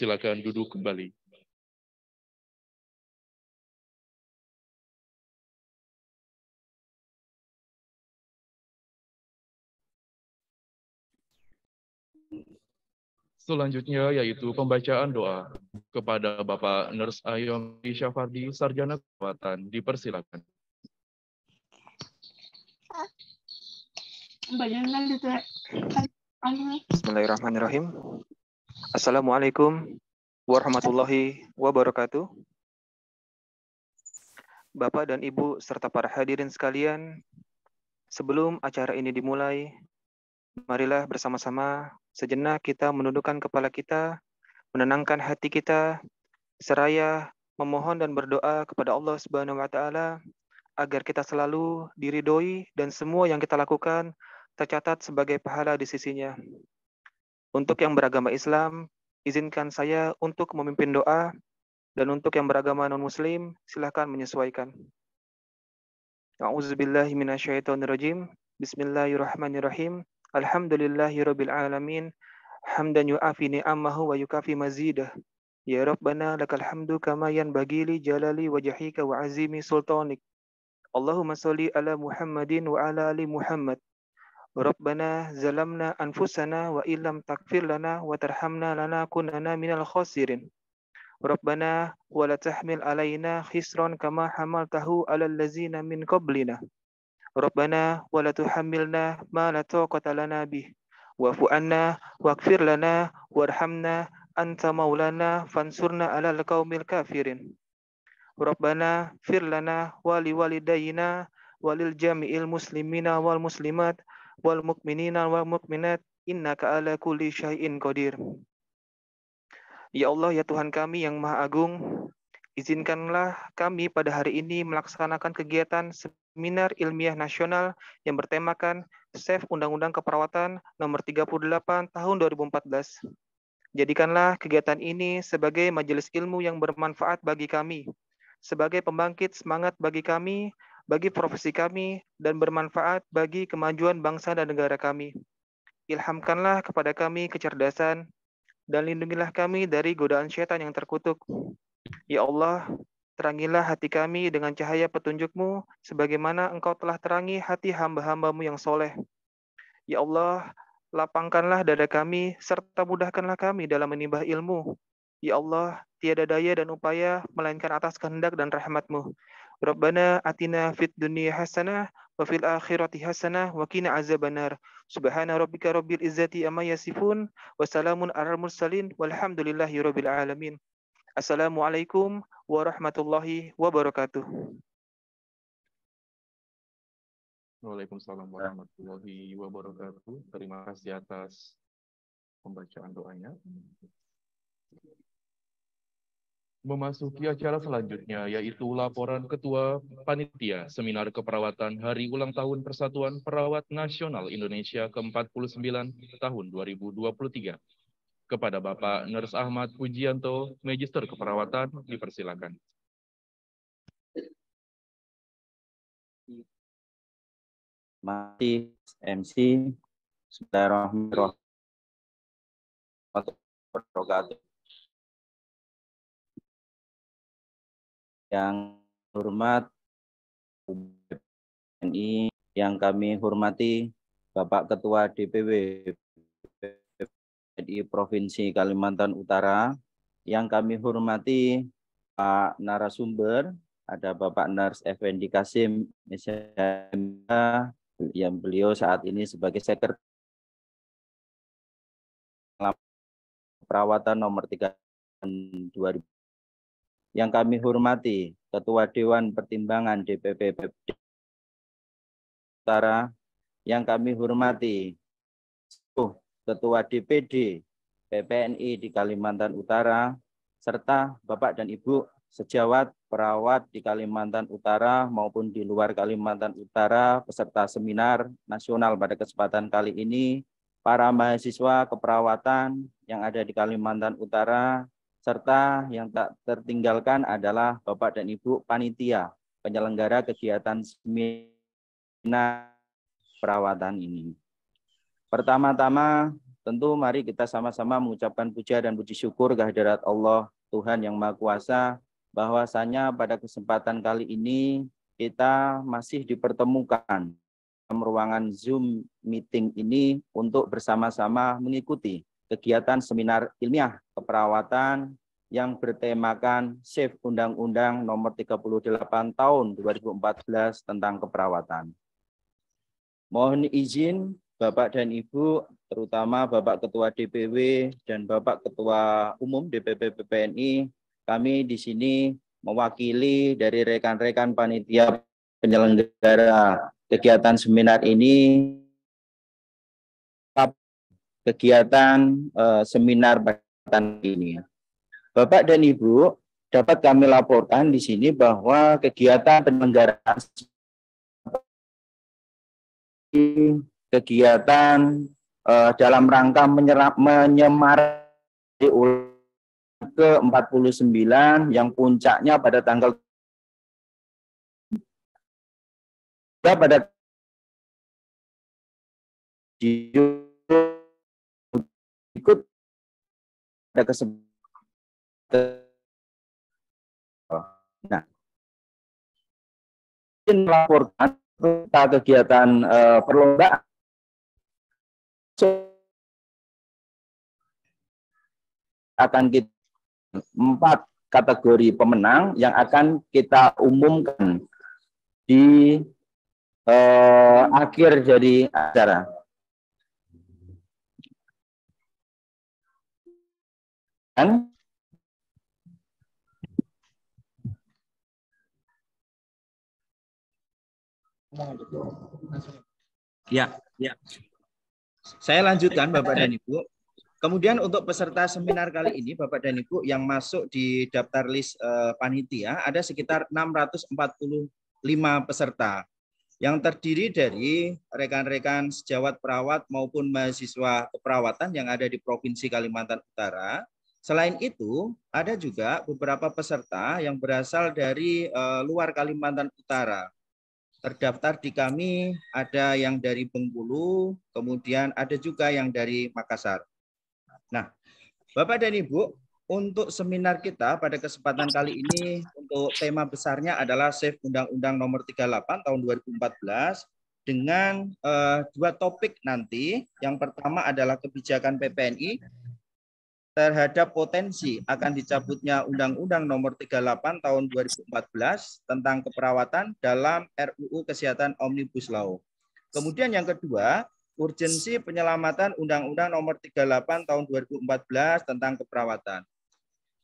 silakan duduk kembali. Selanjutnya yaitu pembacaan doa kepada Bapak Nurse Ayom Syafardi Sarjana Kekuatan, dipersilakan. Bismillahirrahmanirrahim. Assalamualaikum warahmatullahi wabarakatuh. Bapak dan Ibu serta para hadirin sekalian, sebelum acara ini dimulai, marilah bersama-sama sejenak kita menundukkan kepala kita, menenangkan hati kita, seraya memohon dan berdoa kepada Allah Subhanahu wa taala agar kita selalu diridhoi dan semua yang kita lakukan tercatat sebagai pahala di sisinya. Untuk yang beragama Islam, izinkan saya untuk memimpin doa, dan untuk yang beragama non-Muslim, silahkan menyesuaikan. A'udzubillahiminasyaitonirrojim, bismillahirrahmanirrahim, alhamdulillahirrabbilalamin, hamdan yu'afi ni'amahu wa yukafi mazidah. Ya Rabbana lakal hamdu kama yanbagili jalali wajahika wa azimi sultanik. Allahumma salli ala Muhammadin wa ala ali Muhammad ربنا ظلمنا أنفسنا وإن لم تغفر لنا وترحمنا لنكونن من الخاسرين ربنا ولا تحمل علينا خسرا كما حملته على الذين من قبلنا ربنا ولا تحملنا ما لا طاقة لنا به واعف عنا واغفر لنا وارحمنا أنت مولانا فانصرنا على القوم الكافرين ربنا اغفر لنا ولوالدينا وللجميع المسلمين والمسلمات wal mukminina wal mukminat innaka ala kulli syai'in qadir. Ya Allah, ya Tuhan kami yang Maha Agung, izinkanlah kami pada hari ini melaksanakan kegiatan seminar ilmiah nasional yang bertemakan Safe Undang-Undang Keperawatan Nomor 38 Tahun 2014. Jadikanlah kegiatan ini sebagai majelis ilmu yang bermanfaat bagi kami, sebagai pembangkit semangat bagi kami bagi profesi kami dan bermanfaat bagi kemajuan bangsa dan negara kami. Ilhamkanlah kepada kami kecerdasan dan lindungilah kami dari godaan syaitan yang terkutuk. Ya Allah, terangilah hati kami dengan cahaya petunjukmu sebagaimana engkau telah terangi hati hamba-hambamu yang soleh. Ya Allah, lapangkanlah dada kami serta mudahkanlah kami dalam menimba ilmu. Ya Allah, tiada daya dan upaya melainkan atas kehendak dan rahmatmu. Rabbana atina fid dunia hasanah wa fil akhirati hasanah wa kina azabanar. Subhana rabbika rabbil izzati amma yasifun wa salamun alal mursalin walhamdulillahi rabbil alamin. Assalamualaikum warahmatullahi wabarakatuh. Waalaikumsalam warahmatullahi wabarakatuh. Terima kasih atas pembacaan doanya memasuki acara selanjutnya, yaitu laporan Ketua Panitia Seminar Keperawatan Hari Ulang Tahun Persatuan Perawat Nasional Indonesia ke-49 tahun 2023. Kepada Bapak Nurs Ahmad Pujianto, Magister Keperawatan, dipersilakan. Mati MC, Bismillahirrahmanirrahim. yang hormat BNI yang kami hormati Bapak Ketua DPW BNI Provinsi Kalimantan Utara yang kami hormati Pak narasumber ada Bapak Nars Effendi Kasim yang beliau saat ini sebagai sekretaris perawatan nomor 3 2000 yang kami hormati Ketua Dewan Pertimbangan DPP Utara, yang kami hormati Ketua DPD PPNI di Kalimantan Utara, serta Bapak dan Ibu sejawat perawat di Kalimantan Utara maupun di luar Kalimantan Utara peserta seminar nasional pada kesempatan kali ini, para mahasiswa keperawatan yang ada di Kalimantan Utara serta yang tak tertinggalkan adalah Bapak dan Ibu panitia penyelenggara kegiatan seminar perawatan ini. Pertama-tama, tentu mari kita sama-sama mengucapkan puja dan puji syukur kehadirat Allah Tuhan yang Maha Kuasa bahwasanya pada kesempatan kali ini kita masih dipertemukan dalam ruangan Zoom meeting ini untuk bersama-sama mengikuti kegiatan seminar ilmiah keperawatan yang bertemakan Save Undang-Undang Nomor 38 Tahun 2014 tentang keperawatan. Mohon izin Bapak dan Ibu, terutama Bapak Ketua DPW dan Bapak Ketua Umum DPP PPNI, kami di sini mewakili dari rekan-rekan panitia penyelenggara kegiatan seminar ini kegiatan uh, seminar pada ini ya. Bapak dan Ibu, dapat kami laporkan di sini bahwa kegiatan penyelenggaraan kegiatan uh, dalam rangka menyerap, menyemar ke-49 yang puncaknya pada tanggal pada ikut ada kesempatan nah melaporkan tentang kegiatan uh, perlombaan so, akan kita empat kategori pemenang yang akan kita umumkan di uh, akhir dari acara. kan Ya, ya. Saya lanjutkan Bapak dan Ibu. Kemudian untuk peserta seminar kali ini Bapak dan Ibu yang masuk di daftar list uh, panitia ada sekitar 645 peserta yang terdiri dari rekan-rekan sejawat perawat maupun mahasiswa keperawatan yang ada di Provinsi Kalimantan Utara, Selain itu, ada juga beberapa peserta yang berasal dari uh, luar Kalimantan Utara. Terdaftar di kami ada yang dari Bengkulu, kemudian ada juga yang dari Makassar. Nah, Bapak dan Ibu, untuk seminar kita pada kesempatan kali ini untuk tema besarnya adalah Safe Undang-Undang Nomor 38 tahun 2014 dengan uh, dua topik nanti. Yang pertama adalah kebijakan PPNI terhadap potensi akan dicabutnya Undang-Undang Nomor 38 Tahun 2014 tentang keperawatan dalam RUU Kesehatan Omnibus Law. Kemudian yang kedua, urgensi penyelamatan Undang-Undang Nomor 38 Tahun 2014 tentang keperawatan.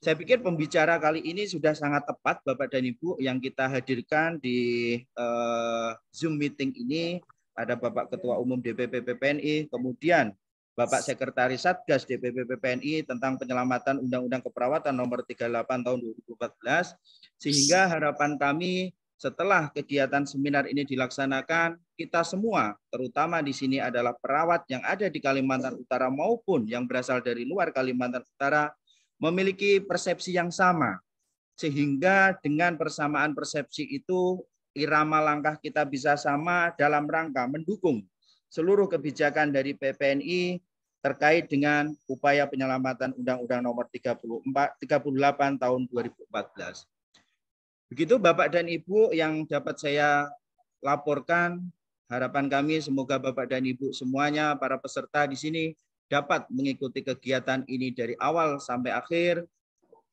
Saya pikir pembicara kali ini sudah sangat tepat Bapak dan Ibu yang kita hadirkan di uh, Zoom meeting ini ada Bapak Ketua Umum DPP PPNI, kemudian Bapak Sekretaris Satgas DPP PPNI tentang penyelamatan Undang-Undang Keperawatan nomor 38 tahun 2014 sehingga harapan kami setelah kegiatan seminar ini dilaksanakan kita semua terutama di sini adalah perawat yang ada di Kalimantan Utara maupun yang berasal dari luar Kalimantan Utara memiliki persepsi yang sama sehingga dengan persamaan persepsi itu irama langkah kita bisa sama dalam rangka mendukung seluruh kebijakan dari PPNI terkait dengan upaya penyelamatan Undang-Undang Nomor 34 38 tahun 2014. Begitu Bapak dan Ibu yang dapat saya laporkan. Harapan kami semoga Bapak dan Ibu semuanya para peserta di sini dapat mengikuti kegiatan ini dari awal sampai akhir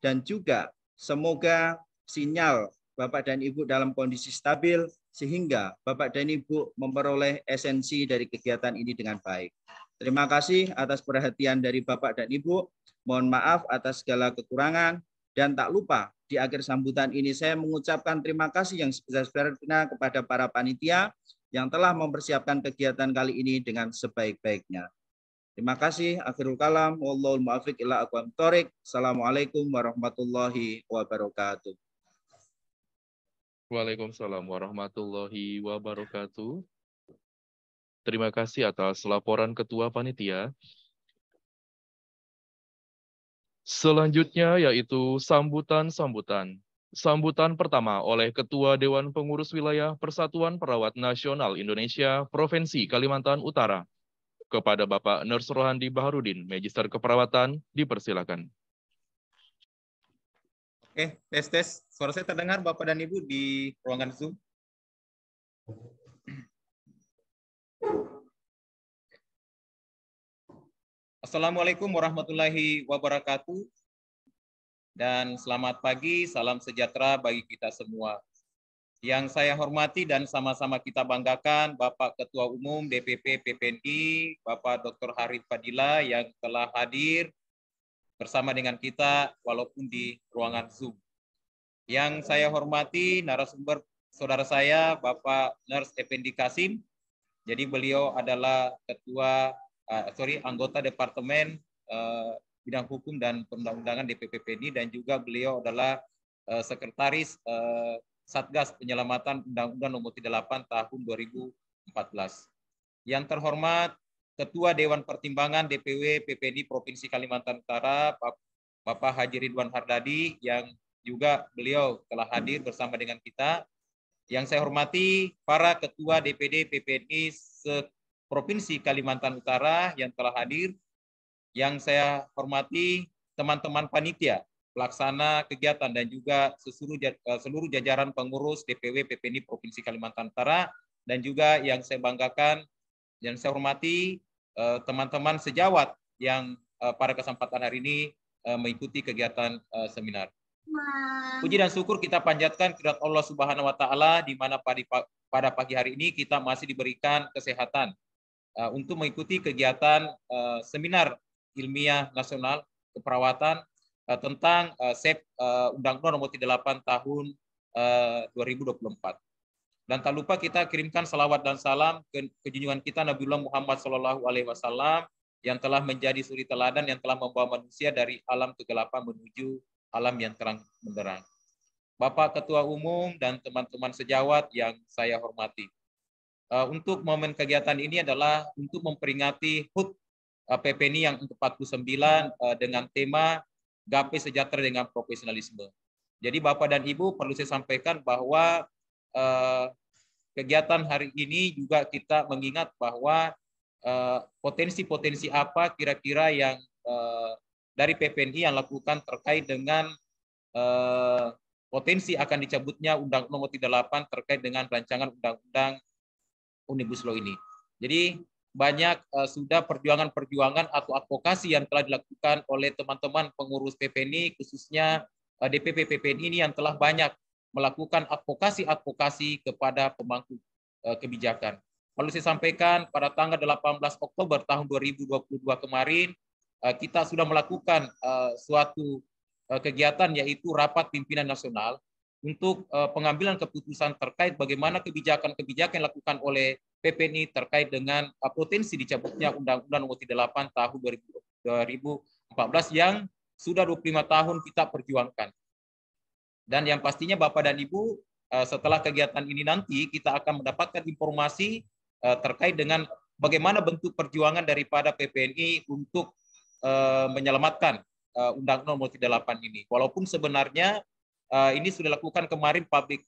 dan juga semoga sinyal Bapak dan Ibu dalam kondisi stabil sehingga Bapak dan Ibu memperoleh esensi dari kegiatan ini dengan baik. Terima kasih atas perhatian dari Bapak dan Ibu. Mohon maaf atas segala kekurangan dan tak lupa di akhir sambutan ini saya mengucapkan terima kasih yang sebesar-besarnya kepada para panitia yang telah mempersiapkan kegiatan kali ini dengan sebaik-baiknya. Terima kasih. Akhirul kalam. Wallahul muafiq ila aqwam Assalamualaikum warahmatullahi wabarakatuh. Waalaikumsalam warahmatullahi wabarakatuh. Terima kasih atas laporan Ketua Panitia. Selanjutnya yaitu sambutan-sambutan. Sambutan pertama oleh Ketua Dewan Pengurus Wilayah Persatuan Perawat Nasional Indonesia Provinsi Kalimantan Utara kepada Bapak Nurs Rohandi Baharudin, Magister Keperawatan, dipersilakan. Oke, tes tes. Suara saya terdengar Bapak dan Ibu di ruangan Zoom. Assalamualaikum warahmatullahi wabarakatuh. Dan selamat pagi, salam sejahtera bagi kita semua. Yang saya hormati dan sama-sama kita banggakan Bapak Ketua Umum DPP PPNI, Bapak Dr. Harif Fadila yang telah hadir bersama dengan kita walaupun di ruangan Zoom. Yang saya hormati narasumber saudara saya Bapak Nurse Effendi Kasim. Jadi beliau adalah ketua uh, sorry anggota departemen uh, bidang hukum dan perundang-undangan DPPPD dan juga beliau adalah uh, sekretaris uh, Satgas Penyelamatan Undang-Undang Nomor 38 Tahun 2014. Yang terhormat Ketua Dewan Pertimbangan DPW PPD Provinsi Kalimantan Utara, Bapak Haji Ridwan Hardadi, yang juga beliau telah hadir bersama dengan kita. Yang saya hormati para Ketua DPD PPD Provinsi Kalimantan Utara yang telah hadir. Yang saya hormati teman-teman panitia, pelaksana kegiatan dan juga eh, seluruh jajaran pengurus DPW PPD Provinsi Kalimantan Utara dan juga yang saya banggakan yang saya hormati eh, teman-teman sejawat yang eh, pada kesempatan hari ini eh, mengikuti kegiatan seminar. Puji dan syukur kita panjatkan kepada Allah Subhanahu wa taala di mana pada pagi hari ini kita masih diberikan kesehatan untuk mengikuti kegiatan seminar ilmiah nasional keperawatan tentang SEP Undang-Undang Nomor 38 Tahun 2024. Dan tak lupa kita kirimkan salawat dan salam ke, ke junjungan kita Nabiullah Muhammad Shallallahu Alaihi Wasallam yang telah menjadi suri teladan yang telah membawa manusia dari alam kegelapan menuju alam yang terang benderang. Bapak Ketua Umum dan teman-teman sejawat yang saya hormati. Eh, untuk momen kegiatan ini adalah untuk memperingati HUT eh, PPNI yang 49 eh, dengan tema Gapai Sejahtera dengan Profesionalisme. Jadi Bapak dan Ibu perlu saya sampaikan bahwa Eh, kegiatan hari ini juga kita mengingat bahwa eh, potensi-potensi apa kira-kira yang eh, dari PPNI yang lakukan terkait dengan potensi akan dicabutnya Undang-Undang Nomor 38 terkait dengan rancangan Undang-Undang Omnibus Law ini. Jadi banyak sudah perjuangan-perjuangan atau advokasi yang telah dilakukan oleh teman-teman pengurus PPNI khususnya DPP PPNI ini yang telah banyak melakukan advokasi-advokasi kepada pemangku eh, kebijakan. Perlu saya sampaikan pada tanggal 18 Oktober tahun 2022 kemarin eh, kita sudah melakukan eh, suatu kegiatan yaitu rapat pimpinan nasional untuk pengambilan keputusan terkait bagaimana kebijakan-kebijakan yang dilakukan oleh PPNI terkait dengan potensi dicabutnya Undang-Undang Nomor 8 Tahun 2014 yang sudah 25 tahun kita perjuangkan. Dan yang pastinya Bapak dan Ibu eh, setelah kegiatan ini nanti kita akan mendapatkan informasi eh, terkait dengan bagaimana bentuk perjuangan daripada PPNI untuk eh, menyelamatkan Undang-Undang Nomor 38 ini. Walaupun sebenarnya ini sudah lakukan kemarin public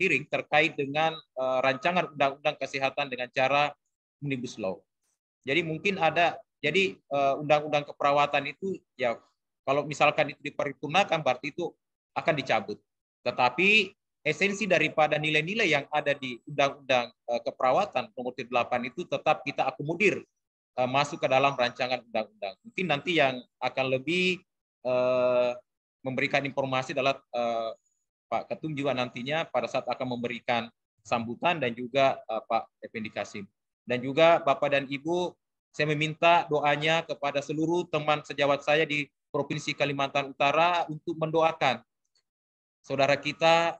hearing terkait dengan rancangan Undang-Undang Kesehatan dengan cara Omnibus Law. Jadi mungkin ada jadi undang-undang keperawatan itu ya kalau misalkan itu diperhitungkan, berarti itu akan dicabut. Tetapi esensi daripada nilai-nilai yang ada di Undang-Undang eh, Keperawatan Nomor 8 itu tetap kita akomodir eh, masuk ke dalam rancangan undang-undang. Mungkin nanti yang akan lebih eh, memberikan informasi adalah Pak Ketum juga nantinya pada saat akan memberikan sambutan dan juga Pak Effendi Kasim. Dan juga Bapak dan Ibu, saya meminta doanya kepada seluruh teman sejawat saya di Provinsi Kalimantan Utara untuk mendoakan saudara kita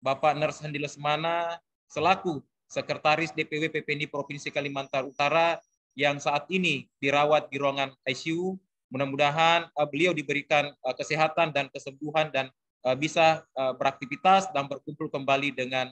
Bapak Ners Hendi Lesmana selaku Sekretaris DPW PPNI Provinsi Kalimantan Utara yang saat ini dirawat di ruangan ICU. Mudah-mudahan eh, beliau diberikan eh, kesehatan dan kesembuhan dan eh, bisa beraktivitas dan berkumpul kembali dengan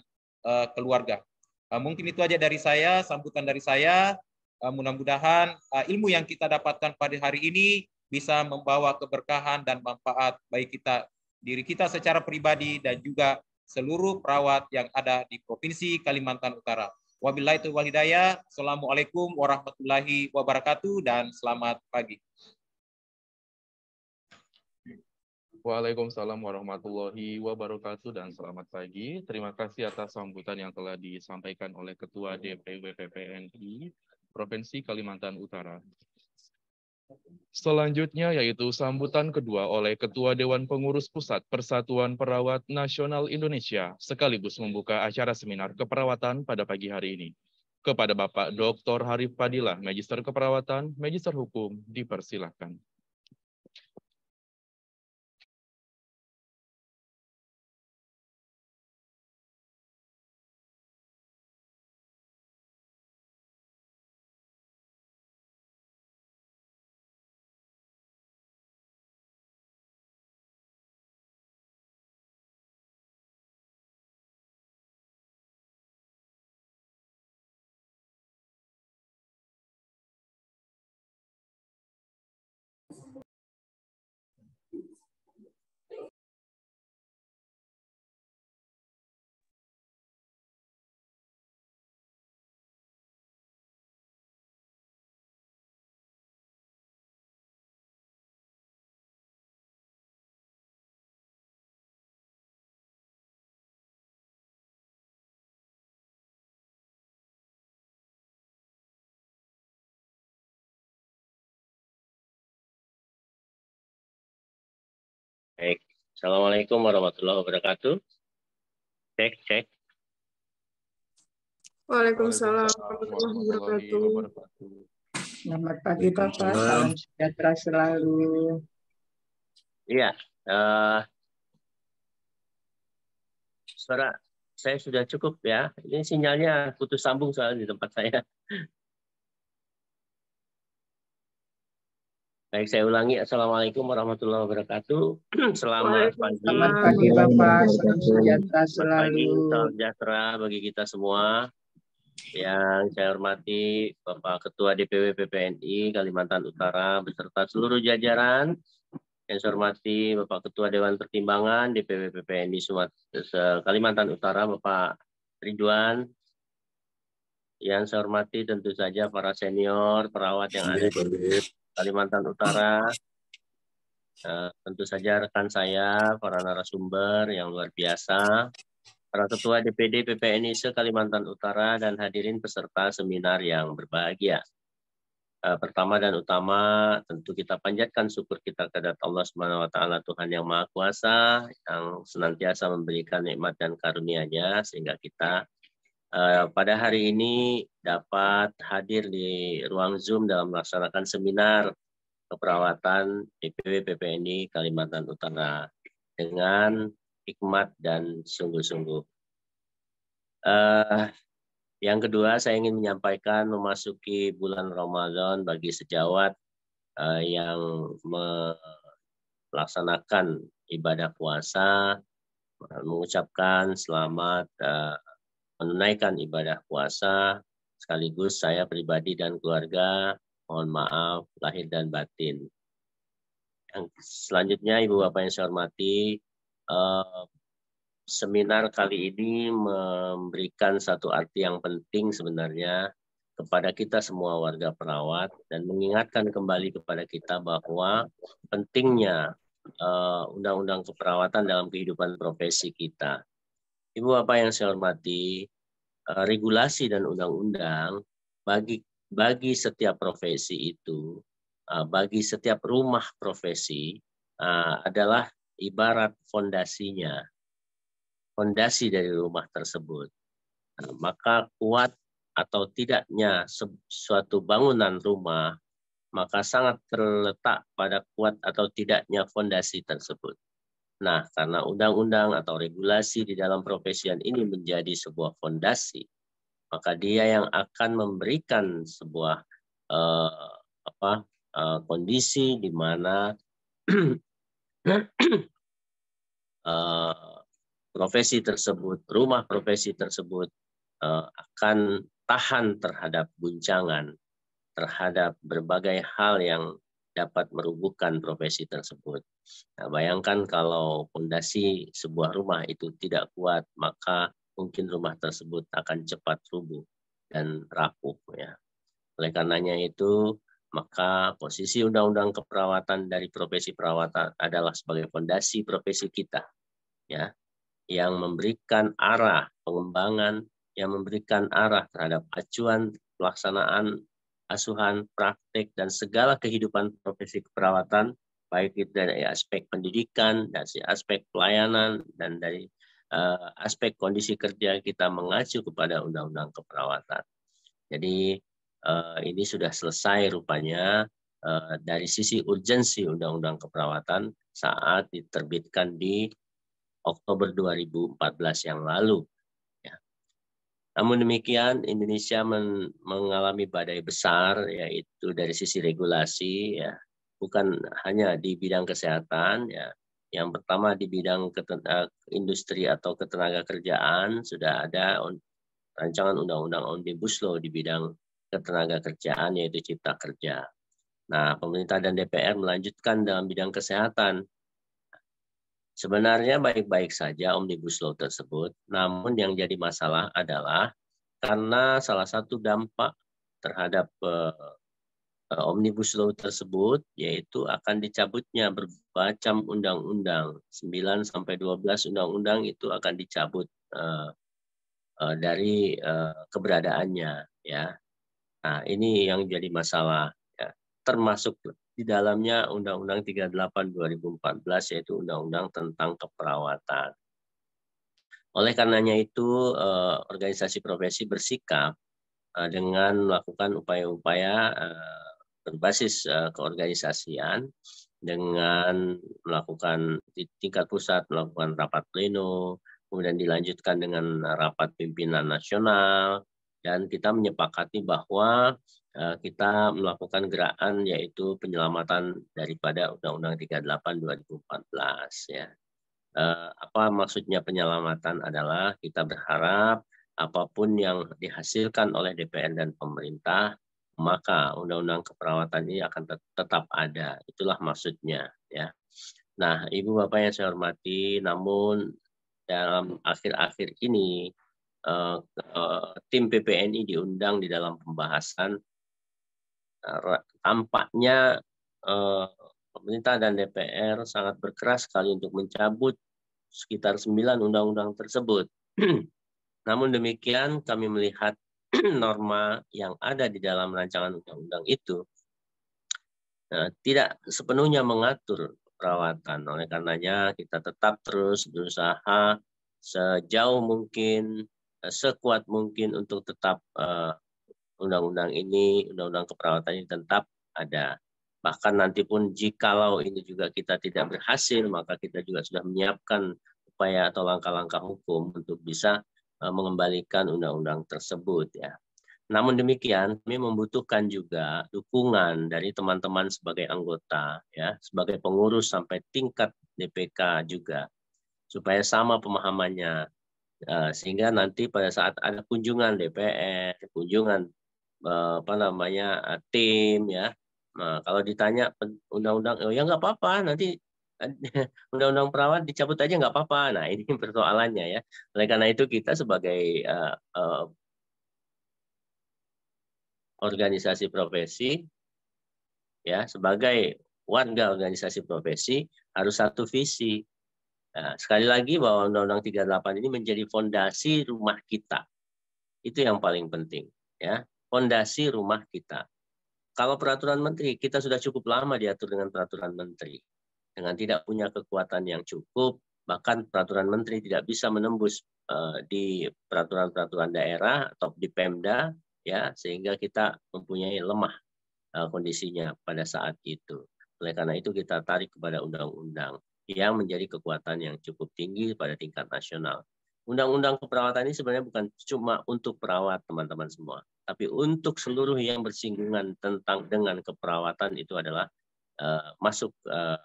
keluarga. Mungkin itu aja dari saya, sambutan dari saya. Mudah-mudahan ilmu yang kita dapatkan pada hari ini bisa membawa keberkahan dan manfaat baik kita diri kita secara pribadi dan juga seluruh perawat yang ada di Provinsi Kalimantan Utara. Wabillahi taufiq wal hidayah. Assalamualaikum warahmatullahi wabarakatuh dan selamat pagi. Waalaikumsalam warahmatullahi wabarakatuh dan selamat pagi. Terima kasih atas sambutan yang telah disampaikan oleh Ketua DPW PPNI Provinsi Kalimantan Utara. Selanjutnya yaitu sambutan kedua oleh Ketua Dewan Pengurus Pusat Persatuan Perawat Nasional Indonesia sekaligus membuka acara seminar keperawatan pada pagi hari ini. Kepada Bapak Dr. Harif Padilla, Magister Keperawatan, Magister Hukum, dipersilahkan. Assalamualaikum warahmatullahi wabarakatuh. Cek, cek. Waalaikumsalam warahmatullahi wabarakatuh. Selamat pagi Bapak, salam sejahtera selalu. Iya, uh, suara saya sudah cukup ya. Ini sinyalnya putus sambung soalnya di tempat saya. Baik, saya ulangi. Assalamualaikum warahmatullahi wabarakatuh. Selamat pagi. Selamat pagi, Bapak. selamat sejahtera selalu. Salam sejahtera bagi kita semua. Yang saya hormati Bapak Ketua DPW PPNI Kalimantan Utara beserta seluruh jajaran. Yang saya hormati Bapak Ketua Dewan Pertimbangan DPW PPNI Kalimantan Utara Bapak Ridwan. Yang saya hormati tentu saja para senior, perawat yang ada di iya, Kalimantan Utara. Uh, tentu saja rekan saya, para narasumber yang luar biasa, para ketua DPD PPNI se Kalimantan Utara dan hadirin peserta seminar yang berbahagia. Uh, pertama dan utama tentu kita panjatkan syukur kita kepada Allah Subhanahu wa taala Tuhan yang Maha Kuasa yang senantiasa memberikan nikmat dan karunia-Nya sehingga kita Eh, pada hari ini dapat hadir di ruang Zoom dalam melaksanakan seminar keperawatan DPW PPNI Kalimantan Utara dengan hikmat dan sungguh-sungguh. Uh, yang kedua, saya ingin menyampaikan memasuki bulan Ramadan bagi sejawat uh, yang melaksanakan ibadah puasa, mengucapkan selamat uh, menunaikan ibadah puasa sekaligus saya pribadi dan keluarga mohon maaf lahir dan batin. Yang selanjutnya Ibu Bapak yang saya hormati, eh, seminar kali ini memberikan satu arti yang penting sebenarnya kepada kita semua warga perawat dan mengingatkan kembali kepada kita bahwa pentingnya eh, undang-undang uh, -undang keperawatan dalam kehidupan profesi kita. Ibu Bapak yang saya hormati, eh, regulasi dan undang-undang bagi bagi setiap profesi itu, eh, bagi setiap rumah profesi eh, adalah ibarat fondasinya, fondasi dari rumah tersebut. Nah, maka kuat atau tidaknya suatu bangunan rumah maka sangat terletak pada kuat atau tidaknya fondasi tersebut. Nah, karena undang-undang atau regulasi di dalam profesian ini menjadi sebuah fondasi, maka dia yang akan memberikan sebuah eh, apa eh, kondisi di mana eh, profesi tersebut, rumah profesi tersebut eh, akan tahan terhadap guncangan, terhadap berbagai hal yang dapat merubuhkan profesi tersebut. Nah, bayangkan kalau fondasi sebuah rumah itu tidak kuat, maka mungkin rumah tersebut akan cepat rubuh dan rapuh ya. Oleh karenanya itu, maka posisi undang-undang keperawatan dari profesi perawatan adalah sebagai fondasi profesi kita ya yang memberikan arah pengembangan yang memberikan arah terhadap acuan pelaksanaan asuhan, praktik dan segala kehidupan profesi keperawatan, baik itu dari aspek pendidikan, dari aspek pelayanan, dan dari uh, aspek kondisi kerja kita mengacu kepada undang-undang keperawatan. Jadi uh, ini sudah selesai rupanya uh, dari sisi urgensi undang-undang keperawatan saat diterbitkan di Oktober 2014 yang lalu namun demikian Indonesia men mengalami badai besar yaitu dari sisi regulasi ya bukan hanya di bidang kesehatan ya yang pertama di bidang industri atau ketenaga kerjaan sudah ada rancangan undang-undang omnibus law di bidang ketenaga kerjaan yaitu cipta kerja. Nah, pemerintah dan DPR melanjutkan dalam bidang kesehatan Sebenarnya baik-baik saja Omnibus Law tersebut, namun yang jadi masalah adalah karena salah satu dampak terhadap uh, Omnibus Law tersebut yaitu akan dicabutnya berbacam undang-undang 9 sampai 12 undang-undang itu akan dicabut uh, uh, dari uh, keberadaannya ya. Nah, ini yang jadi masalah ya. Termasuk di dalamnya Undang-Undang 38 2014 yaitu Undang-Undang tentang keperawatan. Oleh karenanya itu eh, organisasi profesi bersikap eh, dengan melakukan upaya-upaya eh, berbasis keorganisasian dengan melakukan di tingkat pusat melakukan rapat pleno, kemudian dilanjutkan dengan rapat pimpinan nasional dan kita menyepakati bahwa Eh, kita melakukan gerakan yaitu penyelamatan daripada Undang-Undang 38 2014 ya. Eh, apa maksudnya penyelamatan adalah kita berharap apapun yang dihasilkan oleh DPR dan pemerintah maka undang-undang keperawatan ini akan tetap ada. Itulah maksudnya ya. Nah, Ibu Bapak yang saya hormati, namun dalam akhir-akhir ini eh, tim PPNI diundang di dalam pembahasan tampaknya eh, pemerintah dan DPR sangat berkeras sekali untuk mencabut sekitar 9 undang-undang tersebut. Namun demikian kami melihat norma yang ada di dalam rancangan undang-undang itu nah, tidak sepenuhnya mengatur perawatan. Oleh karenanya kita tetap terus berusaha sejauh mungkin, eh, sekuat mungkin untuk tetap uh, undang-undang ini, undang-undang keperawatan ini tetap ada. Bahkan nanti pun jikalau ini juga kita tidak berhasil, maka kita juga sudah menyiapkan upaya atau langkah-langkah hukum untuk bisa eh, mengembalikan undang-undang tersebut ya. Namun demikian, kami membutuhkan juga dukungan dari teman-teman sebagai anggota, ya, sebagai pengurus sampai tingkat DPK juga, supaya sama pemahamannya, eh, sehingga nanti pada saat ada kunjungan DPR, kunjungan Eh, apa namanya eh, tim ya. Nah, kalau ditanya undang-undang oh ya nggak apa-apa nanti undang-undang perawat dicabut aja nggak apa-apa. Nah ini persoalannya ya. Oleh karena itu kita sebagai uh, uh, organisasi profesi ya sebagai warga organisasi profesi harus satu visi. Nah, sekali lagi bahwa Undang-Undang 38 ini menjadi fondasi rumah kita. Itu yang paling penting ya fondasi rumah kita. Kalau peraturan menteri, kita sudah cukup lama diatur dengan peraturan menteri. Dengan tidak punya kekuatan yang cukup, bahkan peraturan menteri tidak bisa menembus eh, di peraturan-peraturan daerah atau di Pemda, ya sehingga kita mempunyai lemah eh, kondisinya pada saat itu. Oleh karena itu kita tarik kepada undang-undang yang menjadi kekuatan yang cukup tinggi pada tingkat nasional. Undang-undang keperawatan ini sebenarnya bukan cuma untuk perawat teman-teman semua tapi untuk seluruh yang bersinggungan tentang dengan keperawatan itu adalah uh, masuk uh,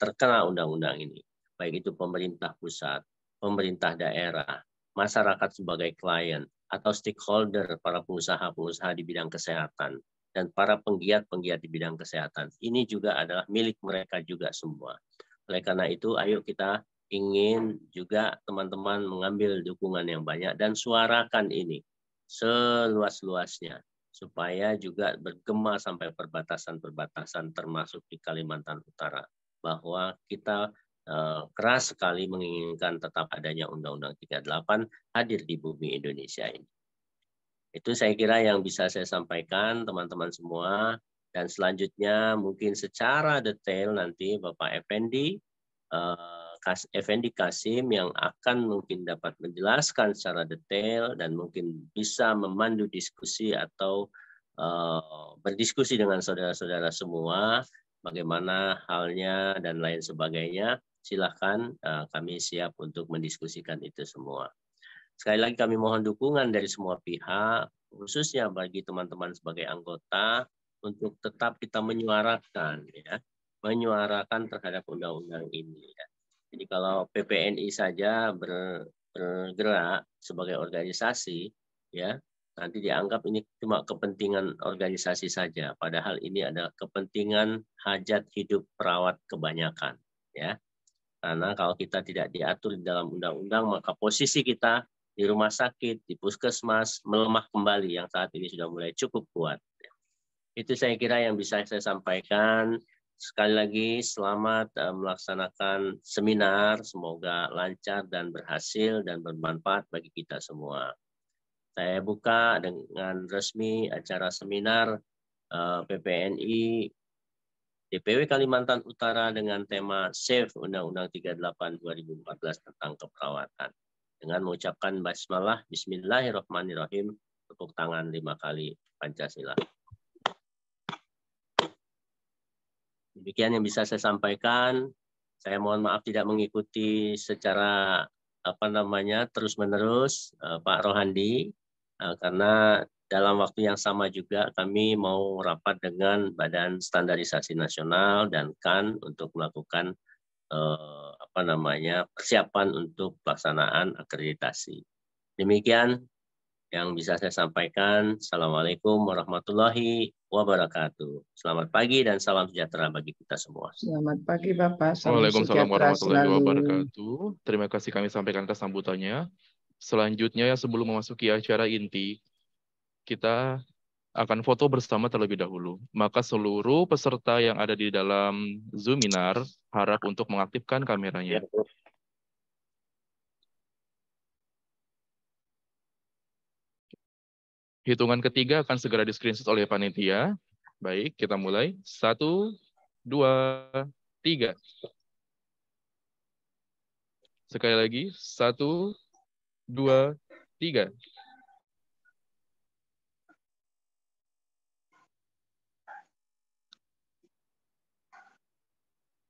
terkena undang-undang ini, baik itu pemerintah pusat, pemerintah daerah, masyarakat sebagai klien atau stakeholder para pengusaha-pengusaha di bidang kesehatan dan para penggiat-penggiat di bidang kesehatan. Ini juga adalah milik mereka juga semua. Oleh karena itu, ayo kita ingin juga teman-teman mengambil dukungan yang banyak dan suarakan ini seluas-luasnya supaya juga bergema sampai perbatasan-perbatasan termasuk di Kalimantan Utara bahwa kita eh, keras sekali menginginkan tetap adanya Undang-Undang 38 hadir di bumi Indonesia ini. Itu saya kira yang bisa saya sampaikan teman-teman semua dan selanjutnya mungkin secara detail nanti Bapak Effendi eh, Kas, Effendi Kasim yang akan mungkin dapat menjelaskan secara detail dan mungkin bisa memandu diskusi atau eh, berdiskusi dengan saudara-saudara semua bagaimana halnya dan lain sebagainya. Silahkan eh, kami siap untuk mendiskusikan itu semua. Sekali lagi kami mohon dukungan dari semua pihak, khususnya bagi teman-teman sebagai anggota untuk tetap kita menyuarakan ya, menyuarakan terhadap undang-undang ini ya. Jadi kalau PPNI saja bergerak sebagai organisasi, ya nanti dianggap ini cuma kepentingan organisasi saja. Padahal ini adalah kepentingan hajat hidup perawat kebanyakan, ya. Karena kalau kita tidak diatur di dalam undang-undang, maka posisi kita di rumah sakit, di puskesmas melemah kembali yang saat ini sudah mulai cukup kuat. Itu saya kira yang bisa saya sampaikan. Sekali lagi selamat eh, melaksanakan seminar, semoga lancar dan berhasil dan bermanfaat bagi kita semua. Saya buka dengan resmi acara seminar eh, PPNI DPW Kalimantan Utara dengan tema Save Undang-Undang 38 2014 tentang keperawatan. Dengan mengucapkan basmalah, bismillahirrahmanirrahim, tepuk tangan lima kali Pancasila. Demikian yang bisa saya sampaikan. Saya mohon maaf tidak mengikuti secara apa namanya terus-menerus eh, Pak Rohandi eh, karena dalam waktu yang sama juga kami mau rapat dengan Badan Standarisasi Nasional dan KAN untuk melakukan eh, apa namanya persiapan untuk pelaksanaan akreditasi. Demikian yang bisa saya sampaikan. Assalamualaikum warahmatullahi wabarakatuh. Selamat pagi dan salam sejahtera bagi kita semua. Selamat pagi Bapak. Assalamualaikum warahmatullahi wabarakatuh. Terima kasih kami sampaikan ke sambutannya. Selanjutnya sebelum memasuki acara inti, kita akan foto bersama terlebih dahulu. Maka seluruh peserta yang ada di dalam Zoominar harap untuk mengaktifkan kameranya. Ya, Hitungan ketiga akan segera di screenshot oleh panitia. Baik, kita mulai. Satu, dua, tiga. Sekali lagi. Satu, dua, tiga.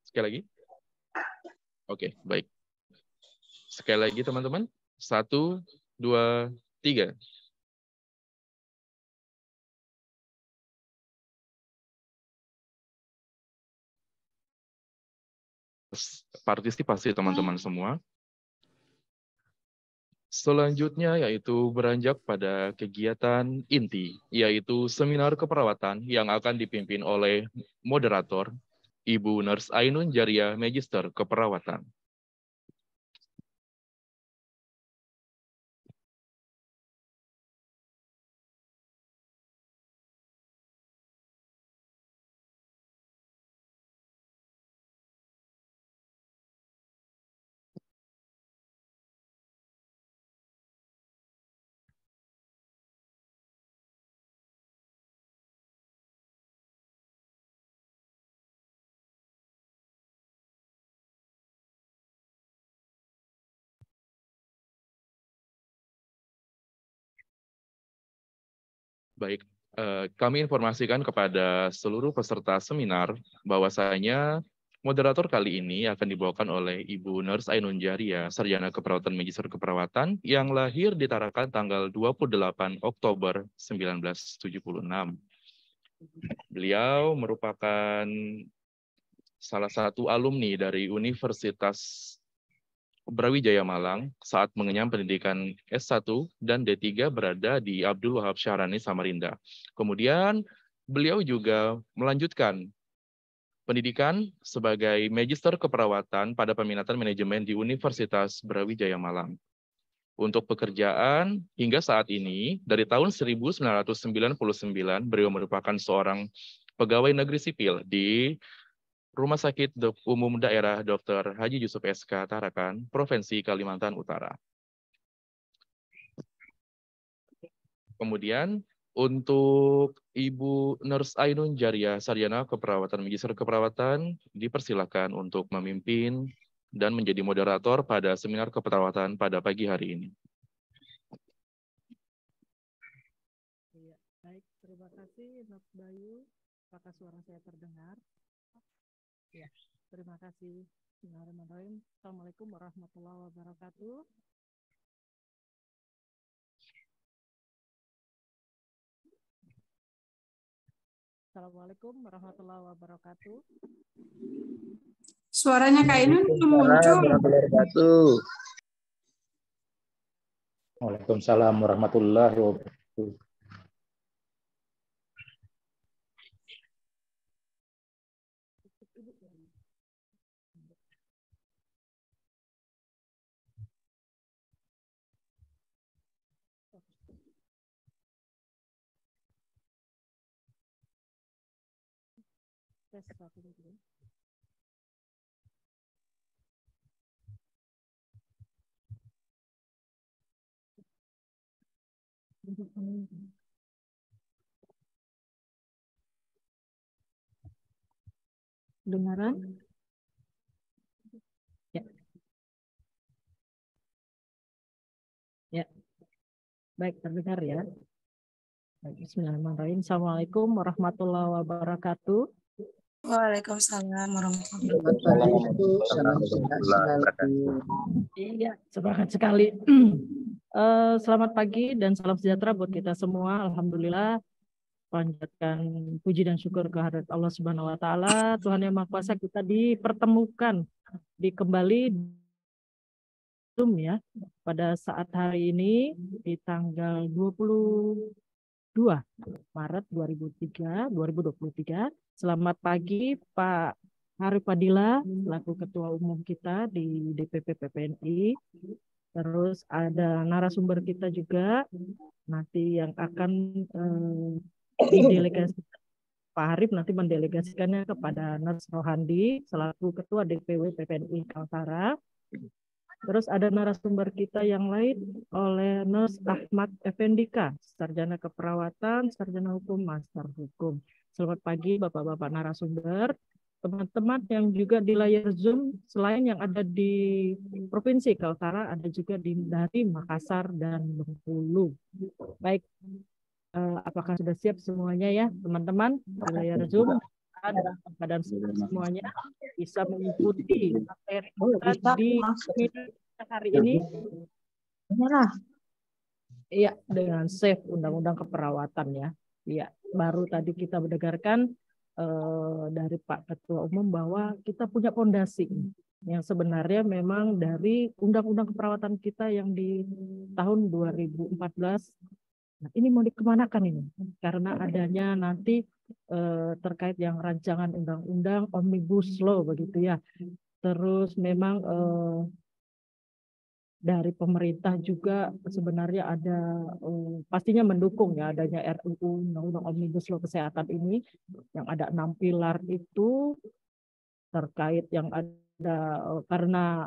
Sekali lagi. Oke, baik. Sekali lagi teman-teman. Satu, dua, tiga. partisipasi teman-teman iya. semua. Selanjutnya yaitu beranjak pada kegiatan inti, yaitu seminar keperawatan yang akan dipimpin oleh moderator Ibu Nurse Ainun Jaria Magister Keperawatan. Baik, eh, kami informasikan kepada seluruh peserta seminar bahwasanya moderator kali ini akan dibawakan oleh Ibu Nurse Ainun Jaria, Sarjana Keperawatan Magister Keperawatan yang lahir di Tarakan tanggal 28 Oktober 1976. Beliau merupakan salah satu alumni dari Universitas Brawijaya Malang saat mengenyam pendidikan S1 dan D3 berada di Abdul Wahab Syahrani Samarinda. Kemudian beliau juga melanjutkan pendidikan sebagai magister keperawatan pada peminatan manajemen di Universitas Brawijaya Malang. Untuk pekerjaan, hingga saat ini, dari tahun 1999, beliau merupakan seorang pegawai negeri sipil di Rumah Sakit Dok Umum Daerah Dr. Haji Yusuf SK Tarakan, Provinsi Kalimantan Utara. Kemudian untuk Ibu Nurse Ainun Jaria Sarjana Keperawatan Magister Keperawatan dipersilakan untuk memimpin dan menjadi moderator pada seminar keperawatan pada pagi hari ini. Ya, baik, terima kasih Dok Bayu. Apakah suara saya terdengar? Ya, terima kasih. Bismillahirrahmanirrahim. Assalamualaikum warahmatullahi wabarakatuh. Assalamualaikum warahmatullahi wabarakatuh. Suaranya Kak Inun belum muncul. wabarakatuh. Waalaikumsalam warahmatullahi wabarakatuh. ada sesuatu gitu. Dengaran? Ya. Ya. Baik, terdengar ya. Bismillahirrahmanirrahim. Assalamualaikum warahmatullahi wabarakatuh. Waalaikumsalam warahmatullahi wabarakatuh. Iya, sepakat sekali. Eh, selamat pagi dan salam sejahtera buat kita semua. Alhamdulillah panjatkan puji dan syukur kehadirat Allah Subhanahu wa taala. Tuhan Yang Maha Kuasa kita dipertemukan di kembali Zoom ya pada saat hari ini di tanggal 20 Maret 2003 2023. Selamat pagi Pak Harif Padilla selaku ketua umum kita di DPP PPNI. Terus ada narasumber kita juga nanti yang akan eh, didelegasikan Pak Harif nanti mendelegasikannya kepada Nas Rohandi selaku ketua DPW PPNI Kaltara. Terus ada narasumber kita yang lain oleh Nus Ahmad Effendika, sarjana keperawatan, sarjana hukum, master hukum. Selamat pagi Bapak-bapak narasumber, teman-teman yang juga di layar Zoom selain yang ada di Provinsi Kaltara ada juga di dari Makassar dan Bengkulu. Baik, eh, apakah sudah siap semuanya ya teman-teman di layar Zoom? dalam keadaan semuanya bisa mengikuti materi oh, kita di hari iya. ini. Iya, dengan safe undang-undang keperawatan ya. Iya, baru tadi kita mendengarkan eh, dari Pak Ketua Umum bahwa kita punya pondasi yang sebenarnya memang dari undang-undang keperawatan kita yang di tahun 2014. Nah, ini mau dikemanakan ini? Karena adanya nanti Eh, terkait yang rancangan undang-undang omnibus law begitu ya. Terus memang eh, dari pemerintah juga sebenarnya ada eh, pastinya mendukung ya adanya RUU undang-undang omnibus law kesehatan ini yang ada enam pilar itu terkait yang ada karena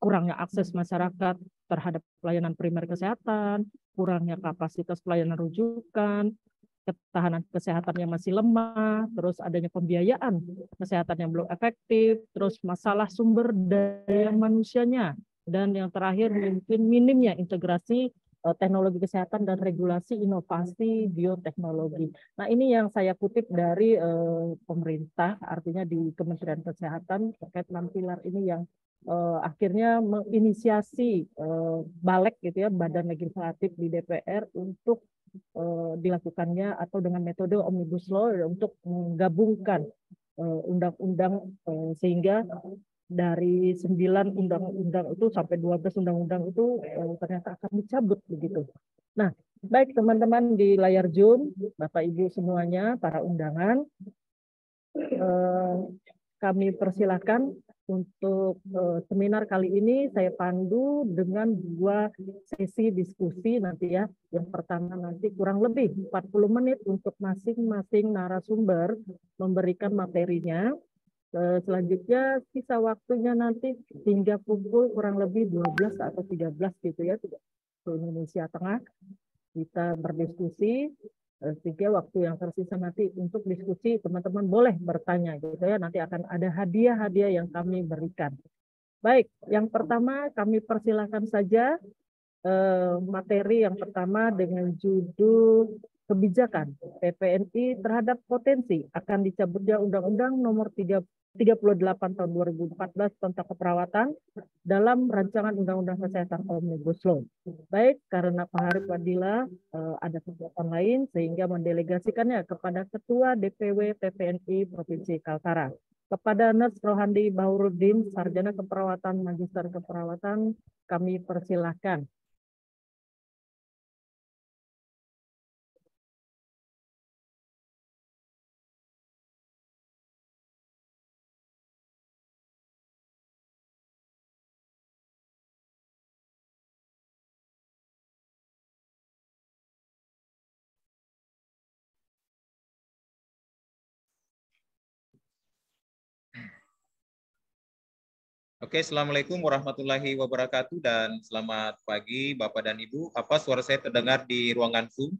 kurangnya akses masyarakat terhadap pelayanan primer kesehatan, kurangnya kapasitas pelayanan rujukan, ketahanan yang masih lemah, terus adanya pembiayaan kesehatan yang belum efektif, terus masalah sumber daya manusianya, dan yang terakhir mungkin minimnya integrasi eh, teknologi kesehatan dan regulasi inovasi bioteknologi. Nah ini yang saya kutip dari eh, pemerintah, artinya di Kementerian Kesehatan terkait enam pilar ini yang uh, akhirnya menginisiasi uh, balik gitu ya badan legislatif di DPR untuk uh, dilakukannya atau dengan metode omnibus law ya, untuk menggabungkan undang-undang uh, uh, sehingga dari sembilan undang-undang itu sampai dua belas undang-undang itu uh, ternyata akan dicabut begitu. Nah, baik teman-teman di layar Zoom, Bapak Ibu semuanya, para undangan, eh, kami persilahkan untuk uh, seminar kali ini saya pandu dengan dua sesi diskusi nanti ya. Yang pertama nanti kurang lebih 40 menit untuk masing-masing narasumber memberikan materinya. Uh, selanjutnya sisa waktunya nanti hingga pukul kurang lebih 12 atau 13 gitu ya, Indonesia Tengah. Kita berdiskusi sehingga waktu yang tersisa nanti untuk diskusi teman-teman boleh bertanya gitu ya nanti akan ada hadiah-hadiah yang kami berikan baik yang pertama kami persilahkan saja eh, materi yang pertama dengan judul kebijakan PPNI terhadap potensi akan dicabutnya Undang-Undang Nomor 38 Tahun 2014 tentang keperawatan dalam rancangan Undang-Undang Kesehatan Omnibus Law. Baik karena Pak Harif Wadila eh, ada kegiatan lain sehingga mendelegasikannya kepada Ketua DPW PPNI Provinsi Kaltara. Kepada Nurse Rohandi Bahuruddin, Sarjana Keperawatan, Magister Keperawatan, kami persilahkan Oke, Assalamualaikum warahmatullahi wabarakatuh dan selamat pagi Bapak dan Ibu. Apa suara saya terdengar di ruangan Zoom?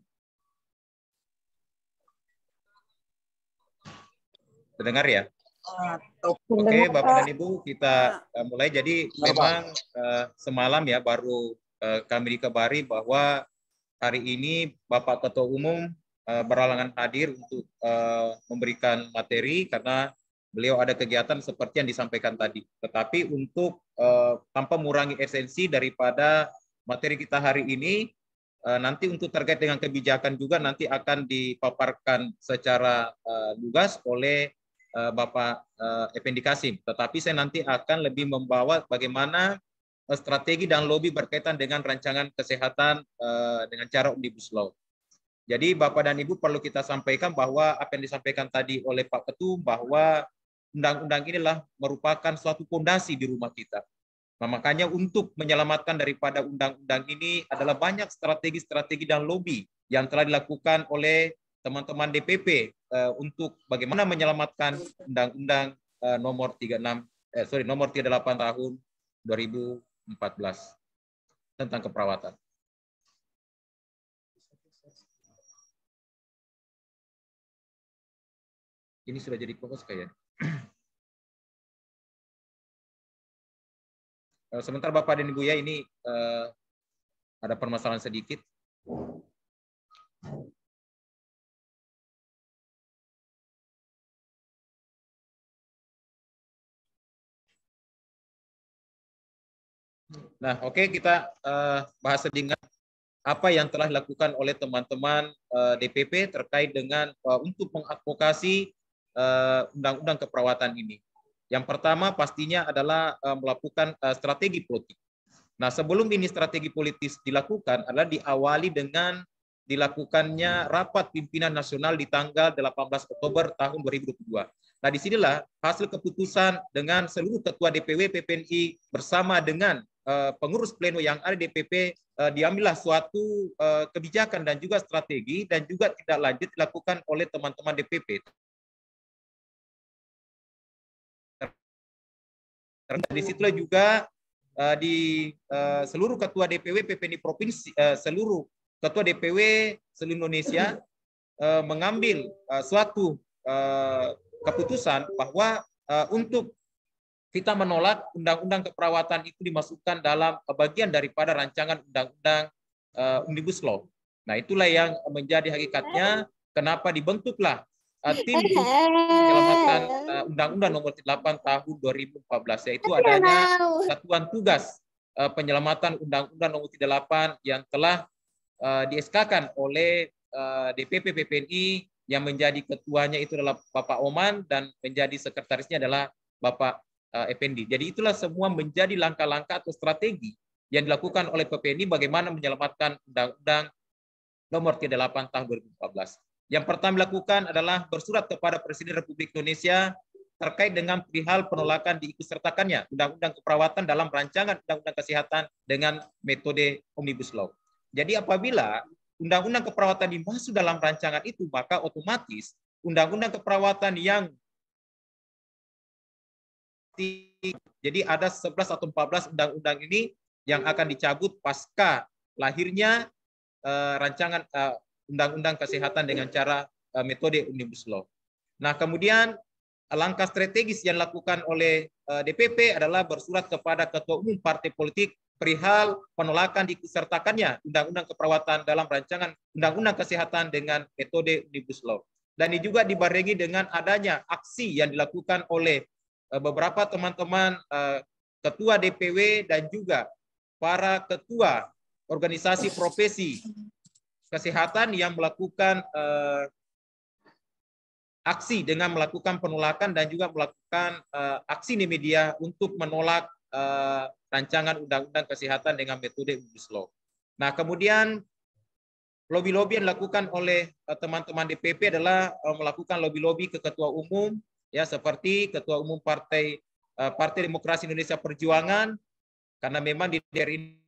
Terdengar ya? Oke, Bapak dan Ibu, kita iya. eh, mulai. Jadi memang eh, semalam ya baru uh, kami dikabari bahwa hari ini Bapak Ketua Umum uh, beralangan hadir untuk memberikan materi karena beliau ada kegiatan seperti yang disampaikan tadi. Tetapi untuk uh, tanpa mengurangi esensi daripada materi kita hari ini, uh, nanti untuk terkait dengan kebijakan juga nanti akan dipaparkan secara uh, lugas oleh uh, Bapak eh, Effendi Kasim. Tetapi saya nanti akan lebih membawa bagaimana strategi dan lobby berkaitan dengan rancangan kesehatan uh, dengan cara omnibus law. Jadi Bapak dan Ibu perlu kita sampaikan bahwa apa yang disampaikan tadi oleh Pak Ketum bahwa undang-undang inilah merupakan suatu fondasi di rumah kita. Nah, makanya untuk menyelamatkan daripada undang-undang ini adalah banyak strategi-strategi dan lobby yang telah dilakukan oleh teman-teman DPP uh, eh, untuk bagaimana menyelamatkan undang-undang uh, nomor 36 eh sorry nomor 38 tahun 2014 tentang keperawatan. Ini sudah jadi fokus kayaknya. Eh, sebentar Bapak dan Ibu ya, ini uh, ada permasalahan sedikit. Nah, oke okay, kita uh, bahas sedikit apa yang telah dilakukan oleh teman-teman uh, DPP terkait dengan uh, untuk mengadvokasi Eh, undang-undang keperawatan ini. Yang pertama pastinya adalah eh, melakukan eh, strategi politik. Nah, sebelum ini strategi politis dilakukan adalah diawali dengan dilakukannya rapat pimpinan nasional di tanggal 18 Oktober tahun 2022. Nah, di sinilah hasil keputusan dengan seluruh ketua DPW PPNI bersama dengan pengurus pleno yang ada DPP diambillah suatu kebijakan dan juga strategi dan juga tidak lanjut dilakukan oleh teman-teman DPP. karena di situlah juga uh, di uh, seluruh ketua DPW PPNI provinsi uh, seluruh ketua DPW seluruh Indonesia uh, mengambil uh, suatu uh, keputusan bahwa uh, untuk kita menolak undang-undang keperawatan itu dimasukkan dalam bagian daripada rancangan undang-undang uh, omnibus law. Nah, itulah yang menjadi hakikatnya kenapa dibentuklah Eh, tim eh, eh, penyelamatan Undang-Undang Nomor 8 Tahun 2014 yaitu adanya satuan tugas penyelamatan Undang-Undang Nomor 38 yang telah uh, oleh DPP PPNI yang menjadi ketuanya itu adalah Bapak Oman dan menjadi sekretarisnya adalah Bapak uh, Effendi. Jadi itulah semua menjadi langkah-langkah atau strategi yang dilakukan oleh PPNI bagaimana menyelamatkan Undang-Undang Nomor 38 Tahun 2014. Yang pertama dilakukan adalah bersurat kepada Presiden Republik Indonesia terkait dengan perihal penolakan diikutsertakannya Undang-Undang Keperawatan dalam rancangan Undang-Undang Kesehatan dengan metode Omnibus Law. Jadi apabila Undang-Undang Keperawatan dimasuk dalam rancangan itu, maka otomatis Undang-Undang Keperawatan yang jadi ada 11 atau 14 undang-undang ini yang akan dicabut pasca lahirnya uh, rancangan eh, undang-undang kesehatan dengan cara eh, metode omnibus law. Nah, kemudian eh, langkah strategis yang dilakukan oleh eh, DPP adalah bersurat kepada ketua umum partai politik perihal penolakan disertakannya undang-undang keperawatan dalam rancangan undang-undang kesehatan dengan metode omnibus law. Dan ini juga dibarengi dengan adanya aksi yang dilakukan oleh beberapa teman-teman ketua DPW dan juga para ketua organisasi profesi kesehatan yang melakukan uh, aksi dengan melakukan penolakan dan juga melakukan uh, aksi di media untuk menolak uh, rancangan undang-undang kesehatan dengan metode Omnibus Law. Nah, kemudian lobby-lobby yang dilakukan oleh teman-teman DPP adalah melakukan lobby-lobby ke ketua umum ya seperti ketua umum partai Partai Demokrasi Indonesia Perjuangan karena memang di DPR ini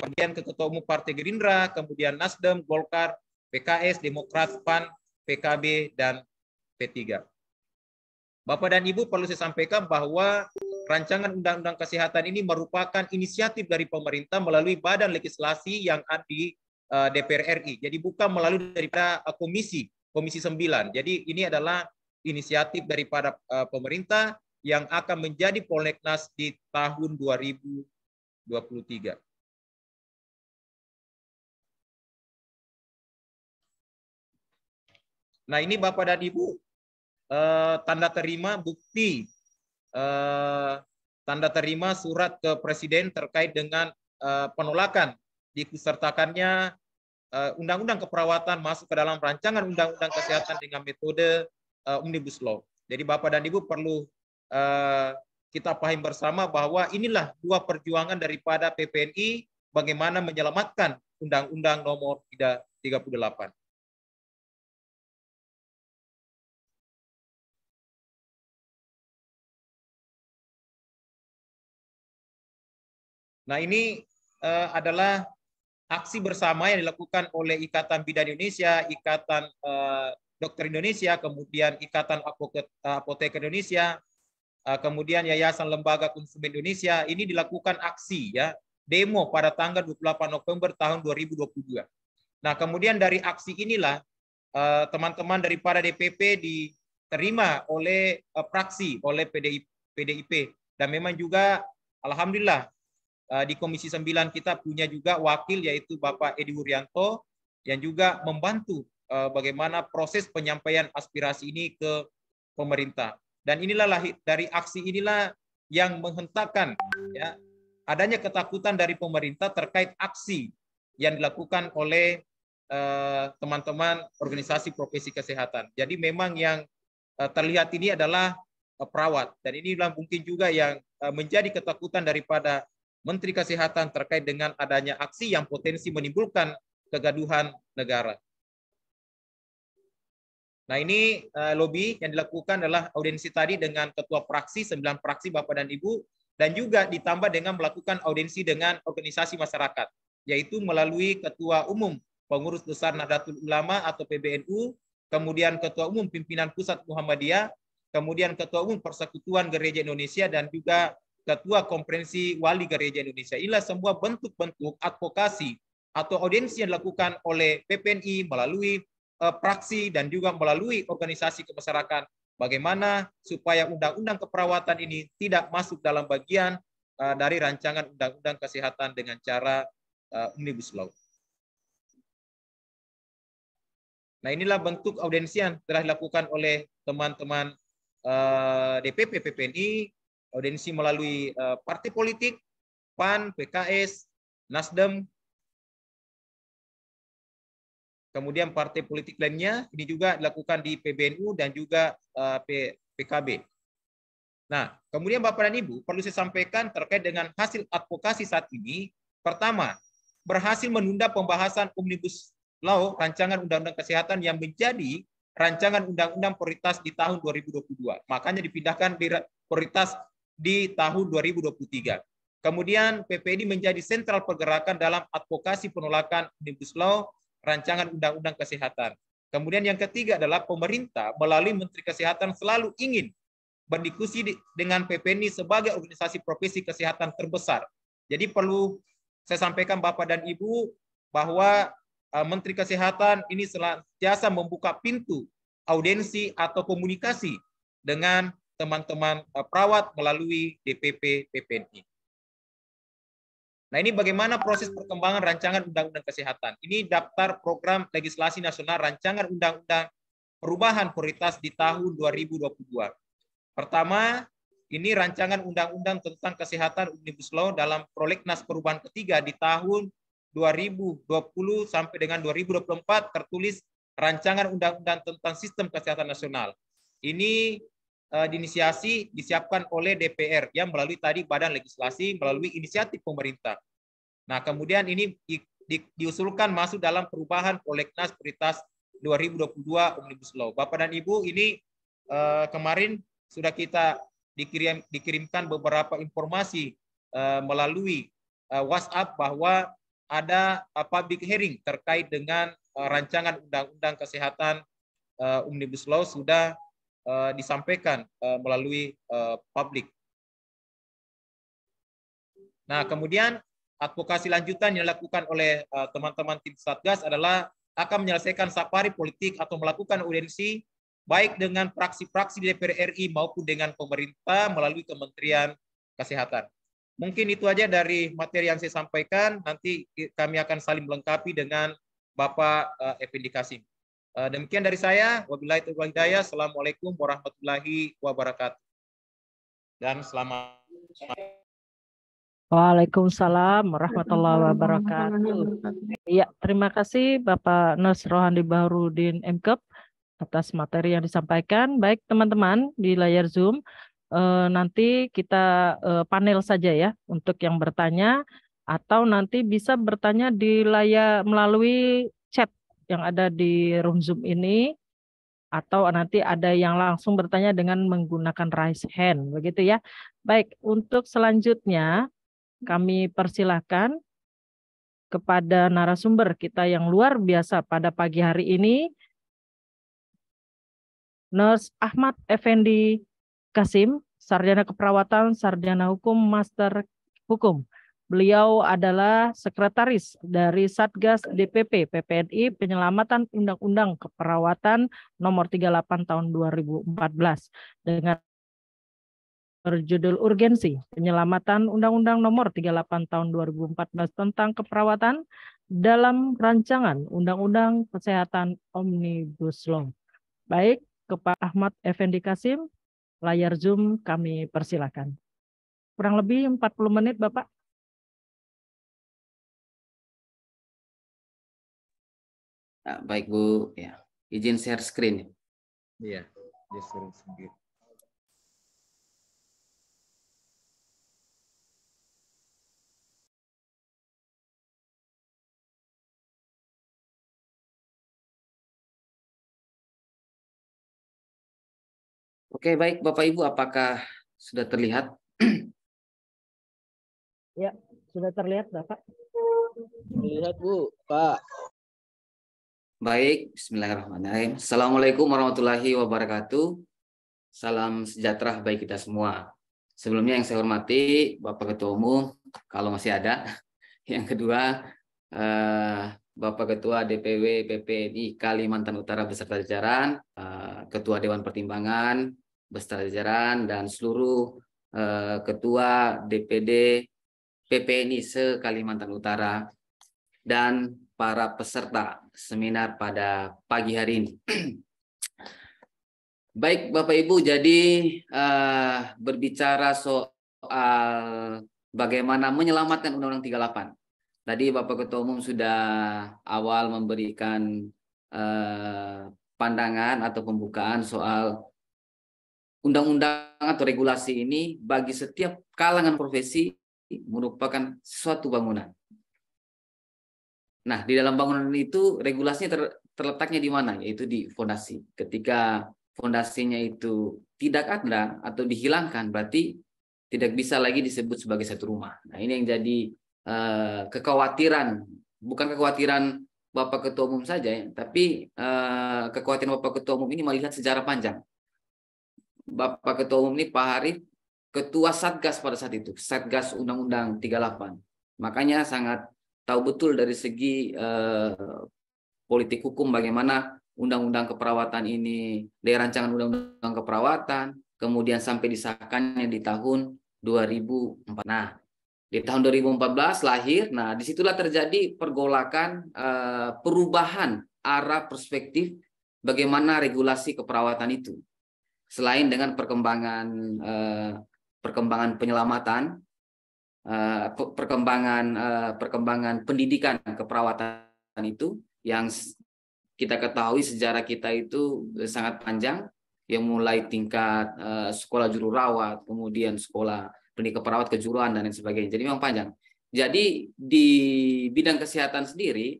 kemudian ke Ketua Umum Partai Gerindra, kemudian Nasdem, Golkar, PKS, Demokrat, PAN, PKB, dan P3. Bapak dan Ibu perlu saya sampaikan bahwa rancangan Undang-Undang Kesehatan ini merupakan inisiatif dari pemerintah melalui badan legislasi yang ada di eh, DPR RI. Jadi bukan melalui daripada eh, komisi, komisi 9. Jadi ini adalah inisiatif daripada eh, pemerintah yang akan menjadi prolegnas di tahun 2023. Nah ini Bapak dan Ibu eh, tanda terima bukti eh, tanda terima surat ke Presiden terkait dengan eh, penolakan dikusertakannya eh, Undang-Undang Keperawatan masuk ke dalam rancangan Undang-Undang Kesehatan dengan metode eh, Omnibus Law. Jadi Bapak dan Ibu perlu eh, kita paham bersama bahwa inilah dua perjuangan daripada PPNI bagaimana menyelamatkan Undang-Undang nomor delapan Nah ini uh, adalah aksi bersama yang dilakukan oleh Ikatan Bidan Indonesia, Ikatan uh, Dokter Indonesia, kemudian Ikatan Apotek, Indonesia, uh, kemudian Yayasan Lembaga Konsumen Indonesia. Ini dilakukan aksi ya demo pada tanggal 28 November tahun 2022. Nah kemudian dari aksi inilah teman-teman dari para DPP diterima oleh praksi oleh PDI, PDIP dan memang juga alhamdulillah Eh, di Komisi 9 kita punya juga wakil yaitu Bapak Edi Wuryanto yang juga membantu eh, bagaimana proses penyampaian aspirasi ini ke pemerintah. Dan inilah lahir, dari aksi inilah yang menghentakkan ya adanya ketakutan dari pemerintah terkait aksi yang dilakukan oleh eh, teman-teman eh, organisasi profesi kesehatan. Jadi memang yang eh, terlihat ini adalah eh, perawat dan ini mungkin juga yang menjadi ketakutan daripada Menteri Kesehatan terkait dengan adanya aksi yang potensi menimbulkan kegaduhan negara. Nah ini uh, lobby yang dilakukan adalah audiensi tadi dengan ketua praksi, sembilan praksi Bapak dan Ibu, dan juga ditambah dengan melakukan audiensi dengan organisasi masyarakat, yaitu melalui Ketua Umum Pengurus Besar Nahdlatul Ulama atau PBNU, kemudian Ketua Umum Pimpinan Pusat Muhammadiyah, kemudian Ketua Umum Persekutuan Gereja Indonesia, dan juga Ketua Konferensi Wali Gereja Indonesia. Inilah semua bentuk-bentuk advokasi atau audiensi yang dilakukan oleh PPNI melalui eh, praksi dan juga melalui organisasi kemasyarakatan bagaimana supaya undang-undang keperawatan ini tidak masuk dalam bagian eh, dari rancangan undang-undang kesehatan dengan cara eh, omnibus law. Nah, inilah bentuk audiensi yang telah dilakukan oleh teman-teman DPP PPNI audensi melalui eh, partai politik PAN, PKS, Nasdem, kemudian partai politik lainnya ini juga dilakukan di PBNU dan juga eh, PKB. Nah, kemudian Bapak dan Ibu perlu saya sampaikan terkait dengan hasil advokasi saat ini. Pertama, berhasil menunda pembahasan Omnibus Law Rancangan Undang-Undang Kesehatan yang menjadi rancangan undang-undang prioritas di tahun 2022. Makanya dipindahkan di prioritas di tahun 2023. Kemudian PPNI menjadi sentral pergerakan dalam advokasi penolakan Omnibus Law, rancangan Undang-Undang Kesehatan. Kemudian yang ketiga adalah pemerintah melalui Menteri Kesehatan selalu ingin berdiskusi dengan PPNI sebagai organisasi profesi kesehatan terbesar. Jadi perlu saya sampaikan Bapak dan Ibu bahwa eh, Menteri Kesehatan ini senantiasa membuka pintu audiensi atau komunikasi dengan teman-teman eh, perawat melalui DPP PPNI. Nah ini bagaimana proses perkembangan rancangan Undang-Undang Kesehatan. Ini daftar program legislasi nasional rancangan Undang-Undang perubahan prioritas di tahun 2022. Pertama, ini rancangan Undang-Undang tentang Kesehatan Omnibus Law dalam prolegnas perubahan ketiga di tahun 2020 sampai dengan 2024 tertulis rancangan Undang-Undang tentang Sistem Kesehatan Nasional. Ini Eh, diinisiasi disiapkan oleh DPR yang melalui tadi badan legislasi melalui inisiatif pemerintah. Nah, kemudian ini di, di, diusulkan masuk dalam perubahan prolegnas prioritas 2022 Omnibus Law. Bapak dan Ibu, ini uh, kemarin sudah kita dikirim dikirimkan beberapa informasi uh, melalui uh, WhatsApp bahwa ada uh, public hearing terkait dengan uh, rancangan undang-undang kesehatan eh, Omnibus Law sudah Eh, disampaikan eh, melalui eh, publik. Nah, kemudian advokasi lanjutan yang dilakukan oleh teman-teman tim Satgas adalah akan menyelesaikan safari politik atau melakukan audiensi baik dengan praksi-praksi DPR RI maupun dengan pemerintah melalui Kementerian Kesehatan. Mungkin itu aja dari materi yang saya sampaikan. Nanti kami akan saling melengkapi dengan Bapak Effendi Kasim. Eh, demikian dari saya. Wabillahi taufiq hidayah. Assalamualaikum warahmatullahi wabarakatuh. Dan selamat. Waalaikumsalam warahmatullahi wabarakatuh. Ya, terima kasih Bapak Nas Rohandi Bahrudin MKEP atas materi yang disampaikan. Baik teman-teman di layar Zoom, eh, nanti kita eh, panel saja ya untuk yang bertanya atau nanti bisa bertanya di layar melalui yang ada di room Zoom ini atau nanti ada yang langsung bertanya dengan menggunakan raise hand begitu ya. Baik, untuk selanjutnya kami persilahkan kepada narasumber kita yang luar biasa pada pagi hari ini Nurse Ahmad Effendi Kasim, Sarjana Keperawatan, Sarjana Hukum, Master Hukum Beliau adalah sekretaris dari Satgas DPP PPNI Penyelamatan Undang-Undang Keperawatan Nomor 38 Tahun 2014 dengan berjudul Urgensi Penyelamatan Undang-Undang Nomor 38 Tahun 2014 tentang Keperawatan dalam rancangan Undang-Undang Kesehatan Omnibus Law. Baik, Pak Ahmad Effendi Kasim, layar Zoom kami persilakan. Kurang lebih 40 menit Bapak. Ya, baik Bu, ya. Izin share screen. Iya, share screen. Oke, baik Bapak Ibu, apakah sudah terlihat? Ya, sudah terlihat Bapak. Terlihat Bu, Pak. Baik, bismillahirrahmanirrahim. Assalamualaikum warahmatullahi wabarakatuh. Salam sejahtera bagi kita semua. Sebelumnya yang saya hormati Bapak Ketua Umum, kalau masih ada. Yang kedua, eh, Bapak Ketua DPW PPNI Kalimantan Utara beserta jajaran, eh, Ketua Dewan Pertimbangan beserta jajaran, dan seluruh eh, Ketua DPD PPNI se-Kalimantan Utara dan para peserta seminar pada pagi hari ini. Baik Bapak Ibu, jadi uh, berbicara soal bagaimana menyelamatkan Undang-Undang 38. Tadi Bapak Ketua Umum sudah awal memberikan uh, pandangan atau pembukaan soal undang-undang atau regulasi ini bagi setiap kalangan profesi merupakan suatu bangunan. Nah, di dalam bangunan itu regulasinya ter, terletaknya di mana? Yaitu di fondasi. Ketika fondasinya itu tidak ada atau dihilangkan, berarti tidak bisa lagi disebut sebagai satu rumah. Nah, ini yang jadi uh, kekhawatiran, bukan kekhawatiran Bapak Ketua Umum saja, ya, tapi uh, kekhawatiran Bapak Ketua Umum ini melihat sejarah panjang. Bapak Ketua Umum ini Pak Harif ketua Satgas pada saat itu, Satgas Undang-Undang 38. Makanya sangat tahu betul dari segi uh, politik hukum bagaimana undang-undang keperawatan ini dari rancangan undang-undang keperawatan kemudian sampai disahkannya di tahun 2004. Nah, di tahun 2014 lahir. Nah, disitulah terjadi pergolakan uh, perubahan arah perspektif bagaimana regulasi keperawatan itu. Selain dengan perkembangan uh, perkembangan penyelamatan, Eh, perkembangan uh, perkembangan pendidikan keperawatan itu yang kita ketahui sejarah kita itu sangat panjang yang mulai tingkat eh, sekolah juru rawat kemudian sekolah pendidik keperawat kejuruan dan lain sebagainya jadi memang panjang jadi di bidang kesehatan sendiri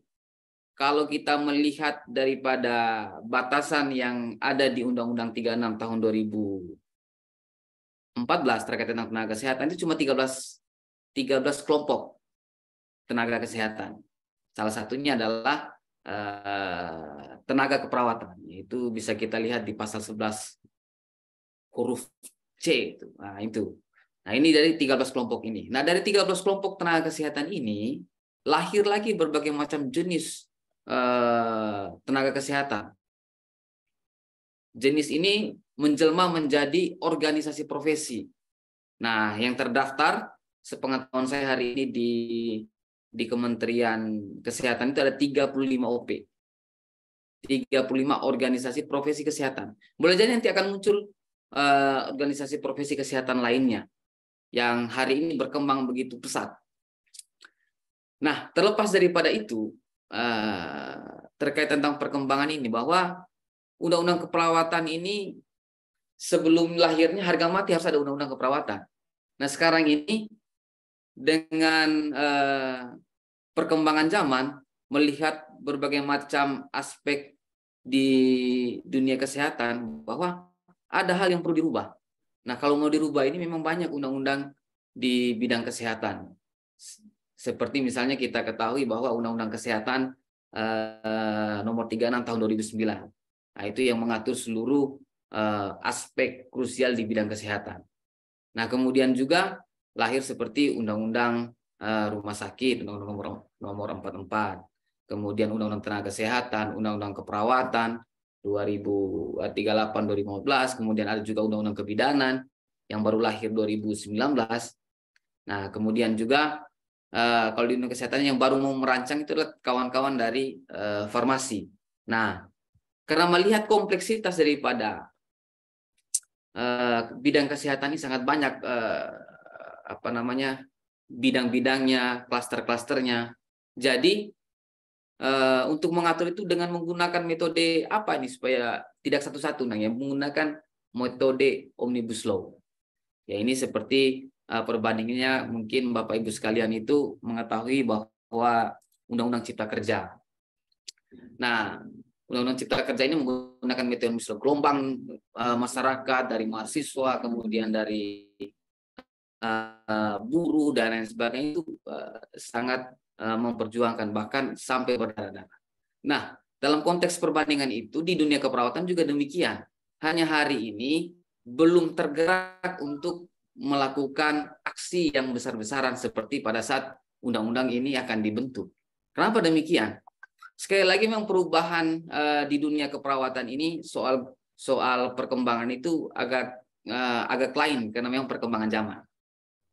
kalau kita melihat daripada batasan yang ada di Undang-Undang 36 tahun 2014 terkait tentang tenaga kesehatan itu cuma 13 13 kelompok tenaga kesehatan. Salah satunya adalah eh, tenaga keperawatan. Itu bisa kita lihat di pasal 11 huruf C itu. Nah, itu. Nah, ini dari 13 kelompok ini. Nah, dari 13 kelompok tenaga kesehatan ini lahir lagi berbagai macam jenis eh, tenaga kesehatan. Jenis ini menjelma menjadi organisasi profesi. Nah, yang terdaftar sepengetahuan saya hari ini di di Kementerian Kesehatan itu ada 35 OP. 35 organisasi profesi kesehatan. Boleh jadi nanti akan muncul uh, organisasi profesi kesehatan lainnya yang hari ini berkembang begitu pesat. Nah, terlepas daripada itu uh, terkait tentang perkembangan ini bahwa undang-undang keperawatan ini sebelum lahirnya harga mati harus ada undang-undang keperawatan. Nah, sekarang ini dengan eh, perkembangan zaman melihat berbagai macam aspek di dunia kesehatan bahwa ada hal yang perlu dirubah. Nah, kalau mau dirubah ini memang banyak undang-undang di bidang kesehatan. Seperti misalnya kita ketahui bahwa Undang-Undang Kesehatan eh, nomor 36 tahun 2009. Nah, itu yang mengatur seluruh eh, aspek krusial di bidang kesehatan. Nah, kemudian juga lahir seperti Undang-Undang eh, Rumah Sakit, Undang-Undang nomor, nomor 44, kemudian Undang-Undang Tenaga Kesehatan, Undang-Undang Keperawatan 2038 2015, kemudian ada juga Undang-Undang Kebidanan yang baru lahir 2019. Nah, kemudian juga eh, kalau di Undang kesehatan yang baru mau merancang itu adalah kawan-kawan dari eh, farmasi. Nah, karena melihat kompleksitas daripada bidang kesehatan ini sangat banyak apa namanya bidang-bidangnya, klaster-klasternya. Jadi eh, untuk mengatur itu dengan menggunakan metode apa ini supaya tidak satu-satu nah ya menggunakan metode omnibus law. Ya ini seperti eh, perbandingannya mungkin Bapak Ibu sekalian itu mengetahui bahwa Undang-Undang Cipta Kerja. Nah, Undang-Undang Cipta Kerja ini menggunakan metode omnibus law gelombang eh, masyarakat dari mahasiswa kemudian dari Eh, buruh dan lain sebagainya itu uh, sangat uh, memperjuangkan bahkan sampai berdarah-darah. Nah, dalam konteks perbandingan itu di dunia keperawatan juga demikian. Hanya hari ini belum tergerak untuk melakukan aksi yang besar-besaran seperti pada saat undang-undang ini akan dibentuk. Kenapa demikian? Sekali lagi memang perubahan uh, di dunia keperawatan ini soal soal perkembangan itu agak uh, agak lain karena memang perkembangan zaman.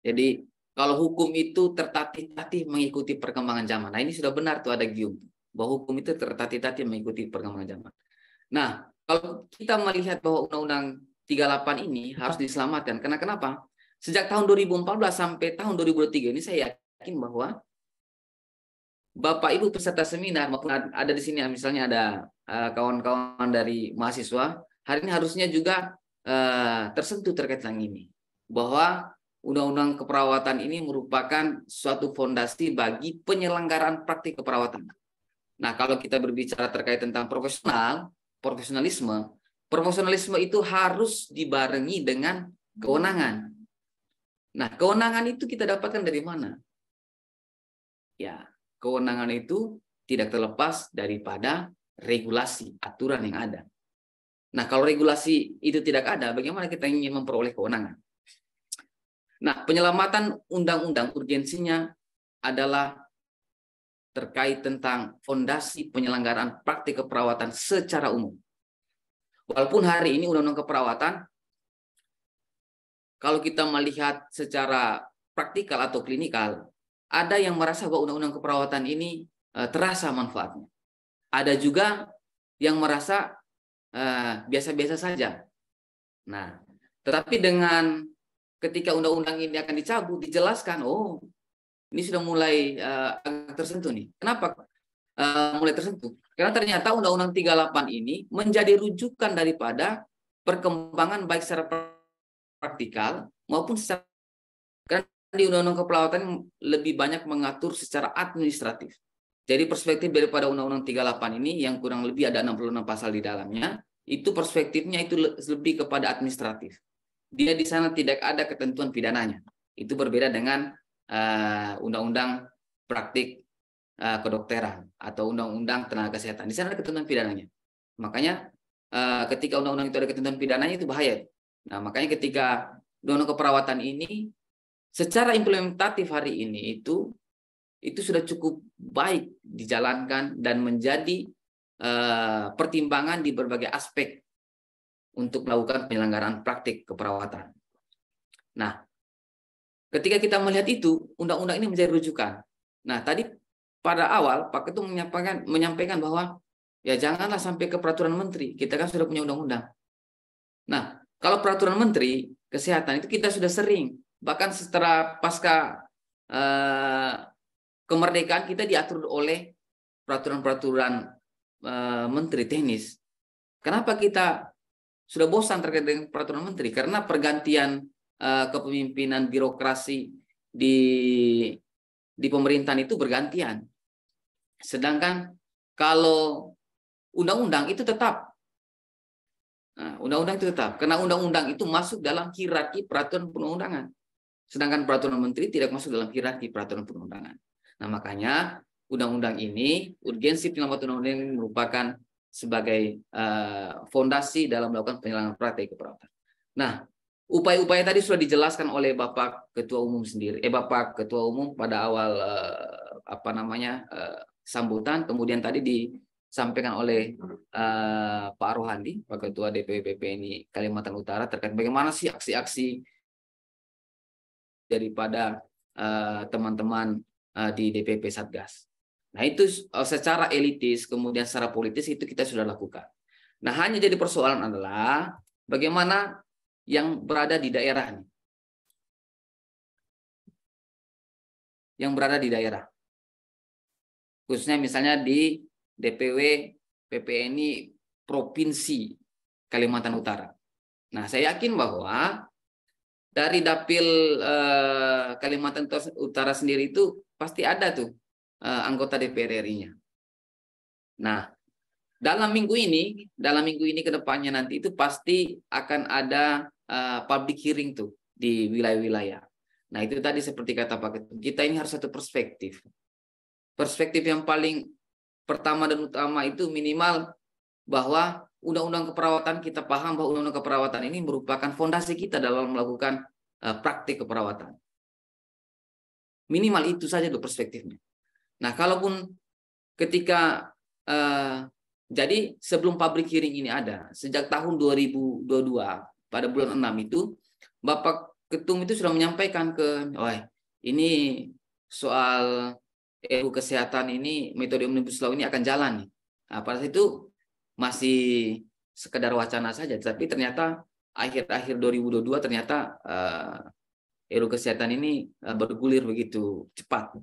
Jadi kalau hukum itu tertatih-tatih mengikuti perkembangan zaman. Nah ini sudah benar tuh ada gium bahwa hukum itu tertatih-tatih mengikuti perkembangan zaman. Nah kalau kita melihat bahwa Undang-Undang 38 ini harus diselamatkan. Karena kenapa? Sejak tahun 2014 sampai tahun 2023 ini saya yakin bahwa Bapak Ibu peserta seminar maupun ada di sini misalnya ada eh, kawan-kawan dari mahasiswa hari ini harusnya juga eh, tersentuh terkait dengan ini bahwa Undang-Undang Keperawatan ini merupakan suatu fondasi bagi penyelenggaraan praktik keperawatan. Nah, kalau kita berbicara terkait tentang profesional, profesionalisme, profesionalisme itu harus dibarengi dengan kewenangan. Nah, kewenangan itu kita dapatkan dari mana? Ya, kewenangan itu tidak terlepas daripada regulasi, aturan yang ada. Nah, kalau regulasi itu tidak ada, bagaimana kita ingin memperoleh kewenangan? Nah, penyelamatan undang-undang urgensinya adalah terkait tentang fondasi penyelenggaraan praktik keperawatan secara umum. Walaupun hari ini undang-undang keperawatan kalau kita melihat secara praktikal atau klinikal, ada yang merasa bahwa undang-undang keperawatan ini eh, terasa manfaatnya. Ada juga yang merasa eh, biasa-biasa saja. Nah, tetapi dengan ketika undang-undang ini akan dicabut dijelaskan oh ini sudah mulai uh, tersentuh nih. Kenapa uh, mulai tersentuh? Karena ternyata undang-undang 38 ini menjadi rujukan daripada perkembangan baik secara praktikal maupun secara karena di undang-undang kepelawatan lebih banyak mengatur secara administratif. Jadi perspektif daripada Undang-Undang 38 ini yang kurang lebih ada 66 pasal di dalamnya, itu perspektifnya itu lebih kepada administratif dia di sana tidak ada ketentuan pidananya. Itu berbeda dengan eh, undang-undang uh, praktik uh, kedokteran atau undang-undang tenaga kesehatan. Di sana ada ketentuan pidananya. Makanya uh, ketika undang-undang itu ada ketentuan pidananya itu bahaya. Nah, makanya ketika undang-undang keperawatan ini secara implementatif hari ini itu itu sudah cukup baik dijalankan dan menjadi uh, pertimbangan di berbagai aspek untuk melakukan penyelenggaraan praktik keperawatan. Nah, ketika kita melihat itu, undang-undang ini menjadi rujukan. Nah, tadi pada awal Pak Ketum menyampaikan, menyampaikan bahwa ya janganlah sampai ke peraturan menteri, kita kan sudah punya undang-undang. Nah, kalau peraturan menteri kesehatan itu kita sudah sering, bahkan setelah pasca eh, kemerdekaan kita diatur oleh peraturan-peraturan eh, menteri teknis. Kenapa kita sudah bosan terkait dengan peraturan menteri karena pergantian uh, kepemimpinan birokrasi di di pemerintahan itu bergantian. Sedangkan kalau undang-undang itu tetap Nah, undang-undang itu tetap. Karena undang-undang itu masuk dalam hierarki peraturan perundangan. Sedangkan peraturan menteri tidak masuk dalam hierarki peraturan perundangan. Nah, makanya undang-undang ini, urgensi penyelamatan undang-undang ini merupakan sebagai uh, fondasi dalam melakukan penyelenggaraan praktek keperawatan. Nah, upaya-upaya tadi sudah dijelaskan oleh Bapak Ketua Umum sendiri, eh Bapak Ketua Umum pada awal uh, apa namanya Uh, sambutan, kemudian tadi disampaikan oleh uh, Pak Rohandi, Pak Ketua DPP PPNI Kalimantan Utara terkait bagaimana sih aksi-aksi daripada teman-teman uh, uh, di DPP Satgas. Nah, itu eh, secara elitis, kemudian secara politis itu kita sudah lakukan. Nah, hanya jadi persoalan adalah bagaimana yang berada di daerah ini Yang berada di daerah. Khususnya misalnya di DPW PPNI Provinsi Kalimantan Utara. Nah, saya yakin bahwa dari dapil eh, Kalimantan Utara sendiri itu pasti ada tuh Eh, anggota DPR RI-nya. Nah, dalam minggu ini, dalam minggu ini ke depannya nanti itu pasti akan ada uh, public hearing tuh di wilayah-wilayah. Nah, itu tadi seperti kata Pak Ketum, kita ini harus satu perspektif. Perspektif yang paling pertama dan utama itu minimal bahwa undang-undang keperawatan kita paham bahwa undang-undang keperawatan ini merupakan fondasi kita dalam melakukan uh, praktik keperawatan. Minimal itu saja tuh perspektifnya. Nah, kalaupun ketika eh, jadi sebelum pabrik hearing ini ada, sejak tahun 2022 pada bulan 6 itu Bapak Ketum itu sudah menyampaikan ke, "Wah, ini soal RU kesehatan ini metode omnibus law ini akan jalan." Nah, pada saat itu masih sekedar wacana saja, tapi ternyata akhir-akhir 2022 ternyata eh, RU kesehatan ini eh, bergulir begitu cepat.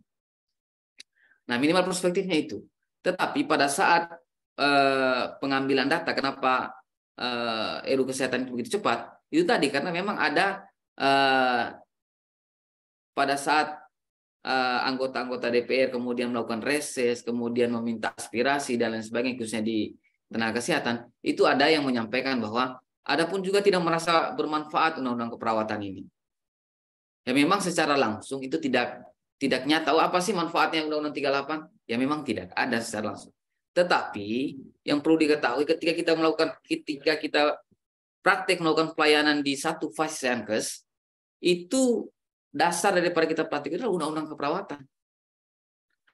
Nah, minimal prospektifnya itu. Tetapi pada saat eh, pengambilan data, kenapa eh, edu kesehatan itu begitu cepat? Itu tadi karena memang ada eh, pada saat eh, anggota-anggota eh, DPR kemudian melakukan reses, kemudian meminta aspirasi dan lain sebagainya, khususnya di tenaga kesehatan, itu ada yang menyampaikan bahwa ada pun juga tidak merasa bermanfaat undang-undang keperawatan ini. Ya memang secara langsung itu tidak tidaknya tahu apa sih manfaatnya Undang-Undang 38? Ya memang tidak ada secara langsung. Tetapi yang perlu diketahui ketika kita melakukan ketika kita praktek melakukan pelayanan di satu fasilitas, itu dasar daripada kita praktik adalah undang-undang keperawatan.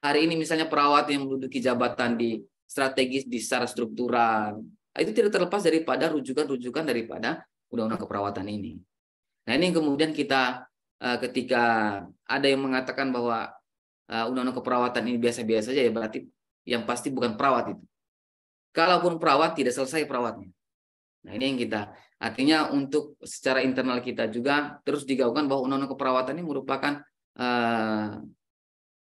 Hari ini misalnya perawat yang menduduki jabatan di strategis di secara struktural itu tidak terlepas daripada rujukan-rujukan daripada undang-undang keperawatan ini. Nah ini yang kemudian kita Eh, ketika ada yang mengatakan bahwa eh, undang-undang keperawatan ini biasa-biasa saja ya berarti yang pasti bukan perawat itu. Kalaupun perawat tidak selesai perawatnya. Nah, ini yang kita artinya untuk secara internal kita juga terus digaungkan bahwa undang-undang keperawatan ini merupakan eh,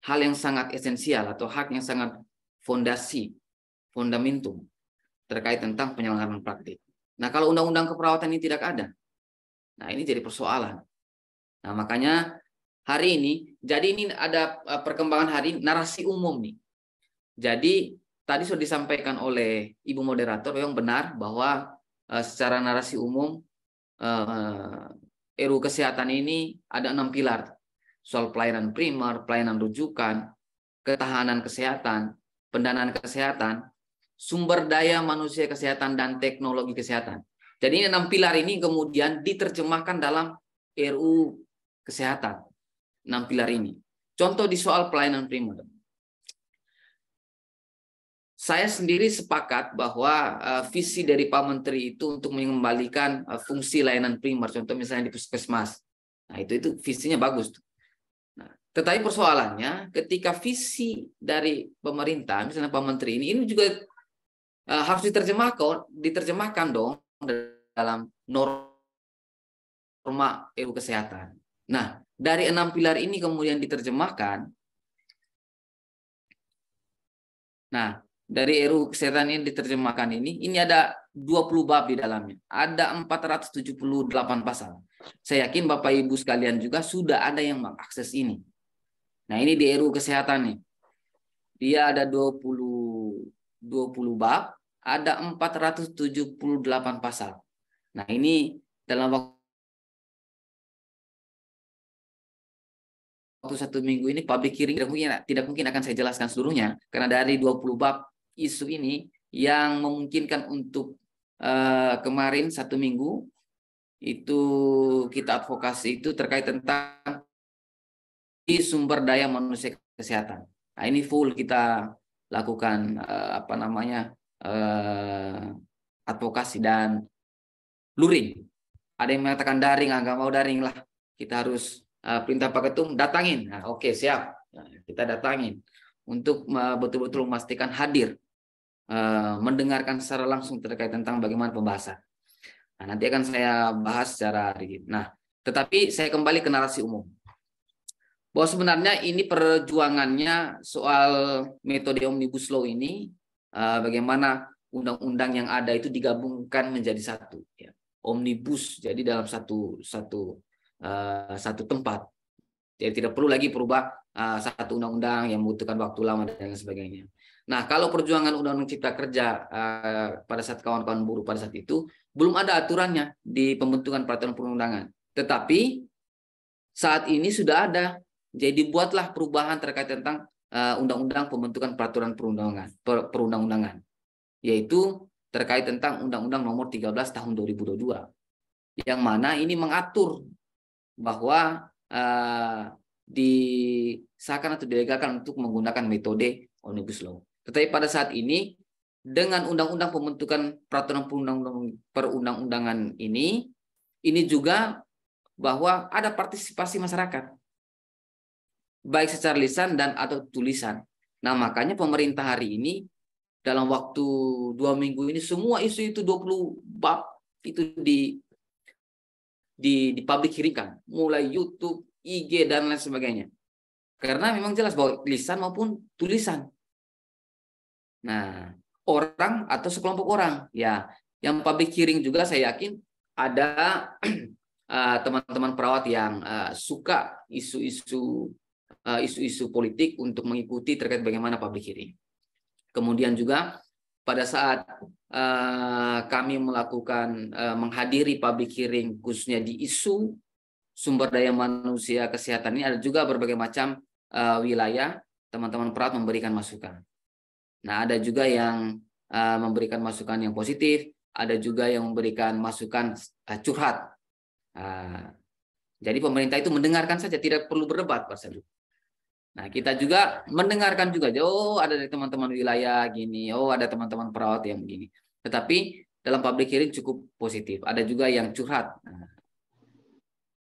hal yang sangat esensial atau hak yang sangat fondasi, fundamentum terkait tentang penyelenggaraan praktik. Nah, kalau undang-undang keperawatan ini tidak ada, nah ini jadi persoalan. Nah, makanya hari ini, jadi ini ada e, perkembangan hari narasi umum nih. Jadi tadi sudah disampaikan oleh Ibu moderator yang benar bahwa uh, secara narasi umum uh, RU kesehatan ini ada enam pilar soal pelayanan primer, pelayanan rujukan, ketahanan kesehatan, pendanaan kesehatan, sumber daya manusia kesehatan dan teknologi kesehatan. Jadi ini enam pilar ini kemudian diterjemahkan dalam RU kesehatan. Enam pilar ini. Contoh di soal pelayanan primer. Saya sendiri sepakat bahwa eh, visi dari Pak Menteri itu untuk mengembalikan eh, fungsi layanan primer, contoh misalnya di puskesmas. Nah, itu itu visinya bagus. Nah, tetapi persoalannya ketika visi dari pemerintah, misalnya Pak Menteri ini ini juga eh, harus diterjemahkan, diterjemahkan dong dalam norma ilmu e kesehatan. Nah, dari enam pilar ini kemudian diterjemahkan. Nah, dari Eru Kesehatan ini diterjemahkan ini, ini ada 20 bab di dalamnya. Ada 478 pasal. Saya yakin Bapak Ibu sekalian juga sudah ada yang mengakses ini. Nah, ini di RUU Kesehatan nih. Dia ada 20 20 bab, ada 478 pasal. Nah, ini dalam waktu waktu satu minggu ini public hearing tidak mungkin tidak mungkin akan saya jelaskan seluruhnya karena dari 20 bab isu ini yang memungkinkan untuk uh, kemarin satu minggu itu kita advokasi itu terkait tentang sumber daya manusia kesehatan. Nah, ini full kita lakukan uh, apa namanya uh, advokasi dan luring. Ada yang mengatakan daring, nggak mau daring lah. Kita harus Ah, perintah Pak Ketum datangin. Nah, Oke okay, siap, nah, kita datangin untuk betul-betul memastikan hadir eh, mendengarkan secara langsung terkait tentang bagaimana pembahasan. Nah, nanti akan saya bahas secara rigid. Nah, tetapi saya kembali ke narasi umum bahwa sebenarnya ini perjuangannya soal metode omnibus law ini eh, bagaimana undang-undang yang ada itu digabungkan menjadi satu ya. omnibus jadi dalam satu satu Eh, satu tempat. Jadi tidak perlu lagi perubah uh, satu undang-undang yang membutuhkan waktu lama dan sebagainya. Nah, kalau perjuangan Undang-Undang Cipta Kerja uh, pada saat kawan-kawan buruh pada saat itu belum ada aturannya di pembentukan peraturan perundangan. Tetapi saat ini sudah ada. Jadi buatlah perubahan terkait tentang undang undang-undang pembentukan peraturan perundangan per, perundang-undangan yaitu terkait tentang Undang-Undang Nomor 13 Tahun 2022 yang mana ini mengatur bahwa uh, disahkan atau dilegalkan untuk menggunakan metode omnibus law. Tetapi pada saat ini dengan undang-undang pembentukan peraturan perundang perundang-undangan ini ini juga bahwa ada partisipasi masyarakat baik secara lisan dan atau tulisan. Nah, makanya pemerintah hari ini dalam waktu dua minggu ini semua isu itu 20 bab itu di di, di publik kirimkan mulai YouTube, IG dan lain sebagainya. Karena memang jelas bahwa lisan maupun tulisan. Nah, orang atau sekelompok orang, ya, yang publik hearing juga saya yakin ada eh, teman-teman uh, perawat yang uh, suka isu-isu isu eh, isu-isu politik untuk mengikuti terkait bagaimana publik hearing. Kemudian juga pada saat Eh, kami melakukan eh, menghadiri public hearing khususnya di isu sumber daya manusia kesehatan ini ada juga berbagai macam eh, wilayah teman-teman perat memberikan masukan. Nah, ada juga yang memberikan masukan yang positif, ada juga yang memberikan masukan curhat. Ah, jadi pemerintah itu mendengarkan saja, tidak perlu berdebat, Pak Nah, kita juga mendengarkan juga, oh ada dari teman-teman wilayah gini, oh ada teman-teman perawat yang gini. Tetapi dalam public hearing cukup positif. Ada juga yang curhat. Nah,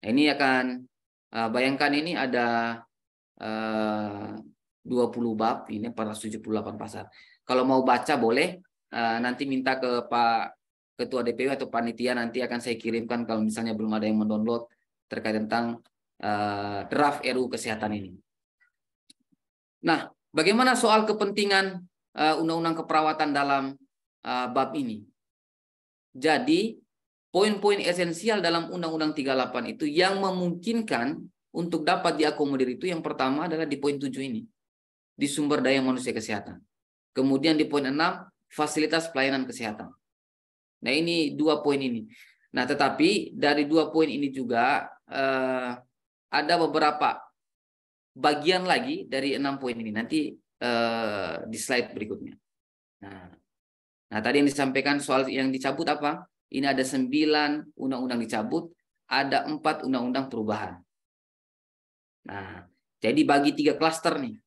ini akan eh, bayangkan ini ada eh, 20 bab, ini 478 pasar. Kalau mau baca boleh, eh, nanti minta ke Pak Ketua DPW atau panitia nanti akan saya kirimkan kalau misalnya belum ada yang mendownload terkait tentang eh, draft RU kesehatan ini. Nah, bagaimana soal kepentingan eh, undang-undang keperawatan dalam eh, bab ini? Jadi, poin-poin esensial dalam Undang-Undang 38 itu yang memungkinkan untuk dapat diakomodir itu yang pertama adalah di poin 7 ini. Di sumber daya manusia kesehatan. Kemudian di poin 6, fasilitas pelayanan kesehatan. Nah ini dua poin ini. Nah tetapi dari dua poin ini juga eh, ada beberapa bagian lagi dari enam poin ini nanti eh, di slide berikutnya. Nah, nah tadi yang disampaikan soal yang dicabut apa? Ini ada sembilan undang-undang dicabut, ada empat undang-undang perubahan. Nah, jadi bagi tiga klaster nih.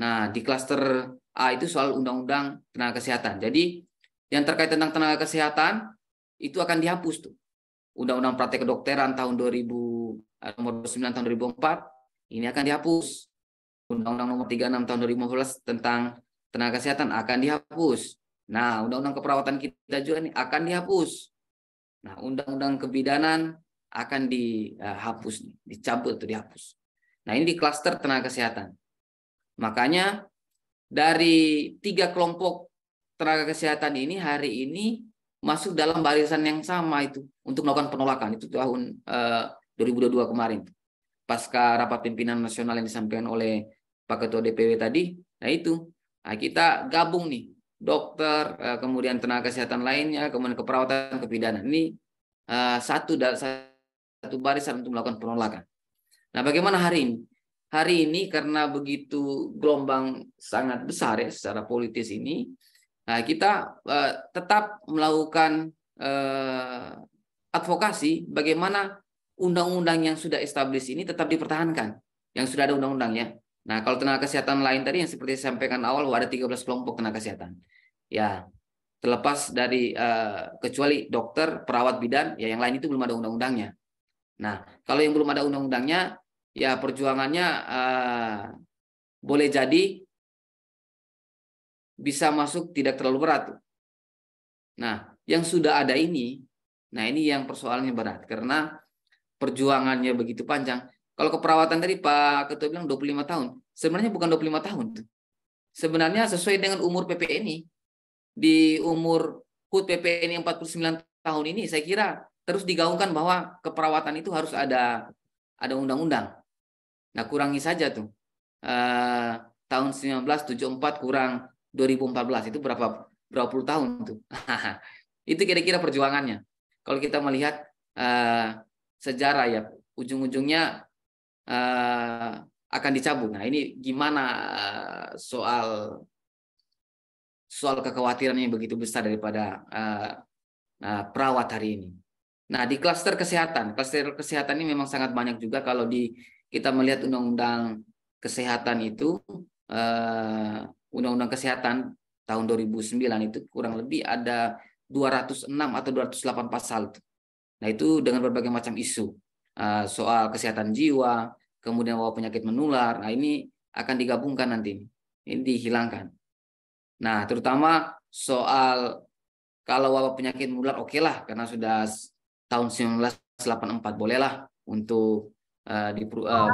Nah, di klaster A itu soal undang-undang tenaga kesehatan. Jadi yang terkait tentang tenaga kesehatan itu akan dihapus tuh. Undang-undang praktek kedokteran tahun 2000 eh, nomor 9 tahun 2004 ini akan dihapus. Undang-Undang Nomor 36 Tahun 2015 tentang tenaga kesehatan akan dihapus. Nah, Undang-Undang Keperawatan kita juga ini akan dihapus. Nah, Undang-Undang Kebidanan akan dihapus, dicabut atau dihapus. Nah, ini di klaster tenaga kesehatan. Makanya dari tiga kelompok tenaga kesehatan ini hari ini masuk dalam barisan yang sama itu untuk melakukan penolakan itu tahun eh, 2022 kemarin pasca rapat pimpinan nasional yang disampaikan oleh Pak Ketua DPW tadi, nah itu nah, kita gabung nih dokter, eh, kemudian tenaga kesehatan lainnya, kemudian keperawatan, kepidanan ini uh, satu satu barisan untuk melakukan penolakan. Nah, bagaimana hari ini? Hari ini karena begitu gelombang sangat besar ya secara politis ini, nah kita eh, tetap melakukan advokasi bagaimana undang-undang yang sudah established ini tetap dipertahankan, yang sudah ada undang-undangnya. Nah, kalau tenaga kesehatan lain tadi yang seperti saya sampaikan awal, oh, ada 13 kelompok tenaga kesehatan. Ya, terlepas dari uh, kecuali dokter, perawat bidan, ya yang lain itu belum ada undang-undangnya. Nah, kalau yang belum ada undang-undangnya, ya perjuangannya uh, boleh jadi bisa masuk tidak terlalu berat. Nah, yang sudah ada ini, nah ini yang persoalannya berat karena perjuangannya begitu panjang. Kalau keperawatan tadi Pak Ketua bilang 25 tahun. Sebenarnya bukan 25 tahun. tuh. Sebenarnya sesuai dengan umur PPNI. Di umur HUT PPNI 49 tahun ini saya kira terus digaungkan bahwa keperawatan itu harus ada ada undang-undang. Nah, kurangi saja tuh. Eh, tahun 1974 kurang 2014 itu berapa berapa puluh tahun tuh. itu kira-kira perjuangannya. Kalau kita melihat eh, sejarah ya ujung-ujungnya uh, akan dicabut. Nah ini gimana uh, soal soal kekhawatiran yang begitu besar daripada uh, uh, perawat hari ini. Nah di klaster kesehatan, klaster kesehatan ini memang sangat banyak juga kalau di kita melihat undang-undang kesehatan itu undang undang-undang kesehatan tahun 2009 itu kurang lebih ada 206 atau 208 pasal itu. Nah itu dengan berbagai macam isu ah, soal kesehatan jiwa, kemudian wabah penyakit menular. Nah ini akan digabungkan nanti, ini dihilangkan. Nah terutama soal kalau wabah penyakit menular oke okay lah karena sudah tahun 1984 bolehlah untuk uh, di uh,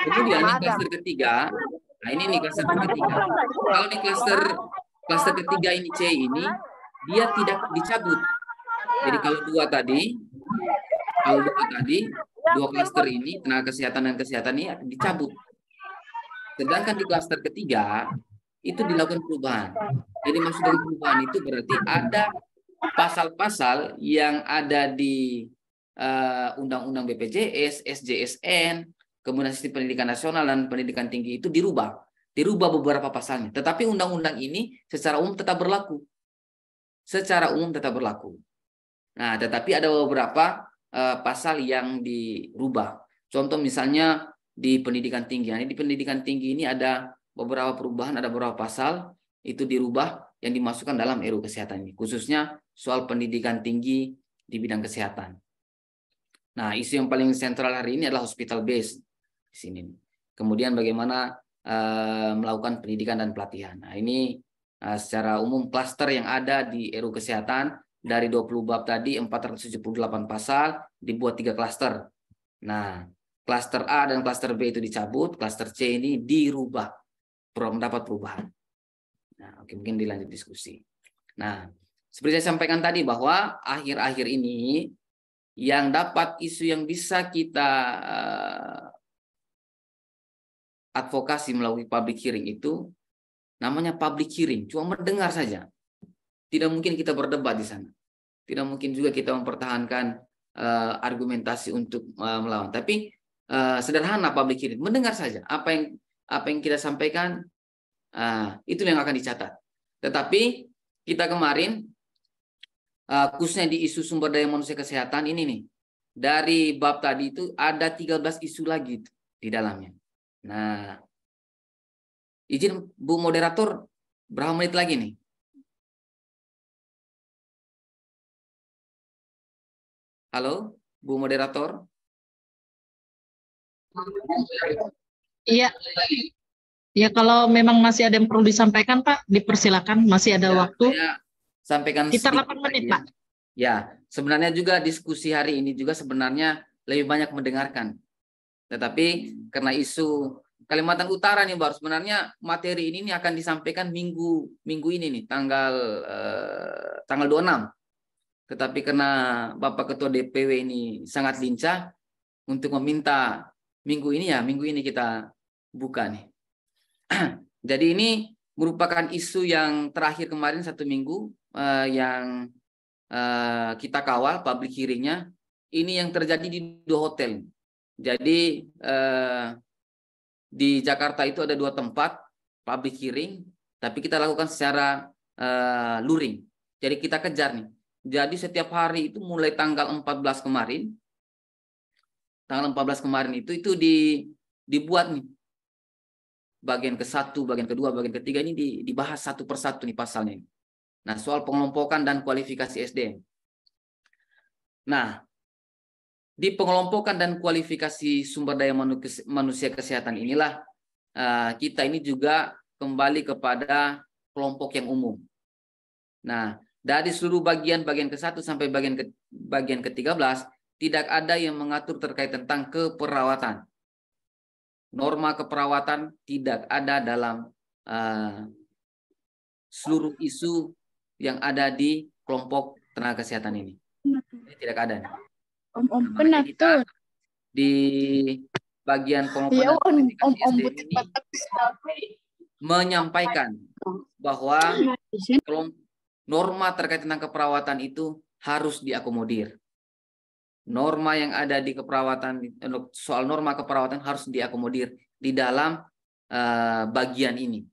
Kemudian ini klaster ketiga, nah ini nih klaster ketiga. Kalau di klaster klaster ketiga ini C ini dia tidak dicabut jadi kalau dua tadi, kalau dua tadi, dua klaster ini, tenaga kesehatan dan kesehatan ini akan dicabut. Sedangkan di klaster ketiga, itu dilakukan perubahan. Jadi maksud dari perubahan itu berarti ada pasal-pasal yang ada di eh, Undang-Undang uh, BPJS, SJSN, kemudian sistem pendidikan nasional dan pendidikan tinggi itu dirubah. Dirubah beberapa pasalnya. Tetapi undang-undang ini secara umum tetap berlaku. Secara umum tetap berlaku. Nah, tetapi ada beberapa uh, pasal yang dirubah. Contoh misalnya di pendidikan tinggi. Nah, di pendidikan tinggi ini ada beberapa perubahan, ada beberapa pasal itu dirubah yang dimasukkan dalam RU kesehatan ini, khususnya soal pendidikan tinggi di bidang kesehatan. Nah, isu yang paling sentral hari ini adalah hospital base di sini. Kemudian bagaimana uh, melakukan pendidikan dan pelatihan. Nah, ini uh, secara umum klaster yang ada di RU kesehatan dari 20 bab tadi 478 pasal dibuat tiga klaster. Nah, klaster A dan klaster B itu dicabut, klaster C ini dirubah, mendapat perubahan. Nah, oke mungkin dilanjut diskusi. Nah, seperti saya sampaikan tadi bahwa akhir-akhir ini yang dapat isu yang bisa kita eh, advokasi melalui public hearing itu namanya public hearing, cuma mendengar saja. Tidak mungkin kita berdebat di sana. Tidak mungkin juga kita mempertahankan uh, argumentasi untuk uh, melawan. Tapi uh, sederhana public hearing, mendengar saja apa yang apa yang kita sampaikan uh, itu yang akan dicatat. Tetapi kita kemarin uh, khususnya di isu sumber daya manusia kesehatan ini nih dari bab tadi itu ada 13 isu lagi itu di dalamnya. Nah, izin Bu moderator berapa menit lagi nih? Halo, Bu Moderator. Iya. Ya kalau memang masih ada yang perlu disampaikan Pak, dipersilakan masih ada ya, waktu. sampaikan kita 8 menit Pak. Ya, sebenarnya juga diskusi hari ini juga sebenarnya lebih banyak mendengarkan. Tetapi karena isu Kalimantan Utara nih baru sebenarnya materi ini, ini akan disampaikan minggu minggu ini nih tanggal eh, tanggal 26 tetapi karena Bapak Ketua DPW ini sangat lincah untuk meminta minggu ini ya, minggu ini kita buka nih. Jadi ini merupakan isu yang terakhir kemarin satu minggu uh, yang uh, kita kawal public hearingnya. Ini yang terjadi di dua hotel. Jadi uh, di Jakarta itu ada dua tempat public hearing, tapi kita lakukan secara uh, luring. Jadi kita kejar nih jadi setiap hari itu mulai tanggal 14 kemarin, tanggal 14 kemarin itu itu di dibuat nih bagian ke satu, bagian kedua, bagian ketiga ini dibahas satu persatu nih pasalnya. Nah soal pengelompokan dan kualifikasi SD. Nah di pengelompokan dan kualifikasi sumber daya manusia kesehatan inilah eh, kita ini juga kembali kepada kelompok yang umum. Nah, dari seluruh bagian bagian ke-1 sampai bagian ke bagian ke-13 tidak ada yang mengatur terkait tentang keperawatan. Norma keperawatan tidak ada dalam uh, seluruh isu yang ada di kelompok tenaga kesehatan ini. ini tidak ada. Om Om nah, pernah tuh di bagian kelompok ya, om, om, om, ini menyampaikan bahwa kelompok norma terkait tentang keperawatan itu harus diakomodir. Norma yang ada di keperawatan eh, soal norma keperawatan harus diakomodir di dalam eh, bagian ini.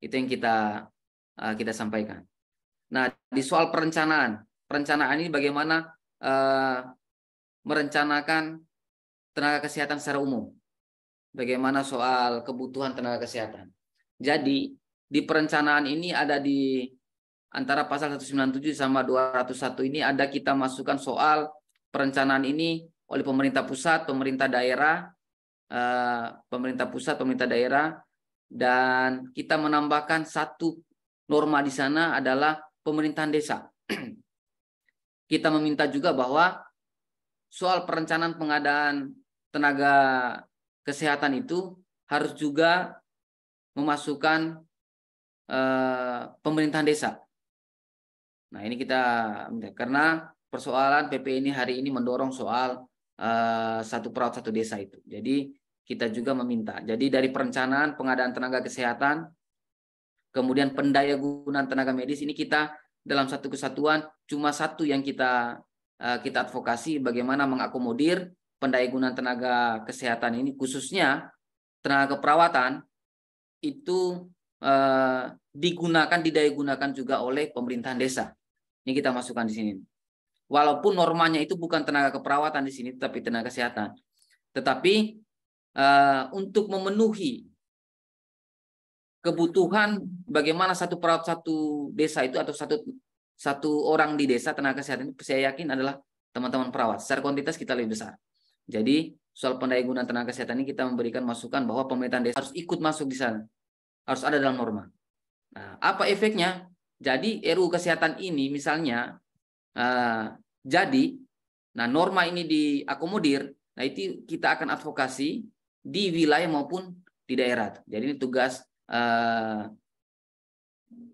Itu yang kita eh, kita sampaikan. Nah, di soal perencanaan, perencanaan ini bagaimana merencanakan tenaga kesehatan secara umum. Bagaimana soal kebutuhan tenaga kesehatan. Jadi, di perencanaan ini ada di antara pasal 197 sama 201 ini ada kita masukkan soal perencanaan ini oleh pemerintah pusat, pemerintah daerah, eh, pemerintah pusat, pemerintah daerah, dan kita menambahkan satu norma di sana adalah pemerintahan desa. kita meminta juga bahwa soal perencanaan pengadaan tenaga kesehatan itu harus juga memasukkan eh, pemerintahan desa. Nah ini kita karena persoalan PP ini hari ini mendorong soal uh, satu perawat satu desa itu. Jadi kita juga meminta. Jadi dari perencanaan pengadaan tenaga kesehatan, kemudian pendayagunaan tenaga medis ini kita dalam satu kesatuan cuma satu yang kita uh, kita advokasi bagaimana mengakomodir pendayagunaan tenaga kesehatan ini khususnya tenaga keperawatan itu uh, digunakan didayagunakan juga oleh pemerintahan desa. Ini kita masukkan di sini. Walaupun normanya itu bukan tenaga keperawatan di sini, tapi tenaga kesehatan. Tetapi eh, untuk memenuhi kebutuhan bagaimana satu perawat satu desa itu atau satu satu orang di desa tenaga kesehatan itu saya yakin adalah teman-teman perawat. Secara kuantitas kita lebih besar. Jadi soal pendayagunaan tenaga kesehatan ini kita memberikan masukan bahwa pemerintahan desa harus ikut masuk di sana. Harus ada dalam norma. Nah, apa efeknya? Jadi RUU kesehatan ini misalnya eh, jadi nah norma ini diakomodir, nah itu kita akan advokasi di wilayah maupun di daerah. Jadi ini tugas eh,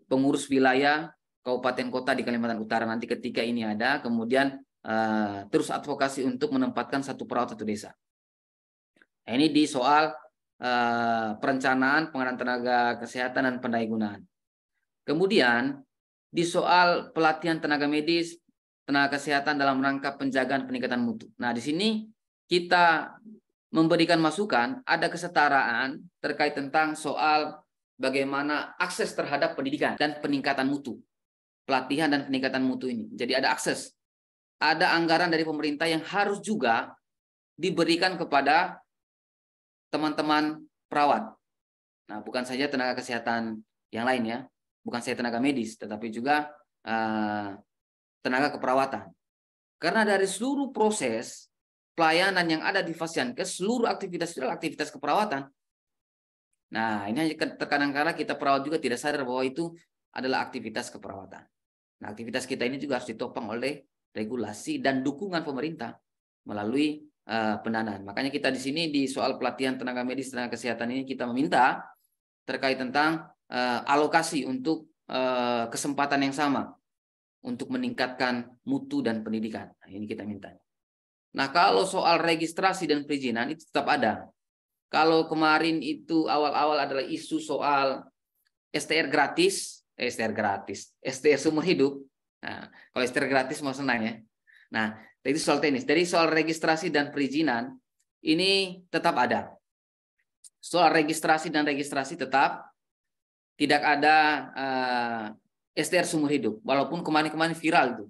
pengurus wilayah kabupaten kota di Kalimantan Utara nanti ketika ini ada, kemudian eh, terus advokasi untuk menempatkan satu perawat satu desa. Nah, ini di soal perencanaan pengadaan tenaga kesehatan dan pendayagunaan. Kemudian di soal pelatihan tenaga medis, tenaga kesehatan dalam rangka penjagaan peningkatan mutu. Nah, di sini kita memberikan masukan ada kesetaraan terkait tentang soal bagaimana akses terhadap pendidikan dan peningkatan mutu. Pelatihan dan peningkatan mutu ini. Jadi ada akses. Ada anggaran dari pemerintah yang harus juga diberikan kepada teman-teman perawat. Nah, bukan saja tenaga kesehatan yang lain ya, bukan saya tenaga medis, tetapi juga uh, tenaga keperawatan. Karena dari seluruh proses pelayanan yang ada di fasian ke seluruh aktivitas adalah aktivitas keperawatan. Nah, ini terkadang-kadang kita perawat juga tidak sadar bahwa itu adalah aktivitas keperawatan. Nah, aktivitas kita ini juga harus ditopang oleh regulasi dan dukungan pemerintah melalui uh, pendanaan. Makanya kita di sini di soal pelatihan tenaga medis tenaga kesehatan ini kita meminta terkait tentang uh, alokasi untuk uh, kesempatan yang sama untuk meningkatkan mutu dan pendidikan. Nah, ini kita minta. Nah, kalau soal registrasi dan perizinan itu tetap ada. Kalau kemarin itu awal-awal adalah isu soal STR gratis, eh, STR gratis, STR seumur hidup. Nah, kalau STR gratis mau senang ya. Nah, itu soal tenis. Dari soal registrasi dan perizinan ini tetap ada. Soal registrasi dan registrasi tetap tidak ada uh, eh, STR seumur hidup. Walaupun kemarin-kemarin viral itu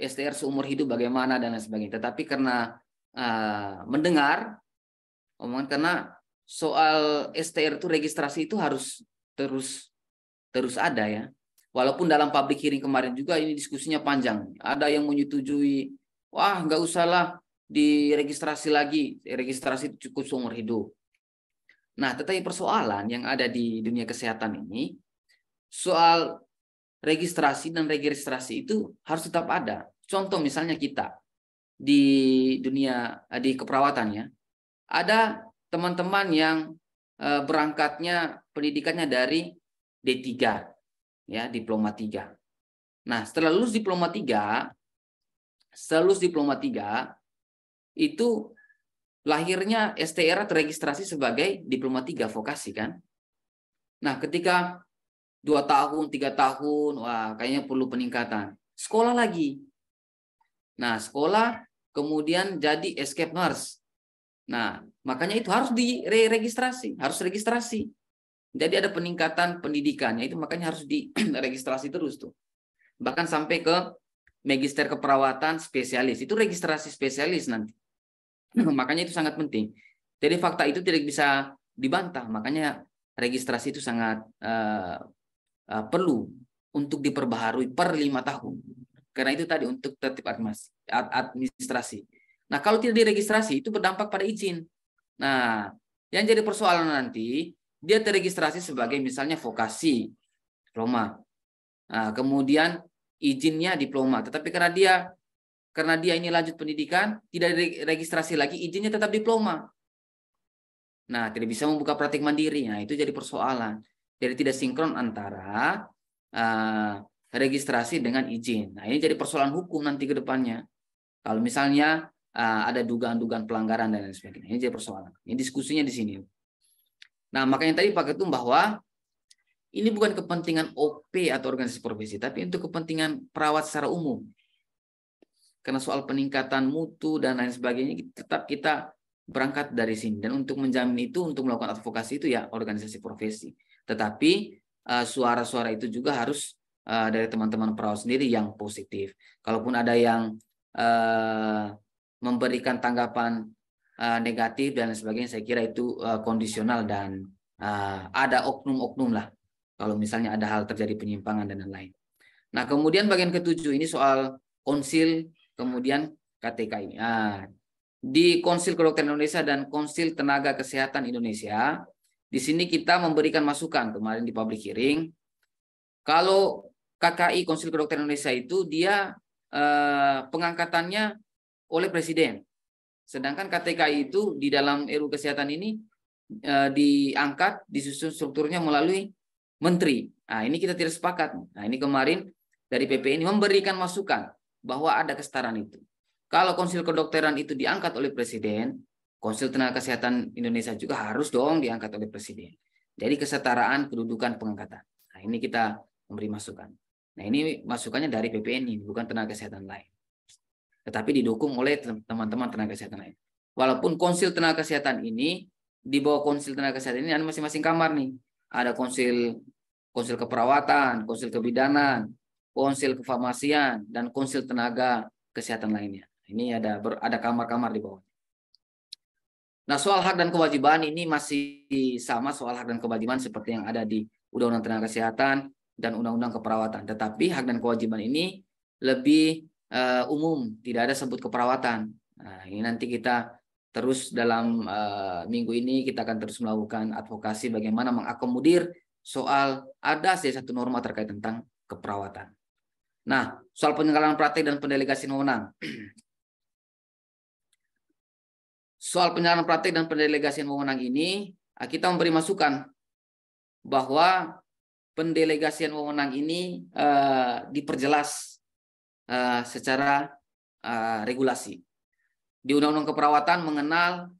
STR seumur hidup bagaimana dan lain sebagainya. Tetapi karena uh, mendengar omongan karena soal STR itu registrasi itu harus terus terus ada ya. Walaupun dalam public hearing kemarin juga ini diskusinya panjang. Ada yang menyetujui, wah nggak usahlah diregistrasi lagi, registrasi cukup seumur hidup. Nah, tetapi persoalan yang ada di dunia kesehatan ini soal registrasi dan registrasi itu harus tetap ada. Contoh misalnya kita di dunia eh, di keperawatan ya, ada teman-teman yang eh, berangkatnya pendidikannya dari D3 ya, diploma 3. Nah, setelah lulus diploma 3, setelah lulus diploma 3 itu lahirnya STR terregistrasi sebagai diploma tiga vokasi kan. Nah, ketika dua tahun, tiga tahun, wah kayaknya perlu peningkatan. Sekolah lagi. Nah, sekolah kemudian jadi escape nurse. Nah, makanya itu harus diregistrasi, harus registrasi. Jadi ada peningkatan pendidikannya itu makanya harus diregistrasi terus tuh. Bahkan sampai ke magister keperawatan spesialis. Itu registrasi spesialis nanti. Makanya itu sangat penting. Jadi fakta itu tidak bisa dibantah. Makanya registrasi itu sangat uh, uh, perlu untuk diperbaharui per lima tahun. Karena itu tadi untuk tertib administrasi. Nah kalau tidak diregistrasi itu berdampak pada izin. Nah yang jadi persoalan nanti dia terregistrasi sebagai misalnya vokasi diploma. Nah, kemudian izinnya diploma, tetapi karena dia karena dia ini lanjut pendidikan, tidak registrasi lagi, izinnya tetap diploma. Nah, tidak bisa membuka praktik mandiri. Nah, itu jadi persoalan. Jadi tidak sinkron antara uh, registrasi dengan izin. Nah, ini jadi persoalan hukum nanti ke depannya. Kalau misalnya uh, ada dugaan-dugaan pelanggaran dan lain sebagainya. Ini jadi persoalan. Ini diskusinya di sini. Nah, makanya tadi Pak Ketum bahwa ini bukan kepentingan OP atau organisasi profesi, tapi untuk kepentingan perawat secara umum karena soal peningkatan mutu dan lain sebagainya tetap kita berangkat dari sini dan untuk menjamin itu untuk melakukan advokasi itu ya organisasi profesi tetapi eh, suara-suara itu juga harus eh, dari teman-teman perawat sendiri yang positif kalaupun ada yang eh, memberikan tanggapan negatif dan lain sebagainya saya kira itu kondisional dan ada oknum-oknum lah kalau misalnya ada hal terjadi penyimpangan dan lain-lain nah kemudian bagian ketujuh ini soal konsil kemudian KTKI. Nah, di Konsil Kedokteran Indonesia dan Konsil Tenaga Kesehatan Indonesia, di sini kita memberikan masukan kemarin di public hearing. Kalau KKI Konsil Kedokteran Indonesia itu dia eh, pengangkatannya oleh presiden. Sedangkan KTKI itu di dalam RU kesehatan ini eh, diangkat disusun strukturnya melalui menteri. Nah, ini kita tidak sepakat. Nah, ini kemarin dari PP ini memberikan masukan bahwa ada kesetaraan itu. Kalau konsil kedokteran itu diangkat oleh presiden, konsil tenaga kesehatan Indonesia juga harus dong diangkat oleh presiden. Jadi kesetaraan kedudukan pengangkatan. Nah, ini kita memberi masukan. Nah, ini masukannya dari PPN ini, bukan tenaga kesehatan lain. Tetapi didukung oleh teman-teman tenaga kesehatan lain. Walaupun konsil tenaga kesehatan ini di bawah konsil tenaga kesehatan ini ada masing-masing kamar nih. Ada konsil konsil keperawatan, konsil kebidanan, konsil kefarmasian, dan konsil tenaga kesehatan lainnya. Ini ada ada kamar-kamar di bawahnya. Nah, soal hak dan kewajiban ini masih sama soal hak dan kewajiban seperti yang ada di Undang-Undang Tenaga Kesehatan dan Undang-Undang Keperawatan. Tetapi hak dan kewajiban ini lebih uh, umum, tidak ada sebut keperawatan. Nah, ini nanti kita terus dalam uh, minggu ini kita akan terus melakukan advokasi bagaimana mengakomodir soal ada sih ya satu norma terkait tentang keperawatan. Nah, soal penyelenggaraan praktik dan pendelegasian wewenang. soal penyelenggaraan praktik dan pendelegasian wewenang ini, ah, kita memberi masukan bahwa pendelegasian wewenang ini ah, diperjelas ah, secara regulasi. Di Undang-Undang Keperawatan mengenal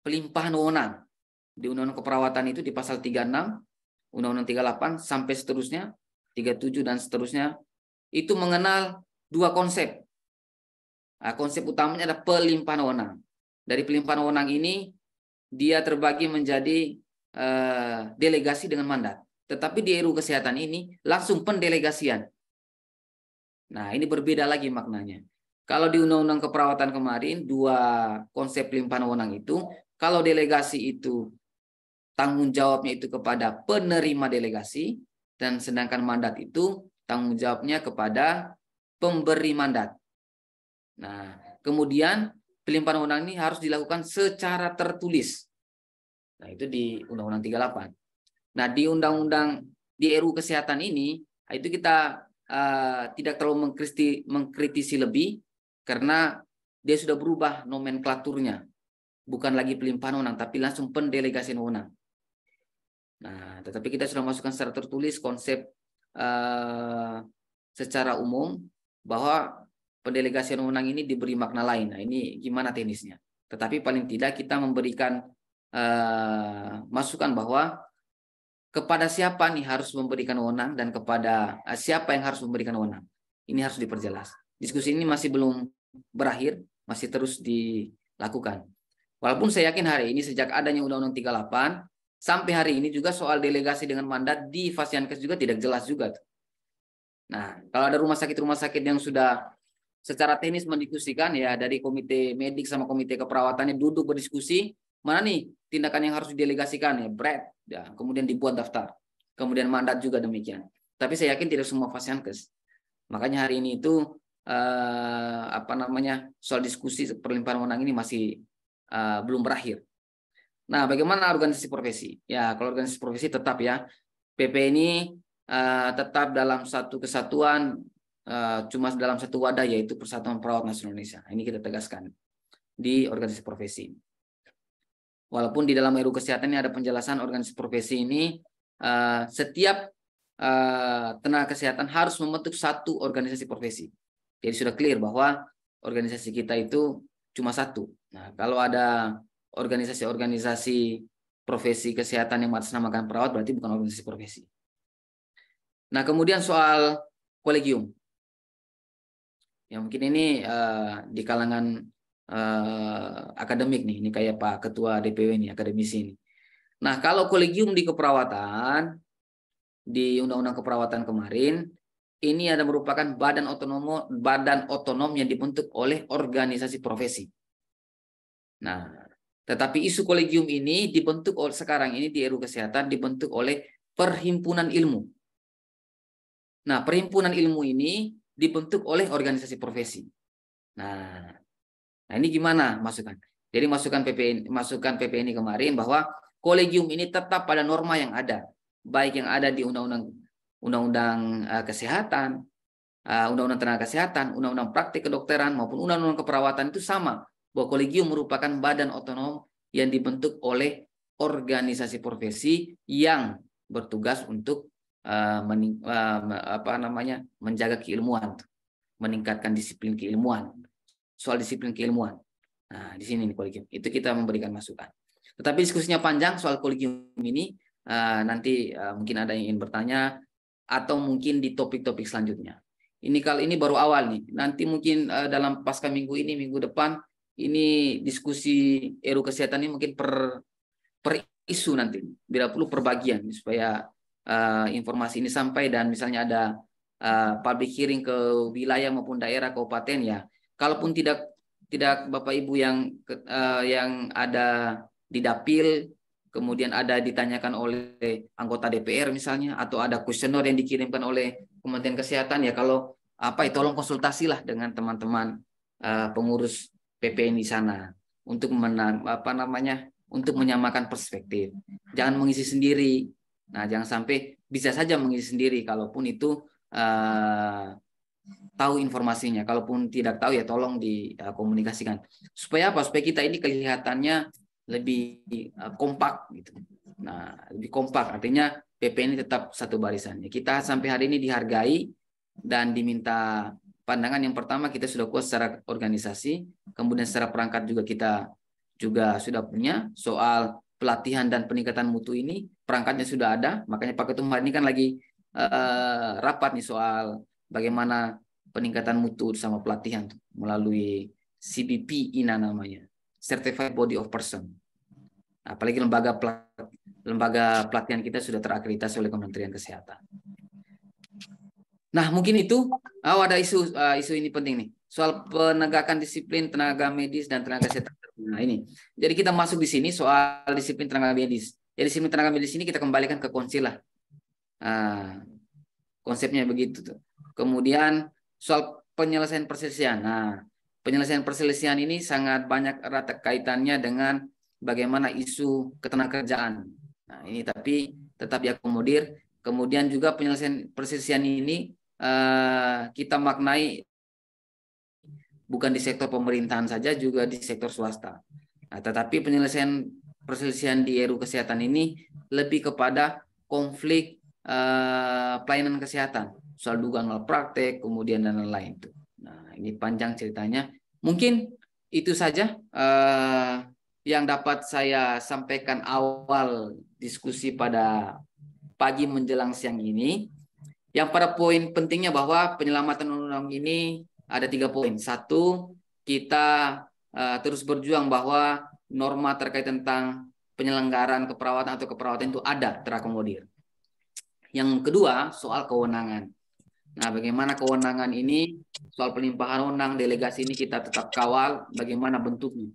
pelimpahan wewenang. Di Undang-Undang Keperawatan itu di pasal 36, Undang-Undang 38 sampai seterusnya, 37 dan seterusnya itu mengenal dua konsep. Nah, konsep utamanya ada pelimpahan wewenang. Dari pelimpahan wewenang ini dia terbagi menjadi eh, delegasi dengan mandat. Tetapi di RU kesehatan ini langsung pendelegasian. Nah, ini berbeda lagi maknanya. Kalau di undang-undang keperawatan kemarin dua konsep pelimpahan wewenang itu, kalau delegasi itu tanggung jawabnya itu kepada penerima delegasi dan sedangkan mandat itu tanggung jawabnya kepada pemberi mandat. Nah, kemudian pelimpahan undang ini harus dilakukan secara tertulis. Nah, itu di Undang-Undang 38. Nah, di Undang-Undang di RU Kesehatan ini, nah, itu kita uh, tidak terlalu mengkristi, mengkritisi lebih karena dia sudah berubah nomenklaturnya. Bukan lagi pelimpahan wewenang, tapi langsung pendelegasian wewenang. Nah, tetapi kita sudah masukkan secara tertulis konsep Eh, secara umum bahwa pendelegasian wewenang ini diberi makna lain. Nah, ini gimana teknisnya? Tetapi paling tidak kita memberikan uh, masukan bahwa kepada siapa nih harus memberikan wewenang dan kepada uh, siapa yang harus memberikan wewenang. Ini harus diperjelas. Diskusi ini masih belum berakhir, masih terus dilakukan. Walaupun saya yakin hari ini sejak adanya Undang-Undang 38 Sampai hari ini juga soal delegasi dengan mandat di Fasiankes juga tidak jelas juga. Nah, kalau ada rumah sakit-rumah sakit yang sudah secara teknis mendiskusikan ya dari komite medik sama komite keperawatannya duduk berdiskusi mana nih tindakan yang harus didelegasikan ya bread ya kemudian dibuat daftar kemudian mandat juga demikian tapi saya yakin tidak semua fasiankes makanya hari ini itu eh, apa namanya soal diskusi perlimpahan wewenang ini masih eh, belum berakhir Nah, bagaimana organisasi profesi? Ya, kalau organisasi profesi tetap ya. PP ini uh, tetap dalam satu kesatuan, uh, cuma dalam satu wadah yaitu Persatuan Perawat Nasional Indonesia. Nah, ini kita tegaskan di organisasi profesi. Walaupun di dalam ilmu Kesehatan ini ada penjelasan organisasi profesi ini, uh, setiap uh, tenaga kesehatan harus membentuk satu organisasi profesi. Jadi sudah clear bahwa organisasi kita itu cuma satu. Nah, kalau ada organisasi-organisasi profesi kesehatan yang mengatasnamakan perawat berarti bukan organisasi profesi. Nah, kemudian soal kolegium. Ya mungkin ini uh, di kalangan uh, akademik nih, ini kayak Pak Ketua DPW ini, akademisi ini. Nah, kalau kolegium di keperawatan di Undang-Undang Keperawatan kemarin ini ada merupakan badan otonom badan otonom yang dibentuk oleh organisasi profesi. Nah, tetapi isu kolegium ini dibentuk oleh sekarang ini di RU Kesehatan dibentuk oleh perhimpunan ilmu. Nah, perhimpunan ilmu ini dibentuk oleh organisasi profesi. Nah, nah ini gimana masukan? Jadi masukan PPN masukan PPN ini kemarin bahwa kolegium ini tetap pada norma yang ada, baik yang ada di undang-undang undang-undang eh, kesehatan, eh, undang-undang tenaga kesehatan, undang-undang praktik kedokteran maupun undang-undang keperawatan itu sama bahwa kolegium merupakan badan otonom yang dibentuk oleh organisasi profesi yang bertugas untuk uh, eh, mening, uh, eh, apa namanya menjaga keilmuan, meningkatkan disiplin keilmuan, soal disiplin keilmuan. Nah, di sini nih kolegium. Itu kita memberikan masukan. Tetapi diskusinya panjang soal kolegium ini. Uh, nanti uh, mungkin ada yang ingin bertanya atau mungkin di topik-topik selanjutnya. Ini kali ini baru awal nih. Nanti mungkin uh, dalam pasca minggu ini, minggu depan ini diskusi edu kesehatan ini mungkin per per isu nanti bila perlu perbagian supaya uh, informasi ini sampai dan misalnya ada uh, public hearing ke wilayah maupun daerah kabupaten ya kalaupun tidak tidak bapak ibu yang uh, yang ada di dapil kemudian ada ditanyakan oleh anggota DPR misalnya atau ada kuesioner yang dikirimkan oleh Kementerian Kesehatan ya kalau apa ya tolong konsultasilah dengan teman-teman pengurus PPN di sana untuk menang, apa namanya untuk menyamakan perspektif. Jangan mengisi sendiri. Nah, jangan sampai bisa saja mengisi sendiri kalaupun itu uh, tahu informasinya. Kalaupun tidak tahu ya tolong dikomunikasikan. Supaya apa? Supaya kita ini kelihatannya lebih eh, kompak gitu. Nah, lebih kompak artinya PP ini tetap satu barisan. Kita sampai hari ini dihargai dan diminta pandangan yang pertama kita sudah kuat secara organisasi, kemudian secara perangkat juga kita juga sudah punya soal pelatihan dan peningkatan mutu ini perangkatnya sudah ada, makanya Pak Ketum hari ini kan lagi uh, rapat nih soal bagaimana peningkatan mutu sama pelatihan tuh, melalui CBP INA namanya, Certified Body of Person. Apalagi lembaga lembaga pelatihan kita sudah terakreditasi oleh Kementerian Kesehatan. Nah, mungkin itu oh, ada isu uh, isu ini penting nih soal penegakan disiplin tenaga medis dan tenaga kesehatan. Nah ini, jadi kita masuk di sini soal disiplin tenaga medis. Ya disiplin tenaga medis ini kita kembalikan ke konsil lah. Uh, konsepnya begitu tuh. Kemudian soal penyelesaian perselisihan. Nah, penyelesaian perselisihan ini sangat banyak erat kaitannya dengan bagaimana isu ketenagakerjaan. Nah, ini tapi tetap diakomodir. Kemudian juga penyelesaian perselisihan ini Eh, kita maknai bukan di sektor pemerintahan saja juga di sektor swasta. Nah, tetapi penyelesaian perselisihan di RU kesehatan ini lebih kepada konflik uh, pelayanan kesehatan, soal dugaan malpraktek, kemudian dan lain-lain itu. Nah, ini panjang ceritanya. Mungkin itu saja uh, yang dapat saya sampaikan awal diskusi pada pagi menjelang siang ini. Yang pada poin pentingnya bahwa penyelamatan undang-undang ini ada tiga poin. Satu, kita uh, terus berjuang bahwa norma terkait tentang penyelenggaraan keperawatan atau keperawatan itu ada terakomodir. Yang kedua, soal kewenangan. Nah, bagaimana kewenangan ini, soal pelimpahan undang delegasi ini kita tetap kawal bagaimana bentuknya.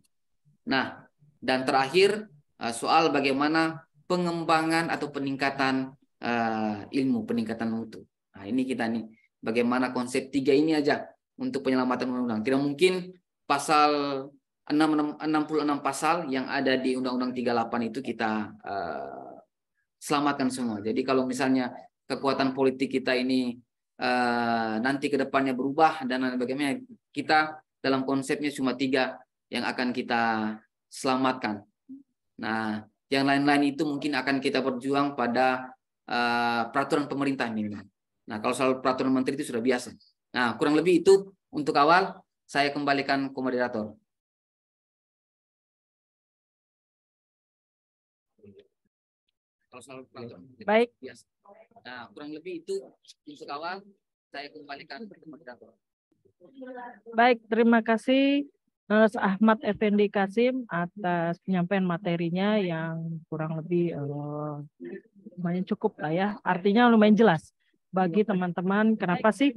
Nah, dan terakhir eh, soal bagaimana pengembangan atau peningkatan eh, uh, ilmu peningkatan mutu. Nah, ini kita nih bagaimana konsep tiga ini aja untuk penyelamatan undang-undang. Tidak mungkin pasal 66 pasal yang ada di Undang-Undang 38 itu kita uh, selamatkan semua. Jadi kalau misalnya kekuatan politik kita ini uh, nanti ke depannya berubah dan lain bagaimana, kita dalam konsepnya cuma tiga yang akan kita selamatkan. Nah, yang lain-lain itu mungkin akan kita berjuang pada Eh, peraturan pemerintah minimal. Nah, kalau soal peraturan menteri itu sudah biasa. Nah, kurang lebih itu untuk awal saya kembalikan ke moderator. Kalau soal peraturan Baik. Biasa. Nah, kurang lebih itu untuk awal saya kembalikan ke moderator. Baik, terima kasih Mas eh, Ahmad Effendi Kasim atas penyampaian materinya yang kurang lebih uh, lumayan cukup lah ya. Artinya lumayan jelas bagi teman-teman kenapa sih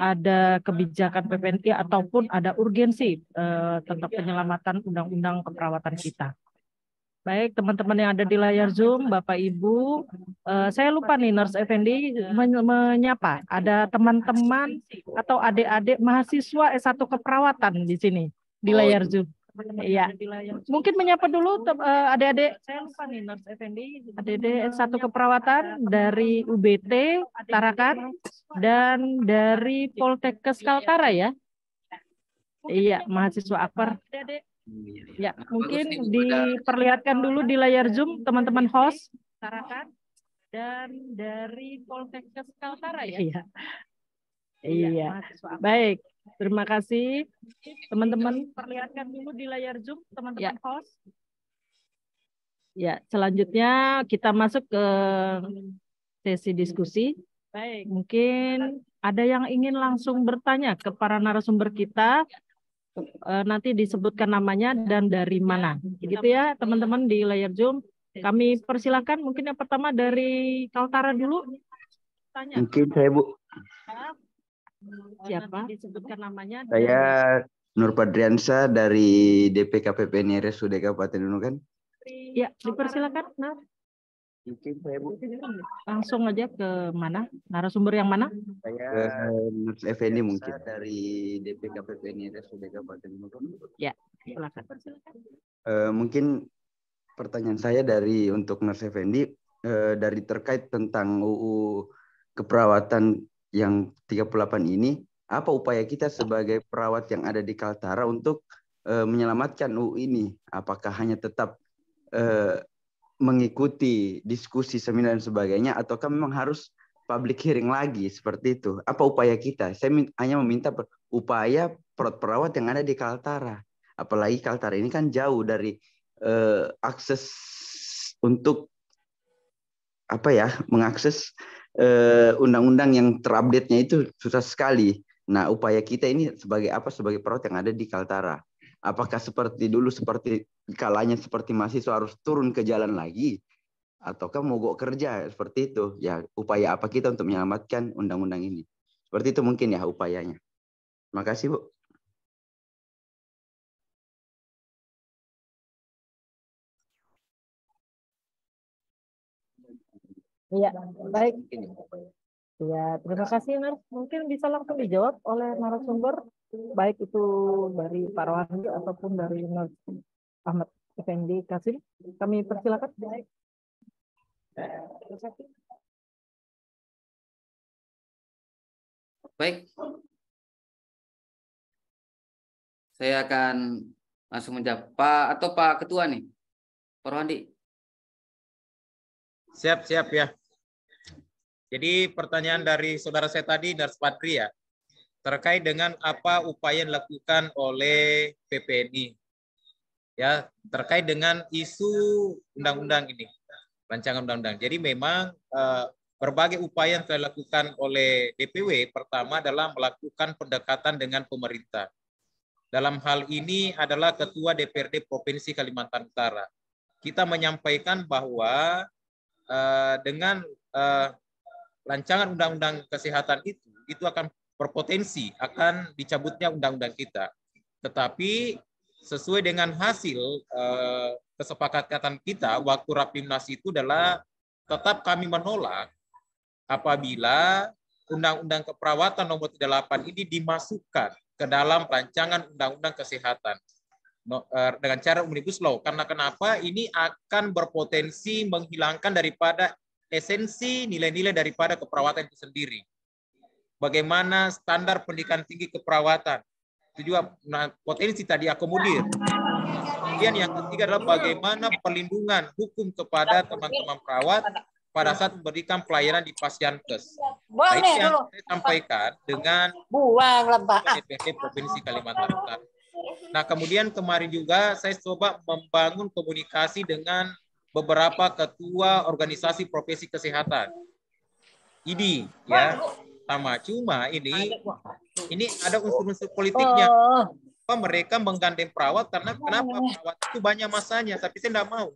ada kebijakan PPNI ataupun ada urgensi eh, tentang penyelamatan undang-undang keperawatan kita. Baik, teman-teman yang ada di layar Zoom, Bapak Ibu, eh, saya lupa nih Nurse Effendi menyapa. Ada teman-teman atau adik-adik mahasiswa S1 keperawatan di sini di layar oh, Zoom iya. Mungkin menyapa dulu ada eh, adik-adik. Saya lupa nih Nurse Effendi. Adik-adik satu keperawatan dari UBT Tarakan dan dari Poltekkes Kaltara ya. Iya, ya. iya, mahasiswa Akper. Ya, mungkin diperlihatkan dulu di layar Zoom teman-teman host Tarakan dan dari Poltekkes Kaltara ya. Iya. Iya. iya. Baik. Terima kasih teman-teman. Perlihatkan dulu di layar Zoom teman-teman ya. host. Ya, selanjutnya kita masuk ke sesi diskusi. Baik. Mungkin ada yang ingin langsung bertanya ke para narasumber kita. Eh, nanti disebutkan namanya dan dari ya, mana. Gitu ya teman-teman di layar Zoom. Kami persilahkan, mungkin yang pertama dari Kaltara dulu. Tanya. Mungkin saya Bu. Siapa? Disebutkan namanya. Saya Nur Padriansa dari DPKPPN Sudah Kabupaten Nunukan. Ya, dipersilakan, Nur. Langsung aja ke mana? Narasumber yang mana? Saya Nur Effendi mungkin dari DPKPPN Sudah Kabupaten Nunukan. Ya, silakan. Uh, mungkin pertanyaan saya dari untuk Nur Effendi eh, dari terkait tentang UU keperawatan yang 38 ini, apa upaya kita sebagai perawat yang ada di Kaltara untuk uh, menyelamatkan UU ini? Apakah hanya tetap uh, mengikuti diskusi seminar dan sebagainya, ataukah memang harus public hearing lagi seperti itu? Apa upaya kita? Saya hanya meminta upaya perawat perawat yang ada di Kaltara. Apalagi Kaltara ini kan jauh dari uh, akses untuk apa ya mengakses Eh, undang-undang yang terupdate-nya itu susah sekali. Nah, upaya kita ini sebagai apa? Sebagai perawat yang ada di Kaltara. Apakah seperti dulu seperti kalanya seperti mahasiswa harus turun ke jalan lagi? Ataukah mogok kerja seperti itu? Ya, upaya apa kita untuk menyelamatkan undang-undang ini? Seperti itu mungkin ya upayanya. Terima kasih, Bu. Iya, baik. Ya, iya, terima kasih Mas. Mungkin bisa langsung dijawab oleh narasumber, baik itu dari Pak Rohandi ataupun dari Mas Ahmad Effendi Kasim. Kami persilakan. Baik. Baik. Saya akan langsung menjawab. Pak atau Pak Ketua nih, Pak Rohandi. Siap, siap ya. Jadi pertanyaan dari saudara saya tadi, Nars Padri ya, terkait dengan apa upaya yang dilakukan oleh PPNI. Ya, terkait dengan isu undang-undang ini, rancangan undang-undang. Jadi memang eh, berbagai upaya yang telah dilakukan oleh DPW pertama adalah melakukan pendekatan dengan pemerintah. Dalam hal ini adalah Ketua DPRD Provinsi Kalimantan Utara. Kita menyampaikan bahwa eh, dengan eh, rancangan undang-undang kesehatan itu itu akan berpotensi akan dicabutnya undang-undang kita. Tetapi sesuai dengan hasil eh, kesepakatan kita waktu rapimnas itu adalah tetap kami menolak apabila Undang-Undang Keperawatan Nomor 38 ini dimasukkan ke dalam rancangan Undang-Undang Kesehatan eh, dengan cara omnibus law karena kenapa ini akan berpotensi menghilangkan daripada esensi nilai-nilai daripada keperawatan itu sendiri. Bagaimana standar pendidikan tinggi keperawatan. Itu juga nah, potensi tadi akomodir. Kemudian yang ketiga adalah bagaimana perlindungan hukum kepada teman-teman perawat pada saat memberikan pelayanan di pasien Nah, itu yang saya sampaikan dengan buang DPRD Provinsi Kalimantan Utara. Nah, kemudian kemarin juga saya coba membangun komunikasi dengan beberapa ketua organisasi profesi kesehatan. Ini ya sama cuma ini ini ada unsur-unsur politiknya. Oh. Apa mereka menggandeng perawat karena kenapa perawat itu banyak masanya tapi saya tidak mau.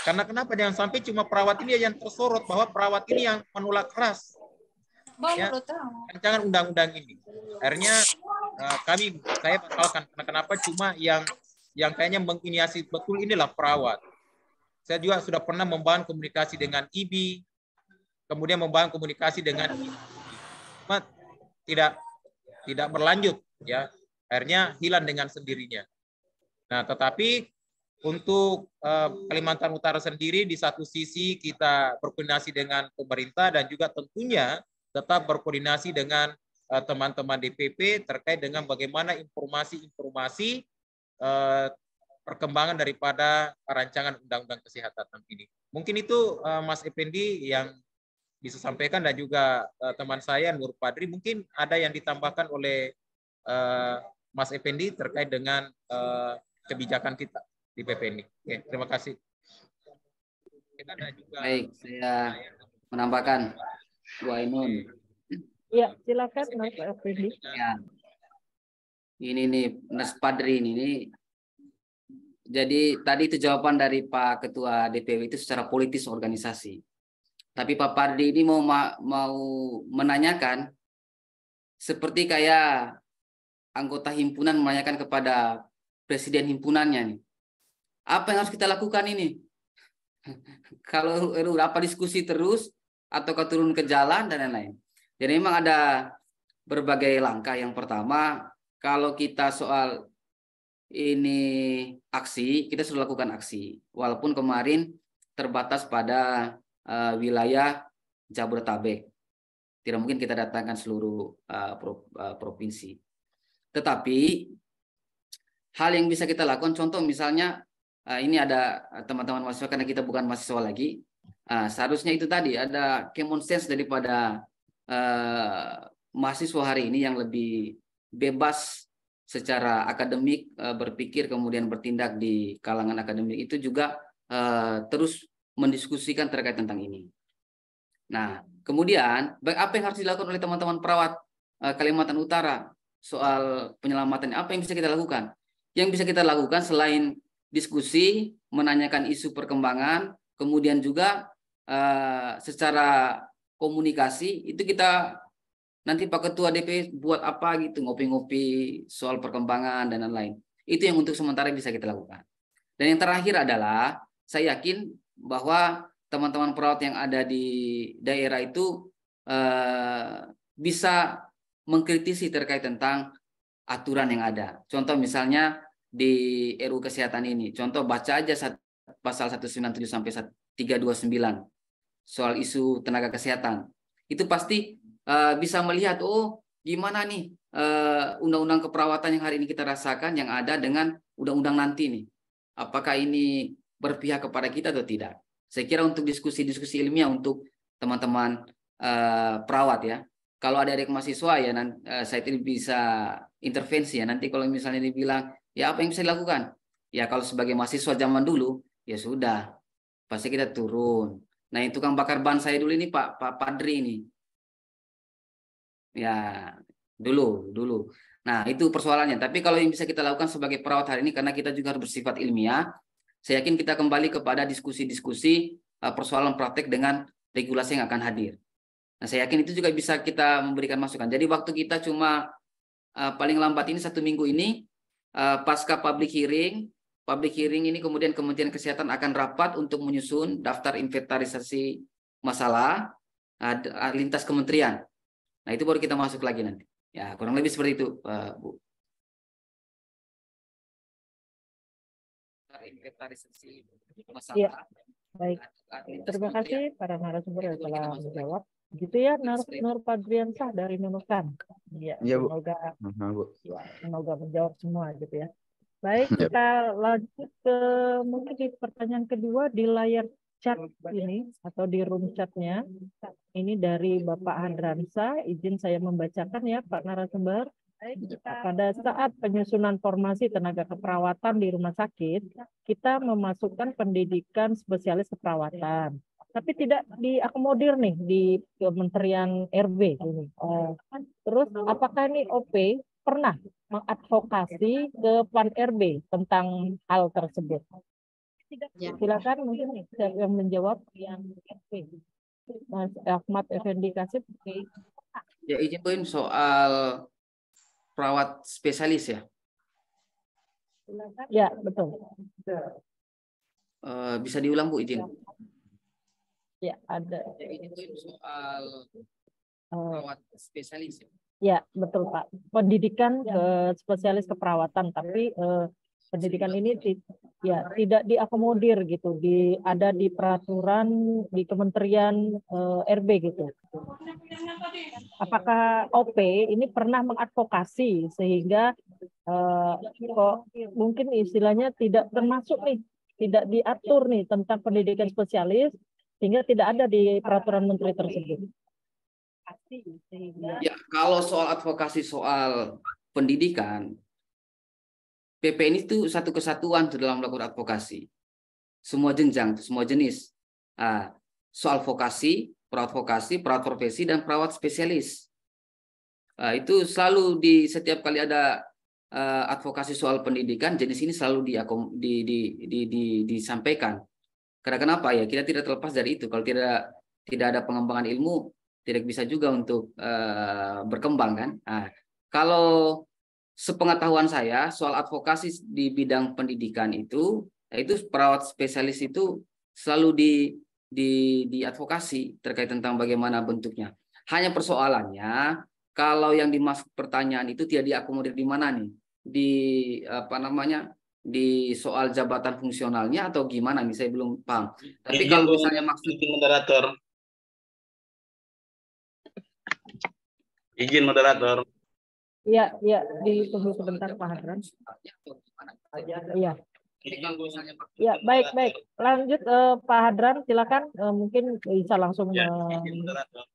Karena kenapa jangan sampai cuma perawat ini yang tersorot bahwa perawat ini yang menolak keras. Ya, jangan undang-undang ini. Akhirnya eh, kami saya batalkan kenapa cuma yang yang kayaknya menginisiasi betul inilah perawat saya juga sudah pernah membangun komunikasi dengan IB, kemudian membangun komunikasi dengan IB. tidak tidak berlanjut ya. Akhirnya hilang dengan sendirinya. Nah, tetapi untuk uh, Kalimantan Utara sendiri di satu sisi kita berkoordinasi dengan pemerintah dan juga tentunya tetap berkoordinasi dengan eh, teman-teman uh, DPP terkait dengan bagaimana informasi-informasi uh, perkembangan daripada rancangan undang-undang kesehatan ini. Mungkin itu uh, Mas Effendi yang bisa sampaikan dan juga uh, teman saya Nur Padri mungkin ada yang ditambahkan oleh uh, Mas Effendi terkait dengan uh, kebijakan kita di PP ini. Oke, terima kasih. Kita ada juga Baik, saya menambahkan Wainun. Iya, silakan Mas Effendi. Ya. Ini nih Mas Padri ini, ini jadi tadi itu jawaban dari Pak Ketua DPW itu secara politis organisasi. Tapi Pak Pardi ini mau mau menanyakan seperti kayak anggota himpunan menanyakan kepada presiden himpunannya nih. Apa yang harus kita lakukan ini? Kalau apa diskusi terus atau turun ke jalan dan lain-lain. Jadi memang ada berbagai langkah. Yang pertama, kalau kita soal ini aksi, kita sudah lakukan aksi. Walaupun kemarin terbatas pada uh, wilayah Jabodetabek. Tidak mungkin kita datangkan seluruh uh, provinsi. Tetapi hal yang bisa kita lakukan contoh misalnya uh, ini ada teman-teman mahasiswa karena kita bukan mahasiswa lagi. Uh, seharusnya itu tadi ada common sense daripada uh, mahasiswa hari ini yang lebih bebas secara akademik eh, berpikir kemudian bertindak di kalangan akademik itu juga eh, terus mendiskusikan terkait tentang ini. Nah, kemudian apa yang harus dilakukan oleh teman-teman perawat eh, Kalimantan Utara soal penyelamatan apa yang bisa kita lakukan? Yang bisa kita lakukan selain diskusi, menanyakan isu perkembangan, kemudian juga secara komunikasi itu kita Nanti Pak Ketua DP buat apa gitu, ngopi-ngopi soal perkembangan dan lain-lain. Itu yang untuk sementara bisa kita lakukan. Dan yang terakhir adalah saya yakin bahwa teman-teman perawat yang ada di daerah itu eh, bisa mengkritisi terkait tentang aturan yang ada. Contoh misalnya di RU kesehatan ini. Contoh baca aja pasal 197 sampai 329 soal isu tenaga kesehatan. Itu pasti Eh, bisa melihat oh gimana nih eh, undang-undang keperawatan yang hari ini kita rasakan yang ada dengan undang-undang nanti nih. Apakah ini berpihak kepada kita atau tidak? Saya kira untuk diskusi-diskusi ilmiah untuk teman-teman uh, perawat ya. Kalau ada adik mahasiswa ya nanti, saya tidak bisa intervensi ya. Nanti kalau misalnya dibilang ya apa yang bisa dilakukan? Ya kalau sebagai mahasiswa zaman dulu ya sudah pasti kita turun. Nah yang tukang bakar ban saya dulu ini Pak Pak Padri ini Ya, dulu, dulu. Nah, itu persoalannya. Tapi kalau yang bisa kita lakukan sebagai perawat hari ini karena kita juga harus bersifat ilmiah, saya yakin kita kembali kepada diskusi-diskusi eh, persoalan praktek dengan regulasi yang akan hadir. Nah, saya yakin itu juga bisa kita memberikan masukan. Jadi waktu kita cuma eh, paling lambat ini satu minggu ini uh, pasca public hearing, public hearing ini kemudian Kementerian Kesehatan akan rapat untuk menyusun daftar inventarisasi masalah lintas kementerian. Nah, itu baru kita masuk lagi nanti. Ya, kurang lebih seperti itu, Pak Bu. Ya. Baik. Terima kasih ya. para narasumber yang telah menjawab. Gitu ya, Nur, Nur Padriansah dari Nunukan. Ya, ya Bu. Semoga, ya, semoga menjawab semua gitu ya. Baik, iya, kita lanjut ke mungkin di pertanyaan kedua di layar chat ini atau di room chatnya. Ini dari Bapak Handransa. Izin saya membacakan ya Pak Narasumber. Nah, pada saat penyusunan formasi tenaga keperawatan di rumah sakit, kita memasukkan pendidikan spesialis keperawatan. Tapi tidak diakomodir nih di Kementerian RB oh. Terus apakah ini OP pernah mengadvokasi ke Pan RB tentang hal tersebut? Ya. Silakan mungkin yang menjawab yang Mas Ahmad Effendi Kasip. Ya izin poin soal perawat spesialis ya. Ya betul. Uh, bisa diulang Bu izin. Ya ada. Ya, izin poin soal perawat spesialis ya. Ya betul Pak. Pendidikan ya. ke spesialis keperawatan tapi eh, pendidikan ini ya tidak diakomodir gitu di ada di peraturan di Kementerian eh, RB gitu. Apakah OP ini pernah mengadvokasi sehingga eh, kok mungkin istilahnya tidak termasuk nih tidak diatur nih tentang pendidikan spesialis sehingga tidak ada di peraturan menteri tersebut. Ya, kalau soal advokasi soal pendidikan PPN itu satu kesatuan dalam melakukan advokasi. Semua jenjang, semua jenis. Ah, soal vokasi, perawat vokasi, perawat profesi, dan perawat spesialis. Ah, itu selalu di setiap kali ada ah, advokasi soal pendidikan, jenis ini selalu di, di, di, di, di, disampaikan. Karena kenapa ya? Kita tidak terlepas dari itu. Kalau tidak tidak ada pengembangan ilmu, tidak bisa juga untuk uh, berkembang kan. Nah, kalau sepengetahuan saya soal advokasi di bidang pendidikan itu itu perawat spesialis itu selalu di di di advokasi terkait tentang bagaimana bentuknya. Hanya persoalannya kalau yang dimaksud pertanyaan itu tidak diakomodir di mana nih? Di apa namanya? di soal jabatan fungsionalnya atau gimana nih saya belum paham. Tapi ya, kalau iya, misalnya iya. maksud moderator. Izin moderator. Iya, iya, ditunggu sebentar Pak Hadran. Iya. Ya, baik, baik. Lanjut eh, Pak Hadran, silakan eh, mungkin bisa langsung Iya,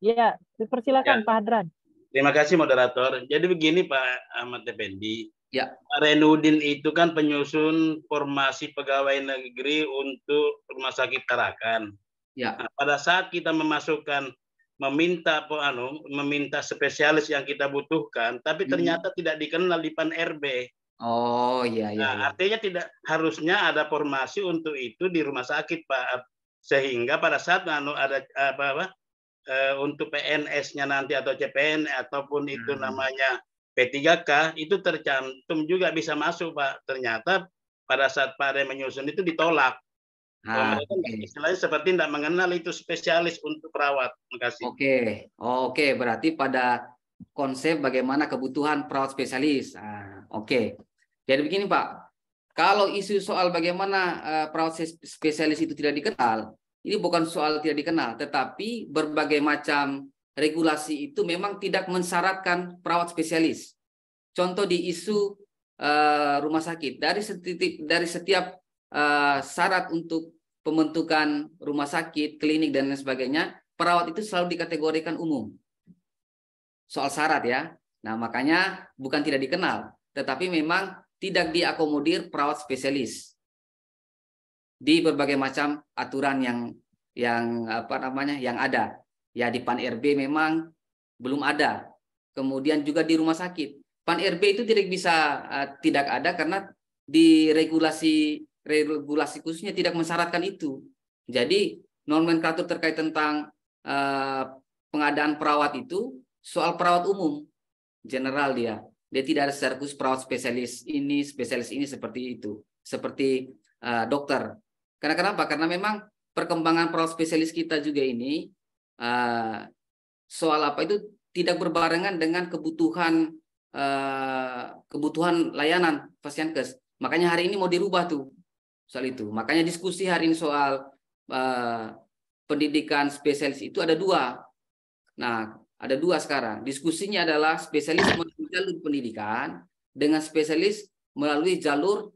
ya, dipersilakan ya. Pak Hadran. Terima kasih moderator. Jadi begini Pak Ahmad Effendi. Ya. Pak Renudin itu kan penyusun formasi pegawai negeri untuk Rumah Sakit Tarakan. Ya. Nah, pada saat kita memasukkan meminta anu meminta spesialis yang kita butuhkan tapi hmm. ternyata hmm. tidak dikenal di Pan RB. Oh iya iya. Nah, iya. artinya tidak harusnya ada formasi untuk itu di rumah sakit Pak sehingga pada saat anu ada apa apa eh, untuk PNS-nya nanti atau CPN ataupun hmm. itu namanya P3K itu tercantum juga bisa masuk Pak. Ternyata pada saat Pak Re menyusun itu ditolak. Ah, Istilahnya seperti tidak mengenal itu spesialis untuk perawat. Makasih. Oke, okay. oke. Okay. Berarti pada konsep bagaimana kebutuhan perawat spesialis. Ah, oke. Okay. Jadi begini Pak, kalau isu soal bagaimana eh, perawat spesialis itu tidak dikenal, ini bukan soal tidak dikenal, tetapi berbagai macam regulasi itu memang tidak mensyaratkan perawat spesialis. Contoh di isu eh, rumah sakit dari setiap dari setiap eh, syarat untuk pembentukan rumah sakit, klinik, dan lain sebagainya, perawat itu selalu dikategorikan umum. Soal syarat ya. Nah, makanya bukan tidak dikenal, tetapi memang tidak diakomodir perawat spesialis di berbagai macam aturan yang yang apa namanya yang ada. Ya di Pan RB memang belum ada. Kemudian juga di rumah sakit. Pan RB itu tidak bisa uh, tidak ada karena di regulasi regulasi khususnya tidak mensyaratkan itu. Jadi nomenklatur terkait tentang uh, pengadaan perawat itu soal perawat umum general dia. Dia tidak ada secara khusus perawat spesialis ini, spesialis ini seperti itu, seperti uh, dokter. Karena kenapa? Karena memang perkembangan perawat spesialis kita juga ini uh, soal apa itu tidak berbarengan dengan kebutuhan uh, kebutuhan layanan pasien kes. Makanya hari ini mau dirubah tuh soal itu. Makanya diskusi hari ini soal uh, pendidikan spesialis itu ada dua. Nah, ada dua sekarang. Diskusinya adalah spesialis melalui jalur pendidikan dengan spesialis melalui jalur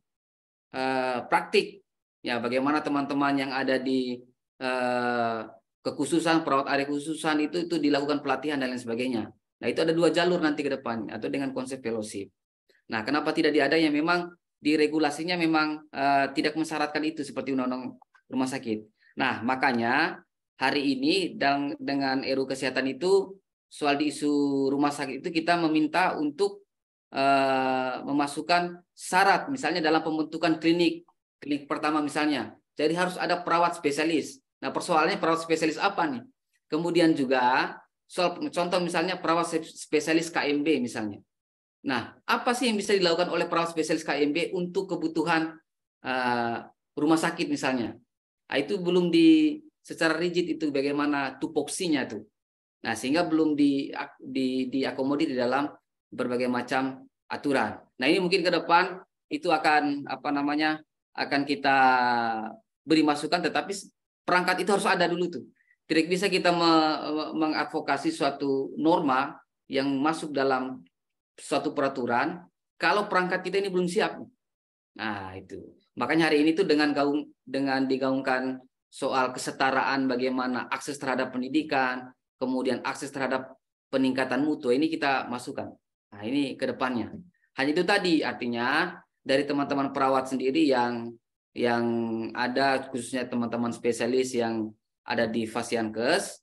uh, praktik. Ya, bagaimana teman-teman yang ada di uh, kekhususan perawat area khususan itu itu dilakukan pelatihan dan lain sebagainya. Nah, itu ada dua jalur nanti ke depan atau dengan konsep fellowship. Nah, kenapa tidak diadanya memang di regulasinya memang uh, tidak mensyaratkan itu seperti undang-undang rumah sakit. Nah, makanya hari ini dan dengan RU kesehatan itu soal di isu rumah sakit itu kita meminta untuk uh, memasukkan syarat misalnya dalam pembentukan klinik klinik pertama misalnya. Jadi harus ada perawat spesialis. Nah, persoalannya perawat spesialis apa nih? Kemudian juga soal contoh misalnya perawat spesialis KMB misalnya. Nah, apa sih yang bisa dilakukan oleh perawat spesialis KMB untuk kebutuhan uh, rumah sakit misalnya? Nah, itu belum di secara rigid itu bagaimana tupoksinya tuh. Nah, sehingga belum di, di diakomodir di dalam berbagai macam aturan. Nah, ini mungkin ke depan itu akan apa namanya? akan kita beri masukan tetapi perangkat itu harus ada dulu tuh. Tidak bisa kita me mengadvokasi suatu norma yang masuk dalam suatu peraturan kalau perangkat kita ini belum siap. Nah, itu. Makanya hari ini tuh dengan gaung dengan digaungkan soal kesetaraan bagaimana akses terhadap pendidikan, kemudian akses terhadap peningkatan mutu ini kita masukkan. Nah, ini ke depannya. Hanya itu tadi artinya dari teman-teman perawat sendiri yang yang ada khususnya teman-teman spesialis yang ada di fasiankes,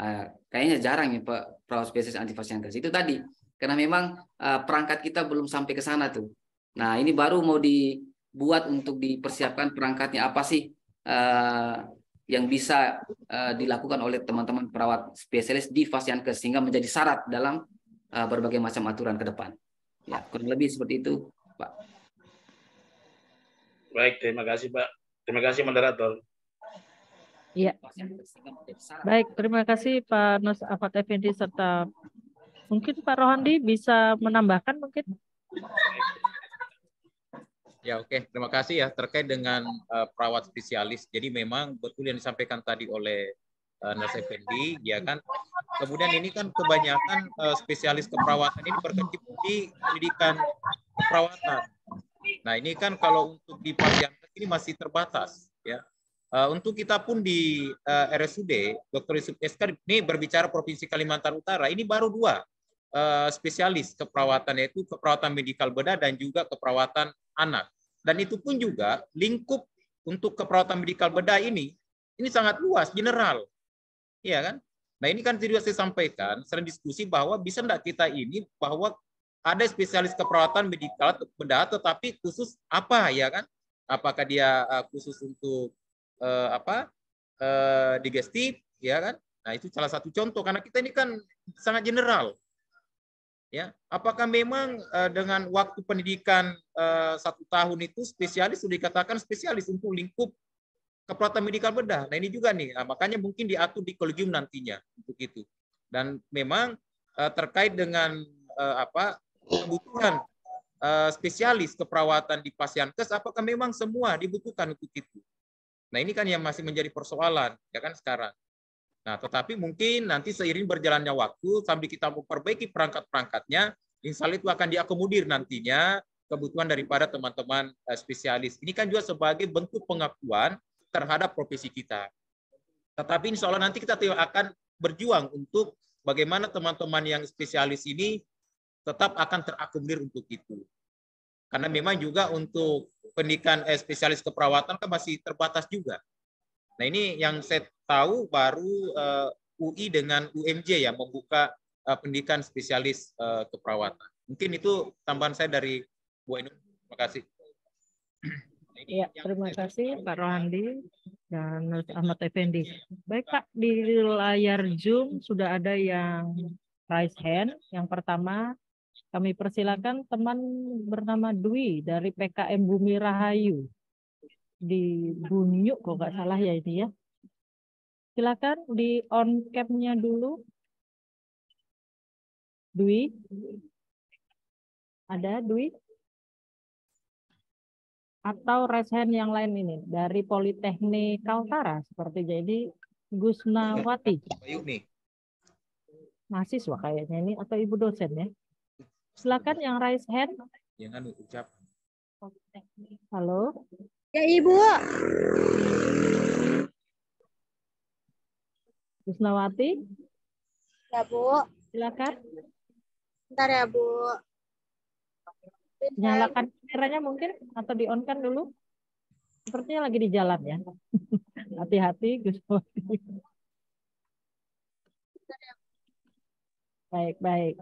eh, kayaknya jarang ya pak perawat spesialis anti fasiankes. Itu tadi karena memang uh, perangkat kita belum sampai ke sana tuh. Nah, ini baru mau dibuat untuk dipersiapkan perangkatnya apa sih uh, yang bisa uh, dilakukan oleh teman-teman perawat spesialis di ke sehingga menjadi syarat dalam uh, berbagai macam aturan ke depan. Ya, kurang lebih seperti itu, Pak. Baik, terima kasih, Pak. Terima kasih moderator. Iya. Baik, terima kasih Pak Nus Afat Effendi serta Mungkin Pak Rohandi bisa menambahkan mungkin. Ya oke, okay. terima kasih ya terkait dengan uh, perawat spesialis. Jadi memang betul yang disampaikan tadi oleh uh, Nurse Effendi, ya kan. Kemudian ini kan kebanyakan uh, spesialis keperawatan ini berkecimpung di pendidikan keperawatan. Nah ini kan kalau untuk di pasien ini masih terbatas, ya. Uh, untuk kita pun di uh, RSUD, Dr. Yusuf Eskar, ini berbicara Provinsi Kalimantan Utara, ini baru dua Eh, spesialis keperawatan yaitu keperawatan medikal bedah dan juga keperawatan anak. Dan itu pun juga lingkup untuk keperawatan medikal bedah ini ini sangat luas, general. Iya kan? Nah, ini kan tidak saya sampaikan, sering diskusi bahwa bisa enggak kita ini bahwa ada spesialis keperawatan medikal bedah tetapi khusus apa ya kan? Apakah dia eh, khusus untuk eh, apa? Eh, digestif ya kan? Nah, itu salah satu contoh karena kita ini kan sangat general ya apakah memang uh, dengan waktu pendidikan uh, satu tahun itu spesialis sudah dikatakan spesialis untuk lingkup keperawatan medikal bedah nah ini juga nih nah, makanya mungkin diatur di kolegium nantinya untuk itu dan memang uh, terkait dengan uh, apa kebutuhan uh, spesialis keperawatan di pasien kes, apakah memang semua dibutuhkan untuk itu nah ini kan yang masih menjadi persoalan ya kan sekarang Nah, tetapi mungkin nanti seiring berjalannya waktu, sambil kita memperbaiki perangkat-perangkatnya, insya Allah itu akan diakomodir nantinya kebutuhan daripada teman-teman eh, spesialis. Ini kan juga sebagai bentuk pengakuan terhadap profesi kita. Tetapi insya Allah nanti kita akan berjuang untuk bagaimana teman-teman yang spesialis ini tetap akan terakomodir untuk itu. Karena memang juga untuk pendidikan eh, spesialis keperawatan kan masih terbatas juga. Nah ini yang saya tahu baru uh, eh, UI dengan UMJ ya membuka uh, pendidikan spesialis uh, keperawatan. Mungkin itu tambahan saya dari Bu Ainun. Terima kasih. Iya, terima kasih Pak Rohandi dan Ahmad Effendi. Iya. Baik Pak, di layar Zoom sudah ada yang raise hand. Yang pertama kami persilakan teman bernama Dwi dari PKM Bumi Rahayu di Bunyuk kok nggak salah ya ini ya. Silakan di on cam dulu. Dwi. Ada Dwi? Atau raise hand yang lain ini dari Politeknik Kaltara seperti jadi Gusnawati. Bayu nih. Mahasiswa kayaknya ini atau ibu dosen ya. Silakan yang raise hand. Jangan ucap. Halo. Ya Ibu. Husnawati? Ya, Bu. Silakan. Ntar ya, Bu. Nyalakan kameranya mungkin atau di-on-kan dulu. Sepertinya lagi di jalan ya. Hati-hati, Gus Gusnawati. Ya, baik, baik.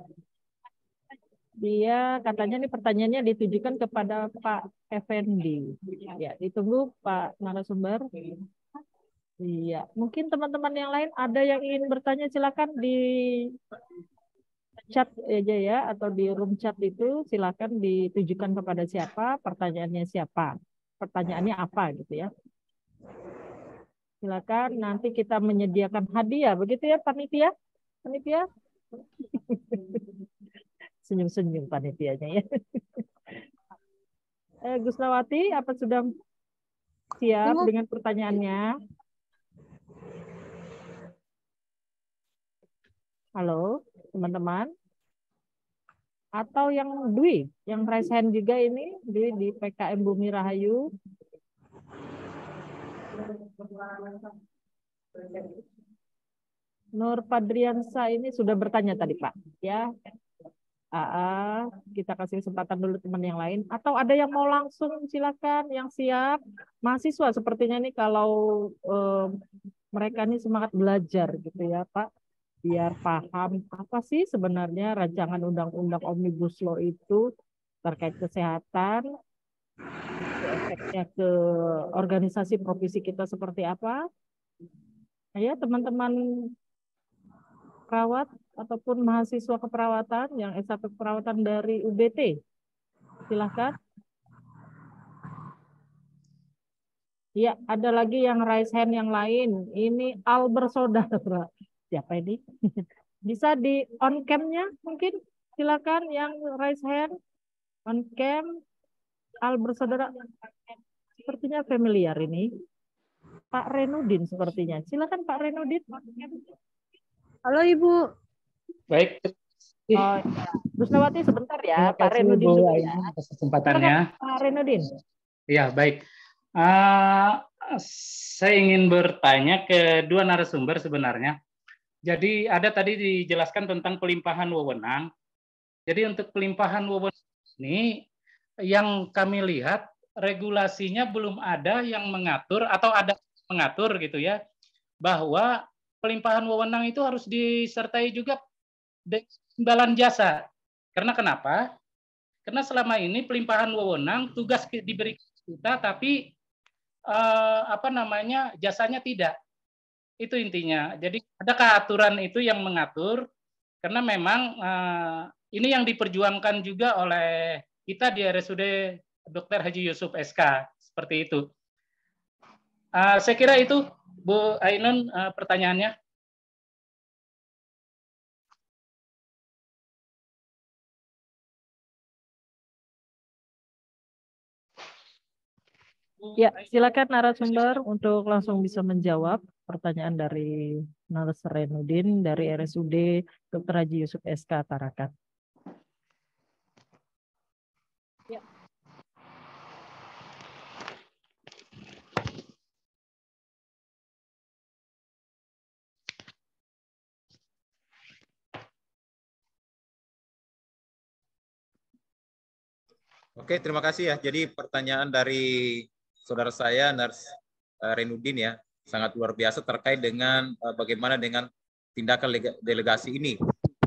Dia katanya ini pertanyaannya ditujukan kepada Pak Effendi. Ya, ditunggu Pak narasumber. Iya, mungkin teman-teman yang lain ada yang ingin bertanya silakan di chat aja ya atau di room chat itu silakan ditujukan kepada siapa, pertanyaannya siapa, pertanyaannya apa gitu ya. Silakan nanti kita menyediakan hadiah, begitu ya panitia? Panitia? Senyum-senyum panitianya ya. Eh, Gusnawati, apa sudah siap dengan pertanyaannya? Halo, teman-teman. Atau yang Dwi, yang raise hand juga ini, Dwi di PKM Bumi Rahayu. Nur Padriansa ini sudah bertanya tadi, Pak. Ya, Aa, ah, ah. kita kasih kesempatan dulu teman yang lain. Atau ada yang mau langsung silakan, yang siap. Mahasiswa sepertinya ini kalau eh, mereka ini semangat belajar gitu ya, Pak biar paham apa sih sebenarnya rancangan undang-undang omnibus law itu terkait kesehatan, efeknya ke organisasi profesi kita seperti apa. Ya, teman-teman perawat ataupun mahasiswa keperawatan yang S1 keperawatan dari UBT. Silahkan. Ya, ada lagi yang raise hand yang lain. Ini Albert bersaudara siapa ini? Bisa di on cam-nya mungkin silakan yang raise hand on cam al bersaudara sepertinya familiar ini Pak Renudin sepertinya silakan Pak Renudin halo Ibu baik oh, ya. Busnawati sebentar ya Terima Pak Renudin Bu, ya kesempatannya Pak Renudin Iya, baik uh, saya ingin bertanya ke dua narasumber sebenarnya jadi ada tadi dijelaskan tentang pelimpahan wewenang. Jadi untuk pelimpahan wewenang ini yang kami lihat regulasinya belum ada yang mengatur atau ada mengatur gitu ya bahwa pelimpahan wewenang itu harus disertai juga imbalan jasa. Karena kenapa? Karena selama ini pelimpahan wewenang tugas diberi kita tapi eh, apa namanya jasanya tidak. Itu intinya. Jadi adakah aturan itu yang mengatur? Karena memang uh, ini yang diperjuangkan juga oleh kita di RSUD Dr. Haji Yusuf SK seperti itu. Uh, saya kira itu Bu Ainun uh, pertanyaannya. Ya, silakan narasumber untuk langsung bisa menjawab pertanyaan dari Nales Renudin dari RSUD Dr. Haji Yusuf SK Tarakan. Ya. Oke, terima kasih ya. Jadi pertanyaan dari saudara saya, Nurse eh, Renudin ya, sangat luar biasa terkait dengan uh, bagaimana dengan tindakan delegasi ini.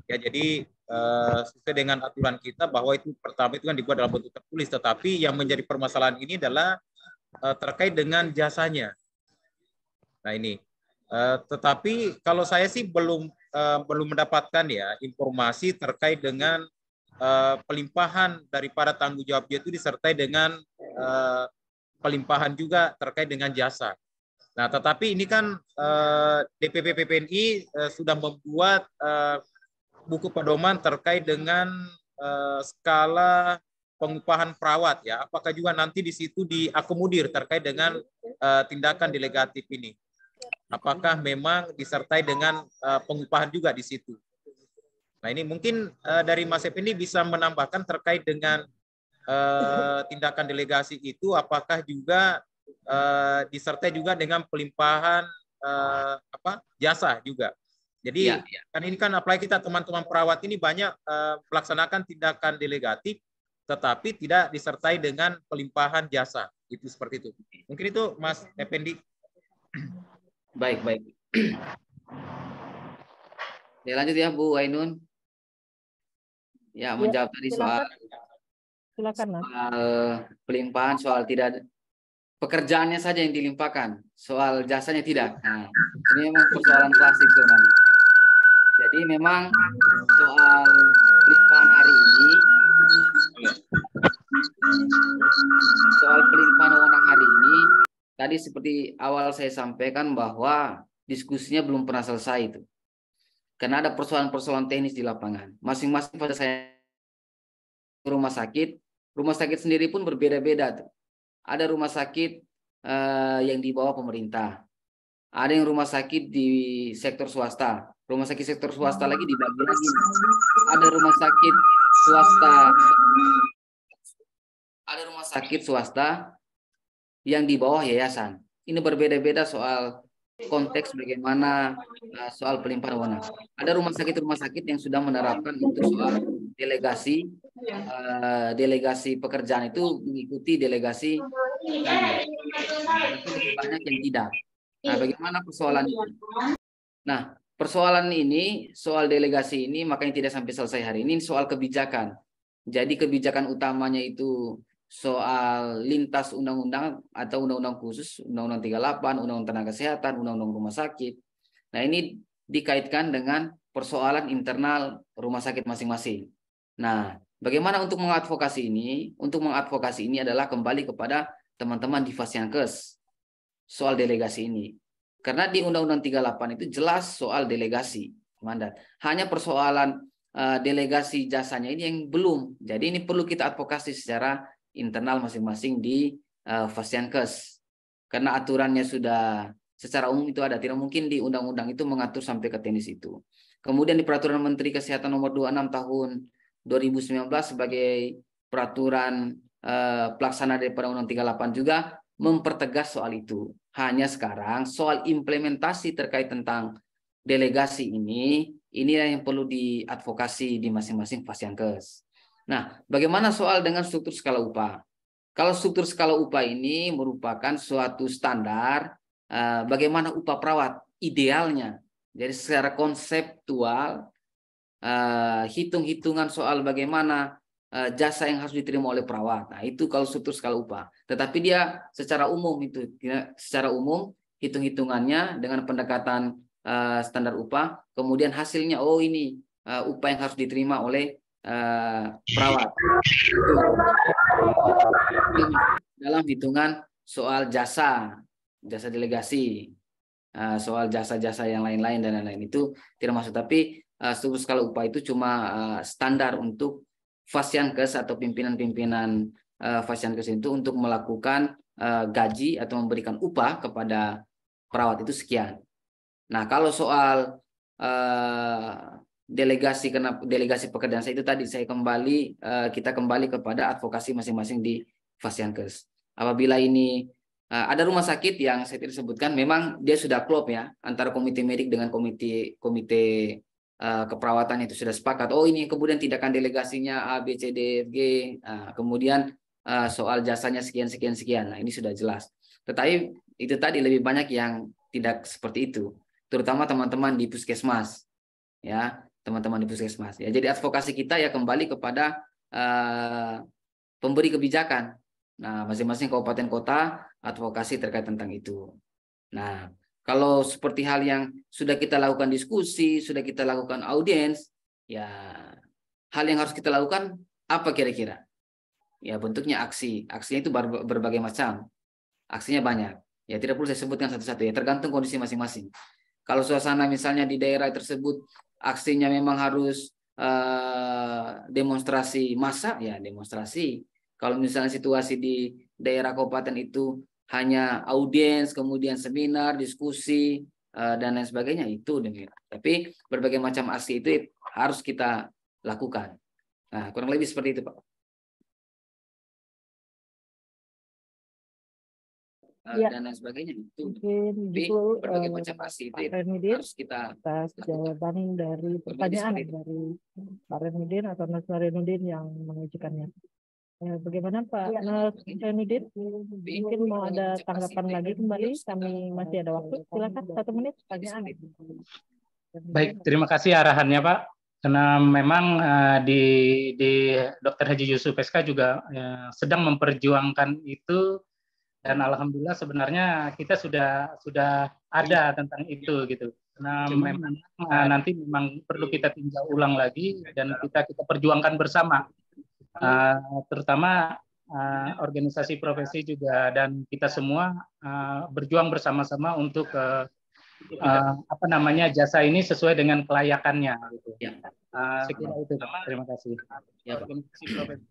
Ya, jadi uh, sesuai dengan aturan kita bahwa itu pertama itu kan dibuat dalam bentuk tertulis, tetapi yang menjadi permasalahan ini adalah uh, terkait dengan jasanya. Nah ini, uh, tetapi kalau saya sih belum uh, belum mendapatkan ya informasi terkait dengan uh, pelimpahan daripada tanggung jawab itu disertai dengan uh, pelimpahan juga terkait dengan jasa. Nah, tetapi ini kan eh, DPP PPNI eh, sudah membuat eh, buku pedoman terkait dengan skala pengupahan perawat ya. Apakah juga nanti di situ diakomodir terkait dengan tindakan delegatif ini? Apakah memang disertai dengan pengupahan juga di situ? Nah, ini mungkin dari Mas ini bisa menambahkan terkait dengan tindakan delegasi itu apakah juga uh, eh, disertai juga dengan pelimpahan uh, apa jasa juga. Jadi ya, ya. kan ini kan apalagi kita teman-teman perawat ini banyak uh, melaksanakan tindakan delegatif tetapi tidak disertai dengan pelimpahan jasa. Itu seperti itu. Mungkin itu Mas Ependi Baik, baik. Ya lanjut ya Bu Ainun. Ya, ya menjawab tadi soal silakan, soal pelimpahan soal tidak pekerjaannya saja yang dilimpahkan, soal jasanya tidak. Nah, ini memang persoalan klasik sebenarnya. Jadi memang soal pelimpahan hari ini, soal pelimpahan wewenang hari ini, tadi seperti awal saya sampaikan bahwa diskusinya belum pernah selesai itu. Karena ada persoalan-persoalan teknis di lapangan. Masing-masing pada saya rumah sakit, rumah sakit sendiri pun berbeda-beda tuh ada rumah sakit eh, yang di bawah pemerintah, ada yang rumah sakit di sektor swasta, rumah sakit sektor swasta lagi dibagi lagi, ada rumah sakit swasta, ada rumah sakit swasta yang di bawah yayasan. Ini berbeda-beda soal konteks bagaimana eh, soal pelimpahan wewenang. Ada rumah sakit-rumah sakit yang sudah menerapkan untuk soal delegasi uh, delegasi pekerjaan itu mengikuti delegasi iya. banyak yang tidak. Nah, iya. bagaimana persoalan ini? Nah, persoalan ini soal delegasi ini makanya tidak sampai selesai hari ini soal kebijakan. Jadi kebijakan utamanya itu soal lintas undang-undang atau undang-undang khusus, undang-undang 38, undang-undang tenaga kesehatan, undang-undang rumah sakit. Nah, ini dikaitkan dengan persoalan internal rumah sakit masing-masing. Nah, bagaimana untuk mengadvokasi ini? Untuk mengadvokasi ini adalah kembali kepada teman-teman di Fasiankes soal delegasi ini. Karena di Undang-Undang 38 itu jelas soal delegasi mandat. Hanya persoalan eh, delegasi jasanya ini yang belum. Jadi ini perlu kita advokasi secara internal masing-masing di eh, Fasiankes. Karena aturannya sudah secara umum itu ada. Tidak mungkin di undang-undang itu mengatur sampai ke tenis itu. Kemudian di peraturan Menteri Kesehatan nomor 26 tahun 2019 sebagai peraturan eh, pelaksana dari Undang-Undang 38 juga mempertegas soal itu. Hanya sekarang soal implementasi terkait tentang delegasi ini, ini yang perlu diadvokasi di masing-masing fasiankes. Nah, bagaimana soal dengan struktur skala upah? Kalau struktur skala upah ini merupakan suatu standar eh, bagaimana upah perawat idealnya. Jadi secara konseptual uh, hitung-hitungan soal bagaimana uh, jasa yang harus diterima oleh perawat. Nah, itu kalau struktur skala upah. Tetapi dia secara umum itu secara umum hitung-hitungannya dengan pendekatan uh, standar upah, kemudian hasilnya oh ini uh, upah yang harus diterima oleh uh, perawat. Itu dalam hitungan soal jasa, jasa delegasi, soal jasa-jasa yang lain-lain dan lain-lain itu tidak masuk. Tapi struktur eh, skala upah itu cuma eh, standar untuk fasiankes atau pimpinan-pimpinan fasiankes eh, itu untuk melakukan gaji atau memberikan upah kepada perawat itu sekian. Nah, kalau soal delegasi kenapa delegasi pekerjaan saya itu tadi saya kembali kita kembali kepada advokasi masing-masing di fasiankes. Apabila ini ada rumah sakit yang saya tidak sebutkan memang dia sudah klop ya antara komite medik dengan komite komite Eh, keperawatan itu sudah sepakat. Oh ini kemudian tindakan delegasinya A B C D F G. Nah, kemudian eh, soal jasanya sekian sekian sekian. Nah ini sudah jelas. Tetapi itu tadi lebih banyak yang tidak seperti itu, terutama teman-teman di puskesmas, ya teman-teman di puskesmas. Ya jadi advokasi kita ya kembali kepada uh, pemberi kebijakan. Nah masing-masing kabupaten kota advokasi terkait tentang itu. Nah kalau seperti hal yang sudah kita lakukan diskusi, sudah kita lakukan audiens, ya hal yang harus kita lakukan apa kira-kira? Ya bentuknya aksi. Aksinya itu berbagai macam. Aksinya banyak. Ya tidak perlu saya sebutkan satu-satu ya, tergantung kondisi masing-masing. Kalau suasana misalnya di daerah tersebut aksinya memang harus uh, demonstrasi massa, ya demonstrasi. Kalau misalnya situasi di daerah kabupaten itu hanya audiens, kemudian seminar, diskusi, eh, dan lain sebagainya. Itu demikian. Tapi berbagai macam aksi itu harus kita lakukan. Nah, kurang lebih seperti itu, Pak. Eh, ya. dan lain sebagainya itu Tapi, gitu, berbagai eh, macam aksi itu harus kita atas lakukan. dari pertanyaan dari Pak Renudin atau Mas Renudin yang mengajukannya. Ya, bagaimana Pak ya. nudit nah, Mungkin mau ada tanggapan iya, lagi kembali. Iya, Kami iya, masih ada waktu. Silakan satu menit. Baik, terima kasih arahannya Pak. Karena memang uh, di, di Dr. Haji Yusuf SK juga uh, sedang memperjuangkan itu dan alhamdulillah sebenarnya kita sudah sudah ada tentang itu gitu. karena memang uh, nanti memang perlu kita tinjau ulang lagi dan kita kita perjuangkan bersama Uh, terutama uh, organisasi profesi juga dan kita semua uh, berjuang bersama-sama untuk uh, uh, apa namanya jasa ini sesuai dengan kelayakannya. Gitu. Ya. Uh, itu. Terima kasih. Ya, Organisasi profesi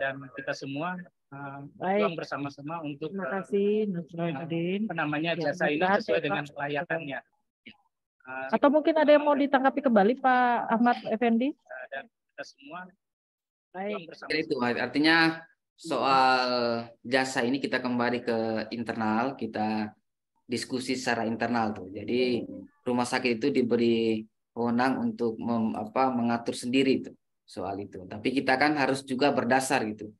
dan kita semua Uh, berjuang bersama-sama untuk terima kasih uh, apa namanya jasa ini sesuai dengan kelayakannya. Ya. Atau mungkin ada yang mau ditanggapi kembali Pak Ahmad Effendi? dan kita semua Baik. Itu artinya soal jasa ini kita kembali ke internal, kita diskusi secara internal tuh. Jadi rumah sakit itu diberi wewenang untuk mem, apa, mengatur sendiri tuh soal itu. Tapi kita kan harus juga berdasar gitu.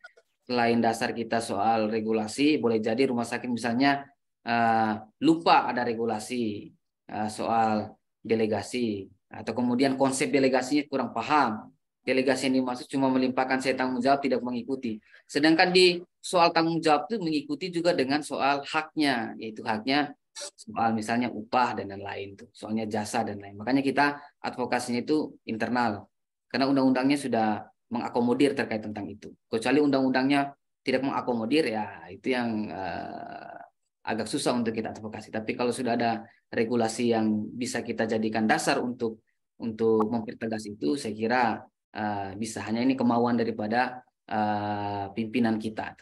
Selain dasar kita soal regulasi, boleh jadi rumah sakit misalnya uh, lupa ada regulasi uh, soal delegasi atau kemudian konsep delegasinya kurang paham delegasi yang dimaksud cuma melimpahkan saya tanggung jawab tidak mengikuti. Sedangkan di soal tanggung jawab itu mengikuti juga dengan soal haknya, yaitu haknya soal misalnya upah dan lain-lain tuh, soalnya jasa dan lain. Makanya kita advokasinya itu internal. Karena undang-undangnya sudah mengakomodir terkait tentang itu. Kecuali undang-undangnya tidak mengakomodir ya itu yang eh, agak susah untuk kita advokasi. Tapi kalau sudah ada regulasi yang bisa kita jadikan dasar untuk untuk mempertegas itu, saya kira Eh, bisa hanya ini kemauan daripada eh, pimpinan kita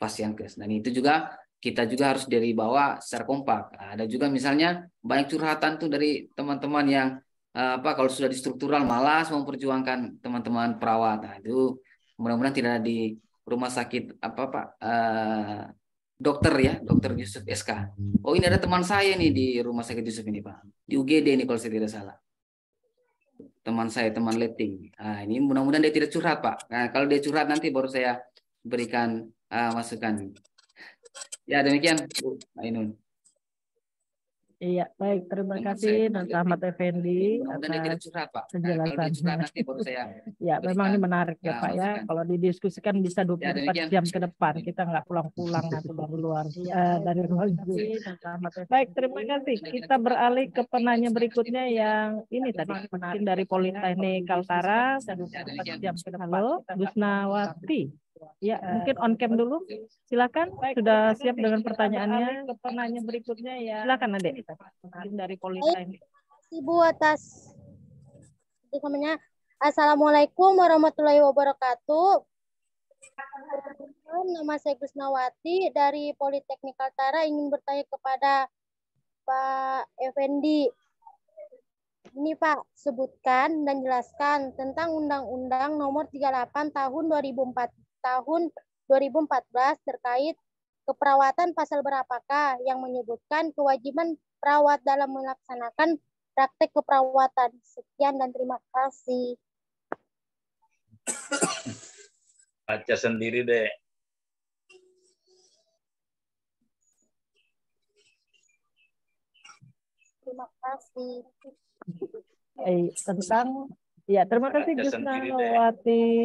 pasien kes dan itu juga kita juga harus dari bawah secara kompak nah, ada juga misalnya banyak curhatan tuh dari teman-teman yang eh, apa kalau sudah di struktural malas memperjuangkan teman-teman perawat nah, itu mudah-mudahan tidak ada di rumah sakit apa pak uh, dokter ya dokter Yusuf SK oh ini ada teman saya nih di rumah sakit Yusuf ini pak di UGD ini kalau saya tidak salah teman saya teman letting nah, ini mudah-mudahan dia tidak curhat pak nah, kalau dia curhat nanti baru saya berikan uh, masukan ya demikian Bu Ainun Iya, baik. Terima kasih Dr. Ahmad Effendi iya, atas nah, penjelasannya. ya, memang ini menarik ya, Pak ya. Kalau didiskusikan bisa 24 ya, jam ke depan. Iya. Kita nggak pulang-pulang atau dari luar uh, dari ruang guru. Baik, terima kasih. Kita beralih ke penanya berikutnya yang ini tadi Mungkin dari Politeknik Kaltara. Ya, jam ke depan. Halo, Gusnawati. Ya, eh, mungkin on cam dulu. Silakan. Baik, Sudah siap dengan pertanyaannya. Pertanyaan berikutnya ya. Silakan, Ade. Dari politeknik. Ibu atas namanya. Assalamualaikum warahmatullahi wabarakatuh. Nama saya Gusnawati dari Politeknik Kaltara ingin bertanya kepada Pak Effendi. Ini Pak, sebutkan dan jelaskan tentang Undang-Undang Nomor 38 Tahun 2004 tahun 2014 terkait keperawatan pasal berapakah yang menyebutkan kewajiban perawat dalam melaksanakan praktek keperawatan. Sekian dan terima kasih. Baca sendiri deh. Terima kasih. Eh, tentang ya terima kasih Gus Nawati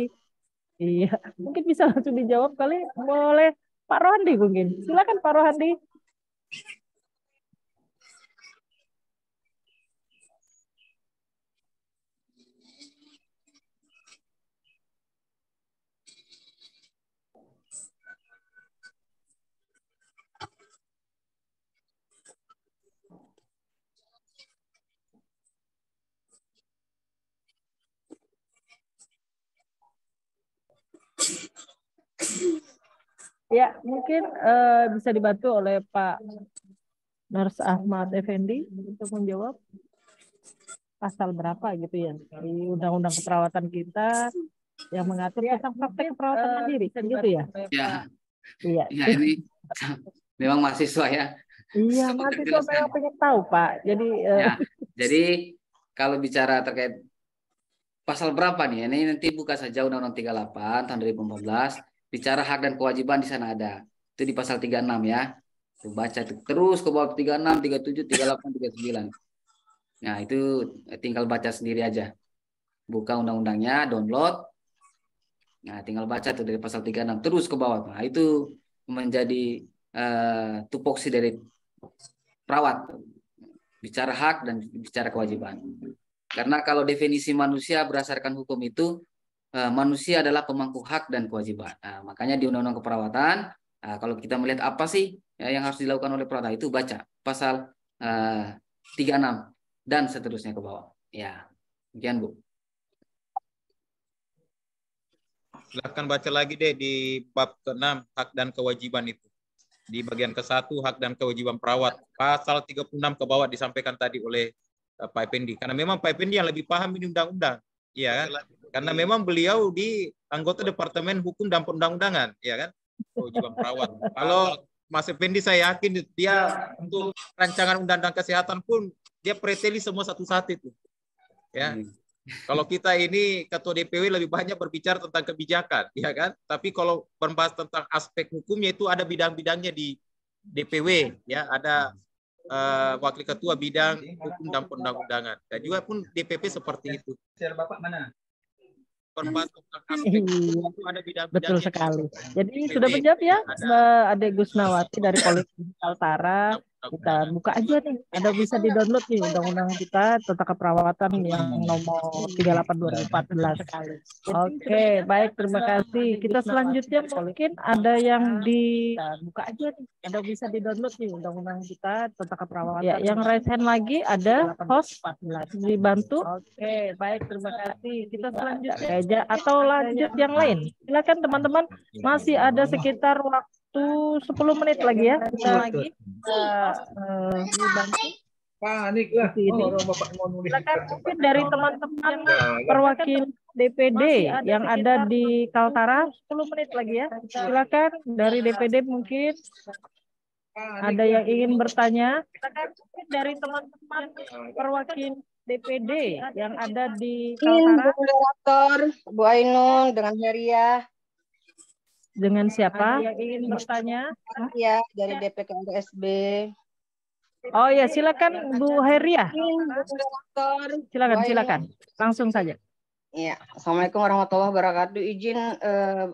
Deh. Iya, mungkin bisa langsung dijawab kali boleh Pak Rohandi mungkin. Silakan Pak Rohandi. Ya, mungkin uh, bisa dibantu oleh Pak Nars Ahmad Effendi untuk menjawab pasal berapa gitu ya di Undang-Undang Keperawatan kita yang mengatur ya, tentang praktek perawatan uh, eh, mandiri gitu ya. Iya. Iya. Ya, ini memang mahasiswa ya. Iya, mahasiswa saya punya tahu, Pak. Jadi eh, ya, uh... jadi kalau bicara terkait pasal berapa nih? Ini nanti buka saja Undang-Undang 38 tahun 2014 Bicara hak dan kewajiban di sana ada. Itu di pasal 36 ya. baca itu. terus ke bawah 36, 37, 38, 39. Nah, itu tinggal baca sendiri aja. Buka undang-undangnya, download. Nah, tinggal baca tuh dari pasal 36 terus ke bawah. Nah, itu menjadi uh, tupoksi dari perawat bicara hak dan bicara kewajiban. Karena kalau definisi manusia berdasarkan hukum itu Eh, manusia adalah pemangku hak dan kewajiban. Nah, makanya di Undang-Undang Keperawatan, nah, kalau kita melihat apa sih ya, yang harus dilakukan oleh perawat itu baca pasal uh, eh, 36 dan seterusnya ke bawah. Ya, demikian Bu. Silahkan baca lagi deh di bab ke-6 hak dan kewajiban itu. Di bagian ke-1 hak dan kewajiban perawat pasal 36 ke bawah disampaikan tadi oleh Pak Effendi. Karena memang Pak Effendi yang lebih paham ini undang-undang ya kan? Karena memang beliau di anggota Departemen Hukum dan Perundang-undangan, ya kan? Oh, juga perawat. Kalau Mas Effendi saya yakin dia untuk rancangan undang-undang kesehatan pun dia preteli semua satu-satu itu. Ya. Hmm. Kalau kita ini ketua DPW lebih banyak berbicara tentang kebijakan, ya kan? Tapi kalau berbahas tentang aspek hukumnya itu ada bidang-bidangnya di DPW, ya, ada hmm uh, Wakil Ketua Bidang Hukum dan Perundang-Undangan. Dan juga pun DPP seperti itu. Bapak mana? Iya. Betul sekali. Jadi sudah menjawab ya eh, Ade Gusnawati dari Politik Kaltara kita buka aja nih ada iya, bisa iya, iya. di download nih undang-undang kita tentang keperawatan yang nomor 38 2014 kali oke okay, baik terima kasih kita selanjutnya mungkin ada yang di buka aja nih ada bisa di download nih undang-undang kita tentang keperawatan ya, yang raise hand lagi ada host dibantu oke okay, baik terima kasih kita selanjutnya aja atau lanjut yang lain silakan teman-teman masih ada sekitar waktu waktu 10 menit lagi ya. Kita lagi. Uh, eh, eh, panik lah oh, Silakan mungkin dari teman-teman nah, ya. perwakilan DPD yang ada di Kaltara 10 menit lagi ya silakan dari DPD mungkin ada ya. yang ingin bertanya silakan dari teman-teman nah, ya. perwakilan DPD yang ada di Kaltara Bu Ainun dengan Heria dengan siapa? Yang ingin bertanya? Ya, dari DPK SB. Oh ya, silakan Bu Heria. Silakan, silakan. Langsung saja. Iya, Assalamualaikum warahmatullahi wabarakatuh. Izin eh,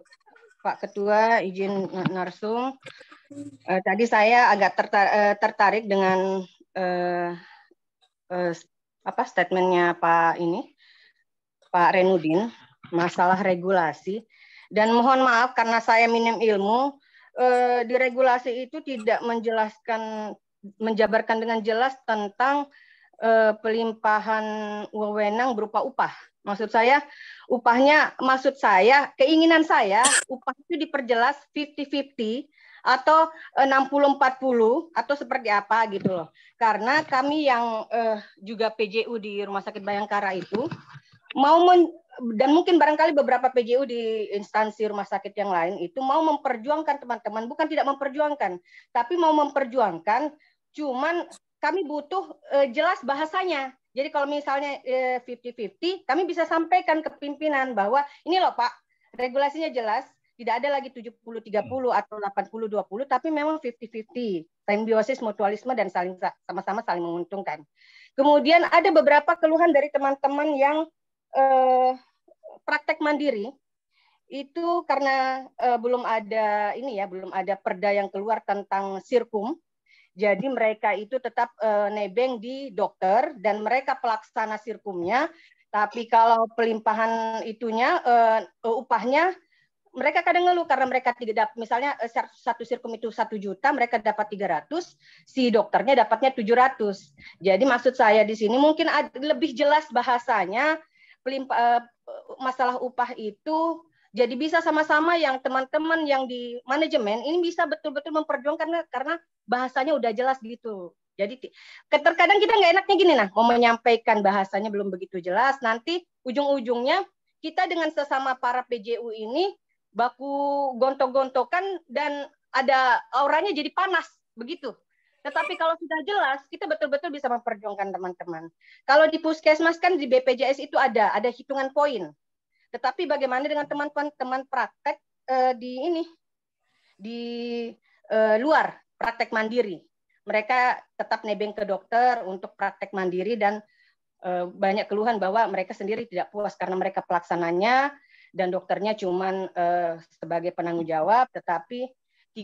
Pak Ketua, izin Narsum. Eh, tadi saya agak tertar eh, tertarik dengan eh, eh, apa statementnya Pak ini, Pak Renudin, masalah regulasi. Dan mohon maaf karena saya minim ilmu, eh, di regulasi itu tidak menjelaskan, menjabarkan dengan jelas tentang eh, pelimpahan wewenang berupa upah. Maksud saya, upahnya, maksud saya, keinginan saya, upah itu diperjelas 50-50 atau 60-40 eh, atau seperti apa gitu loh. Karena kami yang eh, juga PJU di Rumah Sakit Bayangkara itu mau men, dan mungkin barangkali beberapa PJU di instansi rumah sakit yang lain itu mau memperjuangkan teman-teman bukan tidak memperjuangkan tapi mau memperjuangkan cuman kami butuh e, jelas bahasanya jadi kalau misalnya eh, 50-50 kami bisa sampaikan ke pimpinan bahwa ini loh Pak regulasinya jelas tidak ada lagi 70-30 hmm. atau 80-20 tapi memang 50-50 simbiosis mutualisme dan saling sama-sama saling menguntungkan kemudian ada beberapa keluhan dari teman-teman yang eh, praktek mandiri itu karena eh, belum ada ini ya, belum ada perda yang keluar tentang sirkum. Jadi mereka itu tetap eh, nebeng di dokter dan mereka pelaksana sirkumnya. Tapi kalau pelimpahan itunya eh, upahnya mereka kadang ngeluh karena mereka tidak dapat misalnya eh, satu sirkum itu satu juta mereka dapat 300 si dokternya dapatnya 700 jadi maksud saya di sini mungkin lebih jelas bahasanya Eh, masalah upah itu jadi bisa sama-sama yang teman-teman yang di manajemen ini bisa betul-betul memperjuangkan karena, karena bahasanya udah jelas gitu. Jadi terkadang kita nggak enaknya gini nah, mau menyampaikan bahasanya belum begitu jelas, nanti ujung-ujungnya kita dengan sesama para PJU ini baku gontok-gontokan dan ada auranya jadi panas begitu. Tetapi kalau sudah jelas, kita betul-betul bisa memperjuangkan teman-teman. Kalau di puskesmas kan di BPJS itu ada, ada hitungan poin. Tetapi bagaimana dengan teman-teman praktek eh, di ini di eh, luar praktek mandiri? Mereka tetap nebeng ke dokter untuk praktek mandiri dan eh, banyak keluhan bahwa mereka sendiri tidak puas karena mereka pelaksananya dan dokternya cuman eh, sebagai penanggung jawab, tetapi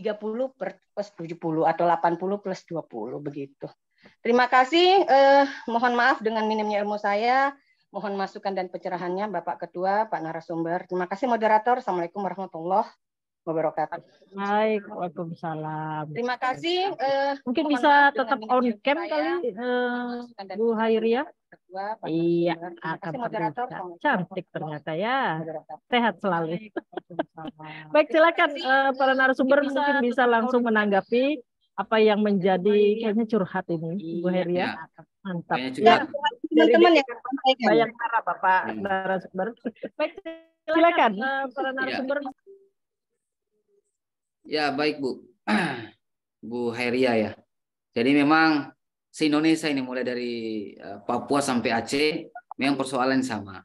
30 per plus 70 atau 80 plus 20 begitu. Terima kasih. Eh, mohon maaf dengan minimnya ilmu saya. Mohon masukan dan pencerahannya Bapak Ketua, Pak Narasumber. Terima kasih moderator. Assalamualaikum warahmatullahi wabarakatuh. Baik, Waalaikumsalam. Terima kasih. Eh, Mungkin bisa tetap on cam kali, eh, Bu hairia kedua. Iya, akan ah, moderator. Cantik ternyata ya. Moderator. Sehat selalu. Baik, silakan uh, para narasumber bisa, mungkin bisa langsung menanggapi apa yang menjadi iya. kayaknya curhat ini, Bu iya, Heria. ya. Iya. Mantap. Ya, teman-teman yang banyak para Bapak hmm. narasumber. Baik, silakan uh, para narasumber. Ya, baik Bu. Bu Heria ya. Jadi memang se-Indonesia ini mulai dari eh, Papua sampai Aceh memang persoalan sama.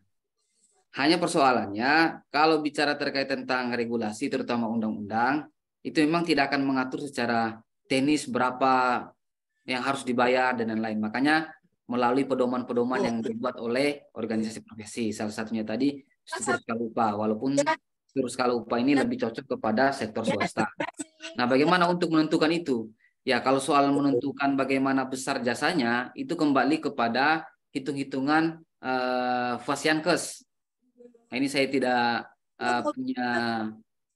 Hanya persoalannya kalau bicara terkait tentang regulasi terutama undang-undang itu memang tidak akan mengatur secara teknis berapa yang harus dibayar dan lain-lain. Makanya melalui pedoman-pedoman yang dibuat oleh organisasi profesi. Salah satunya tadi struktur skala walaupun ya. struktur skala upah ini lebih cocok kepada sektor ya, swasta. Nah, bagaimana untuk menentukan itu? Ya, kalau soal menentukan bagaimana besar jasanya, itu kembali kepada hitung-hitungan uh, eh, Fasiankes. Nah, ini saya tidak uh, punya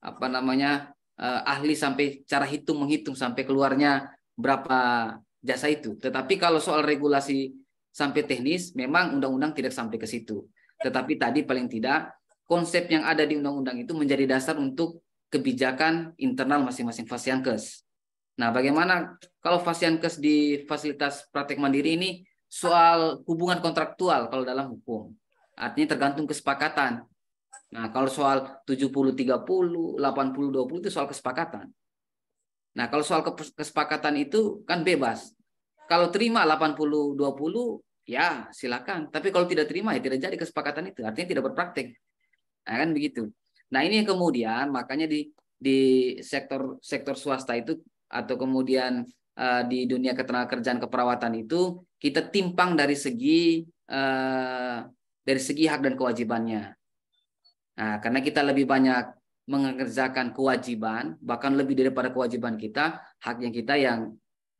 apa namanya uh, ahli sampai cara hitung menghitung sampai keluarnya berapa jasa itu. Tetapi kalau soal regulasi sampai teknis, memang undang-undang tidak sampai ke situ. Tetapi tadi paling tidak konsep yang ada di undang-undang itu menjadi dasar untuk kebijakan internal masing-masing Fasiankes. Nah, bagaimana kalau pasien kes di fasilitas praktek mandiri ini soal hubungan kontraktual kalau dalam hukum? Artinya tergantung kesepakatan. Nah, kalau soal 70-30, 80-20 itu soal kesepakatan. Nah, kalau soal kesepakatan itu kan bebas. Kalau terima 80-20, ya silakan. Tapi kalau tidak terima, ya tidak jadi kesepakatan itu. Artinya tidak berpraktik. Nah, kan begitu. Nah, ini yang kemudian makanya di di sektor sektor swasta itu atau kemudian uh, di dunia ketenagakerjaan keperawatan itu kita timpang dari segi uh, dari segi hak dan kewajibannya. Nah, karena kita lebih banyak mengerjakan kewajiban, bahkan lebih daripada kewajiban kita, hak yang kita yang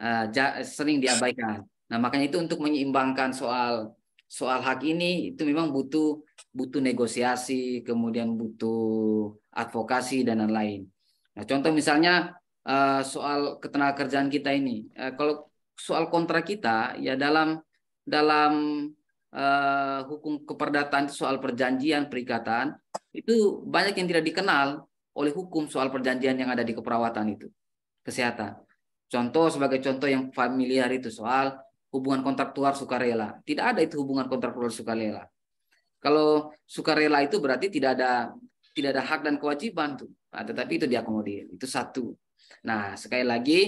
uh, sering diabaikan. Nah, makanya itu untuk menyeimbangkan soal soal hak ini itu memang butuh butuh negosiasi, kemudian butuh advokasi dan lain-lain. Nah, contoh misalnya uh, soal ketenaga kerjaan kita ini. Uh, kalau soal kontrak kita ya dalam dalam uh, hukum keperdataan soal perjanjian perikatan itu banyak yang tidak dikenal oleh hukum soal perjanjian yang ada di keperawatan itu kesehatan. Contoh sebagai contoh yang familiar itu soal hubungan kontraktual sukarela. Tidak ada itu hubungan kontraktual sukarela. Kalau sukarela itu berarti tidak ada tidak ada hak dan kewajiban tuh. Nah, tetapi itu diakomodir. Itu satu. Nah, sekali lagi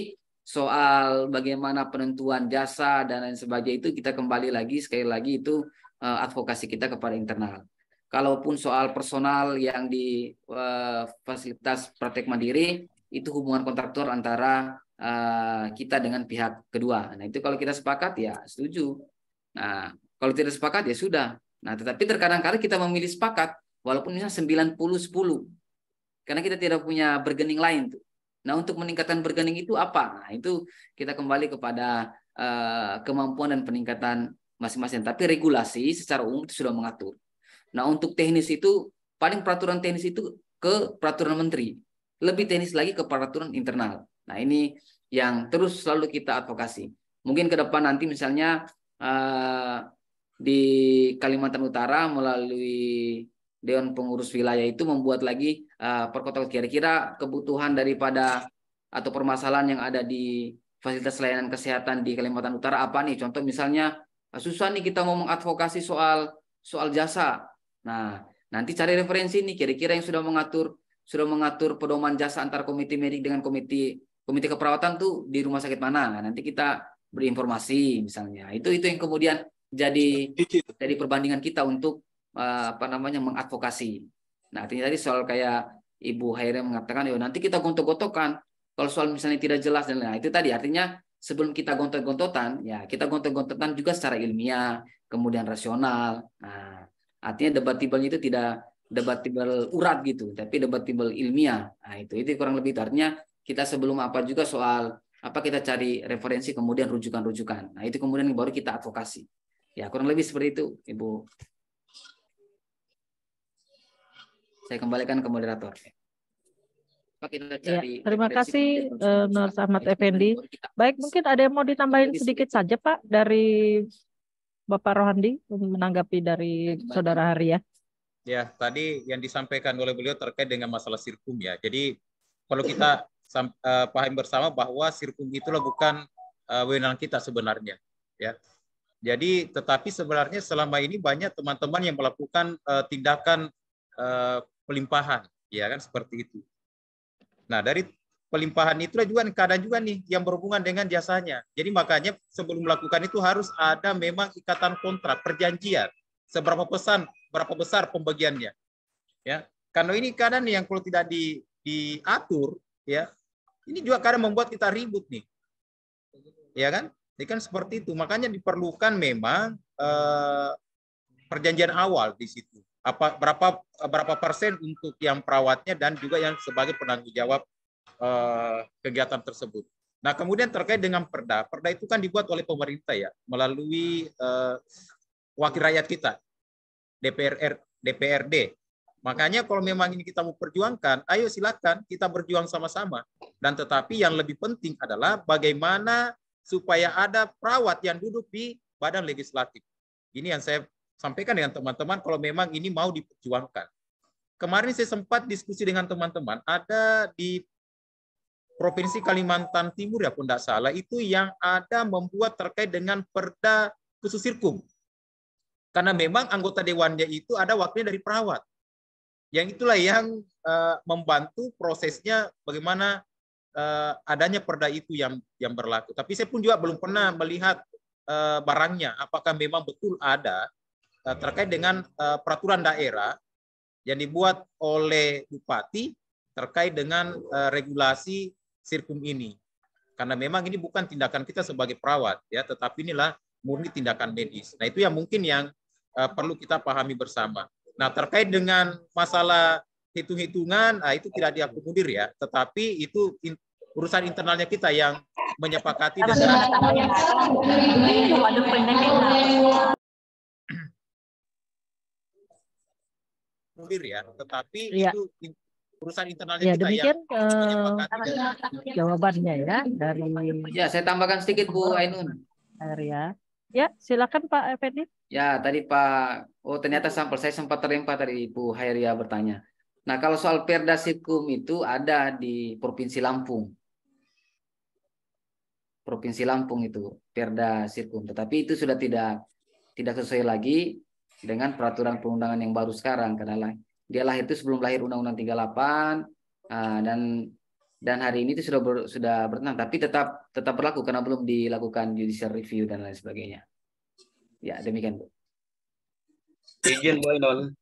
soal bagaimana penentuan jasa dan lain sebagainya itu kita kembali lagi sekali lagi itu uh, advokasi kita kepada internal. Kalaupun soal personal yang di uh, fasilitas praktek mandiri itu hubungan kontraktor antara uh, kita dengan pihak kedua. Nah, itu kalau kita sepakat ya setuju. Nah, kalau tidak sepakat ya sudah. Nah, tetapi terkadang-kadang kita memilih sepakat walaupun misalnya 90 10. Karena kita tidak punya bergening lain tuh. Nah, untuk meningkatkan bergening itu apa? Nah, itu kita kembali kepada uh, kemampuan dan peningkatan masing-masing. Tapi regulasi secara umum itu sudah mengatur. Nah, untuk teknis itu paling peraturan teknis itu ke peraturan menteri. Lebih teknis lagi ke peraturan internal. Nah, ini yang terus selalu kita advokasi. Mungkin ke depan nanti misalnya uh, di Kalimantan Utara melalui dewan pengurus wilayah itu membuat lagi uh, perkotaan kira-kira kebutuhan daripada atau permasalahan yang ada di fasilitas layanan kesehatan di Kalimantan Utara apa nih? Contoh misalnya eh, susah nih kita mau mengadvokasi soal soal jasa. Nah, nanti cari referensi nih kira-kira yang sudah mengatur sudah mengatur pedoman jasa antar komite medik dengan komite komite keperawatan tuh di rumah sakit mana. Nah, nanti kita berinformasi misalnya. Itu itu yang kemudian jadi jadi perbandingan kita untuk Eh, apa namanya mengadvokasi. Nah, artinya tadi soal kayak Ibu Hairi mengatakan, "Yo, nanti kita gontok-gontokan kalau soal misalnya tidak jelas dan lain -lain. itu tadi artinya sebelum kita gontok-gontotan, ya kita gontok-gontotan juga secara ilmiah, kemudian rasional. Nah, artinya debatable itu tidak debat debatable urat gitu, tapi debat debatable ilmiah. Nah, itu itu kurang lebih itu. artinya kita sebelum apa juga soal apa kita cari referensi kemudian rujukan-rujukan. Nah, itu kemudian baru kita advokasi. Ya, kurang lebih seperti itu, Ibu Saya kembalikan ke moderator. Ya, terima kasih uh, Nur Ahmad Effendi. Baik, mungkin ada yang mau ditambahin sedikit saja Pak dari Bapak Rohandi menanggapi dari Saudara Hari ya? ya, tadi yang disampaikan oleh beliau terkait dengan masalah sirkum ya. Jadi kalau kita eh, paham bersama bahwa sirkum itulah bukan eh, wewenang kita sebenarnya ya. Jadi tetapi sebenarnya selama ini banyak teman-teman yang melakukan tindakan pelimpahan, ya kan seperti itu. Nah, dari pelimpahan itulah juga keadaan juga nih yang berhubungan dengan jasanya. Jadi makanya sebelum melakukan itu harus ada memang ikatan kontrak, perjanjian. Seberapa pesan, berapa besar pembagiannya. Ya. Karena ini keadaan nih yang kalau tidak di, diatur, ya ini juga kadang membuat kita ribut nih. Ya kan? Ini kan seperti itu. Makanya diperlukan memang eh, perjanjian awal di situ apa berapa berapa persen untuk yang perawatnya dan juga yang sebagai penanggung jawab eh, kegiatan tersebut. Nah, kemudian terkait dengan perda. Perda itu kan dibuat oleh pemerintah ya, melalui eh, wakil rakyat kita, DPR DPRD. Makanya kalau memang ini kita mau perjuangkan, ayo silakan kita berjuang sama-sama. Dan tetapi yang lebih penting adalah bagaimana supaya ada perawat yang duduk di badan legislatif. Ini yang saya Sampaikan dengan teman-teman kalau memang ini mau diperjuangkan. Kemarin saya sempat diskusi dengan teman-teman, ada di Provinsi Kalimantan Timur ya pun tidak salah, itu yang ada membuat terkait dengan perda khusus sirkum. Karena memang anggota dewannya itu ada waktunya dari perawat. Yang itulah yang uh, membantu prosesnya bagaimana uh, adanya perda itu yang yang berlaku. Tapi saya pun juga belum pernah melihat uh, barangnya apakah memang betul ada Eh, terkait dengan eh, peraturan daerah yang dibuat oleh bupati terkait dengan eh, regulasi sirkum ini. Karena memang ini bukan tindakan kita sebagai perawat ya, tetapi inilah murni tindakan medis. Nah, itu yang mungkin yang perlu kita pahami bersama. Nah, terkait dengan masalah hitung-hitungan, nah itu tidak diakomodir ya, tetapi itu in, urusan internalnya kita yang menyepakati dengan clear ya, tetapi ya. itu urusan internalnya ya, kita demikian yang eh, uh, jawabannya ya dari ya saya tambahkan sedikit Bu Ainun ya ya silakan Pak Effendi ya tadi Pak oh ternyata sampel saya sempat terlempar dari Bu Hairia bertanya nah kalau soal Perda Sirkum itu ada di Provinsi Lampung Provinsi Lampung itu Perda Sirkum tetapi itu sudah tidak tidak sesuai lagi dengan peraturan perundangan yang baru sekarang karena dia lahir itu sebelum lahir Undang-Undang 38 delapan ah, dan dan hari ini itu sudah ber, sudah bertenang tapi tetap tetap berlaku karena belum dilakukan judicial review dan lain sebagainya. Ya, demikian, Bu. Izin, Bu Inul.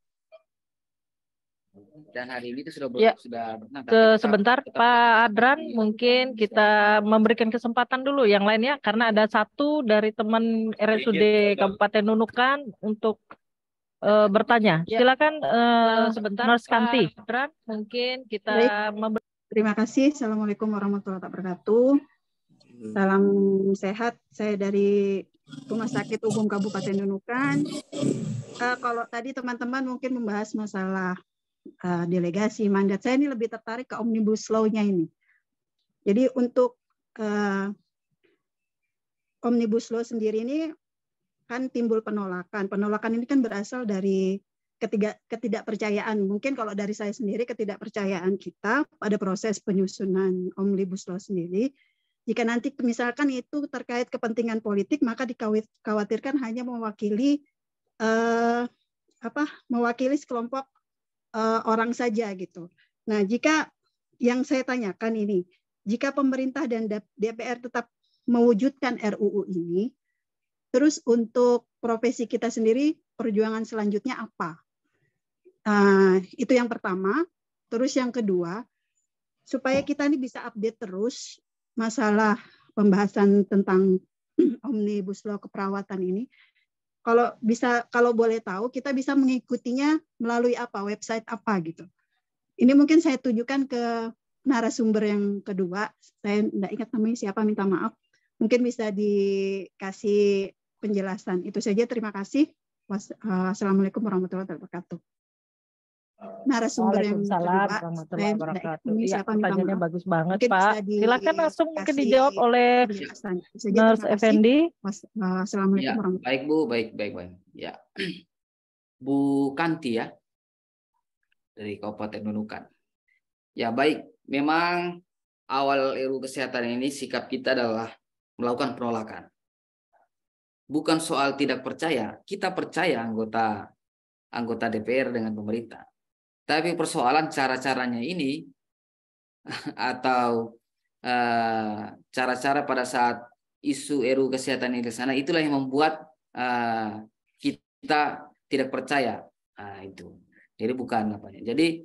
Dan hari ini itu sudah ber, ya. sudah bertenang. Tetap, sebentar, tetap, Pak Adran, tetap, mungkin kita memberikan kesempatan dulu yang lainnya karena ada satu dari teman RSUD Kabupaten Nunukan untuk uh, bertanya. Ya. Silakan uh, sebentar Nurse Kanti. Pak, mungkin kita Terima kasih. Assalamualaikum warahmatullahi wabarakatuh. Hmm. Salam sehat. Saya dari Rumah Sakit Umum Kabupaten Nunukan. Uh, kalau tadi teman-teman mungkin membahas masalah uh, delegasi mandat, saya ini lebih tertarik ke omnibus law-nya ini. Jadi untuk uh, omnibus law sendiri ini akan timbul penolakan. Penolakan ini kan berasal dari ketiga ketidakpercayaan. Mungkin kalau dari saya sendiri ketidakpercayaan kita pada proses penyusunan omnibus law sendiri. Jika nanti misalkan itu terkait kepentingan politik, maka dikhawatirkan hanya mewakili eh, apa mewakili sekelompok eh, orang saja gitu. Nah, jika yang saya tanyakan ini, jika pemerintah dan DPR tetap mewujudkan RUU ini, Terus untuk profesi kita sendiri, perjuangan selanjutnya apa? Uh, itu yang pertama. Terus yang kedua, supaya kita ini bisa update terus masalah pembahasan tentang omnibus law keperawatan ini. Kalau bisa, kalau boleh tahu, kita bisa mengikutinya melalui apa, website apa gitu. Ini mungkin saya tunjukkan ke narasumber yang kedua. Saya tidak ingat namanya siapa, minta maaf. Mungkin bisa dikasih penjelasan. Itu saja, terima kasih. Wassalamualaikum eh, warahmatullahi wabarakatuh. Eh, Narasumber yang terima nah, iya, kasih. pertanyaannya bagus banget mungkin Pak. Silakan langsung mungkin dijawab oleh Nurse Effendi. Eh, assalamualaikum ya, warahmatullahi Baik Bu, baik, baik, baik. Ya. Bu Kanti ya, dari Kabupaten Nunukan. Ya baik, memang awal ilmu kesehatan ini sikap kita adalah melakukan penolakan bukan soal tidak percaya. Kita percaya anggota anggota DPR dengan pemerintah. Tapi persoalan cara-caranya ini atau eh, cara-cara uh, pada saat isu RUU kesehatan ini ke sana itulah yang membuat uh, kita tidak percaya. Nah, itu. Jadi bukan apa Jadi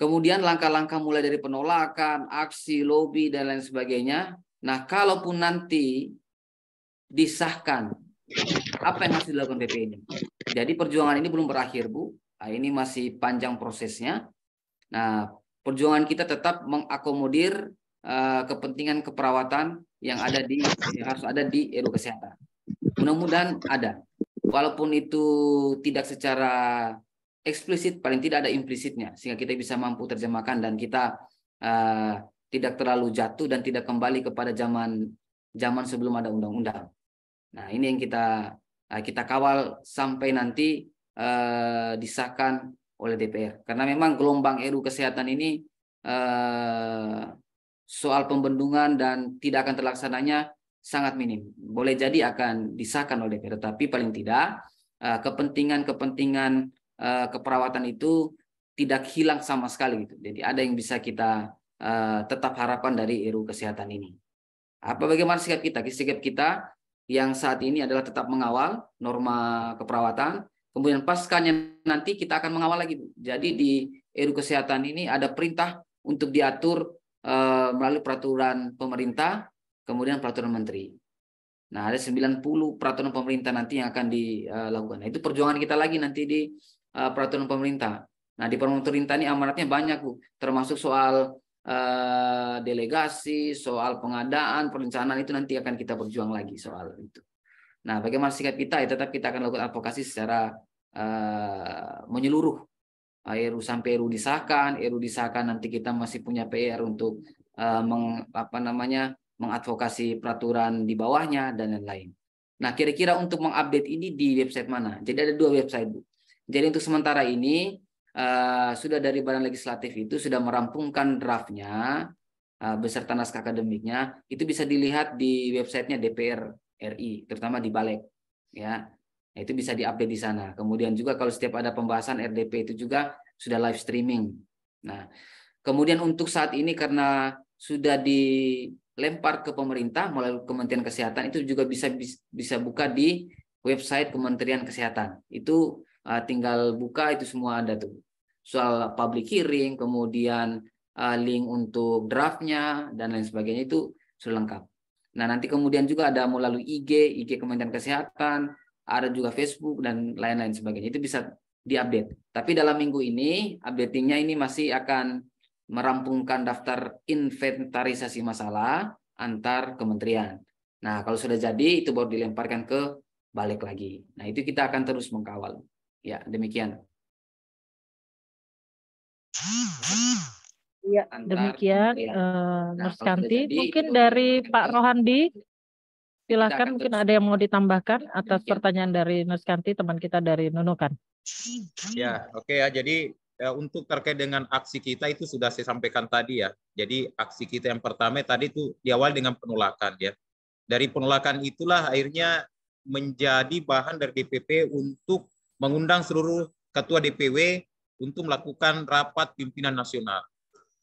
kemudian langkah-langkah mulai dari penolakan, aksi, lobby dan lain sebagainya. Nah, kalaupun nanti disahkan apa yang masih dilakukan BP ini? Jadi perjuangan ini belum berakhir, Bu. Nah, ini masih panjang prosesnya. Nah, perjuangan kita tetap mengakomodir uh, kepentingan keperawatan yang ada di yang harus ada di edu kesehatan. Mudah-mudahan ada. Walaupun itu tidak secara eksplisit, paling tidak ada implisitnya sehingga kita bisa mampu terjemahkan dan kita uh, tidak terlalu jatuh dan tidak kembali kepada zaman zaman sebelum ada undang-undang. Nah, ini yang kita eh, kita kawal sampai nanti eh, disahkan oleh DPR. Karena memang gelombang RU kesehatan ini eh, soal pembendungan dan tidak akan terlaksananya sangat minim. Boleh jadi akan disahkan oleh DPR, tetapi paling tidak eh, kepentingan-kepentingan eh, keperawatan itu tidak hilang sama sekali gitu. Jadi ada yang bisa kita eh, tetap harapkan dari RU kesehatan ini. Apa bagaimana sikap kita? Sikap kita yang saat ini adalah tetap mengawal norma keperawatan. Kemudian paskanya nanti kita akan mengawal lagi. Jadi di edu kesehatan ini ada perintah untuk diatur eh, melalui peraturan pemerintah, kemudian peraturan menteri. Nah, ada 90 peraturan pemerintah nanti yang akan dilakukan. Nah, itu perjuangan kita lagi nanti di uh, peraturan pemerintah. Nah, di peraturan pemerintah ini amanatnya banyak, Bu. Termasuk soal Eh, delegasi, soal pengadaan, perencanaan itu nanti akan kita berjuang lagi soal itu. Nah, bagaimana sikap kita? Ya, tetap kita akan lakukan advokasi secara uh, menyeluruh. Eru sampai Eru disahkan, Eru disahkan nanti kita masih punya PR untuk uh, meng, apa namanya mengadvokasi peraturan di bawahnya dan lain-lain. Nah, kira-kira untuk mengupdate ini di website mana? Jadi ada dua website, Bu. Jadi untuk sementara ini uh, sudah dari badan legislatif itu sudah merampungkan draftnya uh, beserta naskah akademiknya itu bisa dilihat di websitenya DPR RI terutama di Balek ya itu bisa diupdate di sana kemudian juga kalau setiap ada pembahasan RDP itu juga sudah live streaming nah kemudian untuk saat ini karena sudah dilempar ke pemerintah melalui Kementerian Kesehatan itu juga bisa bisa buka di website Kementerian Kesehatan itu Ah, tinggal buka itu semua ada tuh soal public hearing kemudian ah, link untuk draftnya dan lain sebagainya itu sudah lengkap nah nanti kemudian juga ada melalui IG IG Kementerian Kesehatan ada juga Facebook dan lain-lain sebagainya itu bisa diupdate tapi dalam minggu ini updatingnya ini masih akan merampungkan daftar inventarisasi masalah antar kementerian. Nah, kalau sudah jadi itu baru dilemparkan ke balik lagi. Nah, itu kita akan terus mengkawal. Ya, demikian. Ya, demikian ya. Uh, nah, Mungkin itu, dari Pak Rohandi, silakan mungkin ada yang mau ditambahkan atas pertanyaan dari Nurse Kanti, teman kita dari Nunukan. Ya, oke okay, ya. Jadi ya, untuk terkait dengan aksi kita itu sudah saya sampaikan tadi ya. Jadi aksi kita yang pertama tadi itu diawali dengan penolakan ya. Dari penolakan itulah akhirnya menjadi bahan dari DPP untuk mengundang seluruh ketua DPW untuk melakukan rapat pimpinan nasional.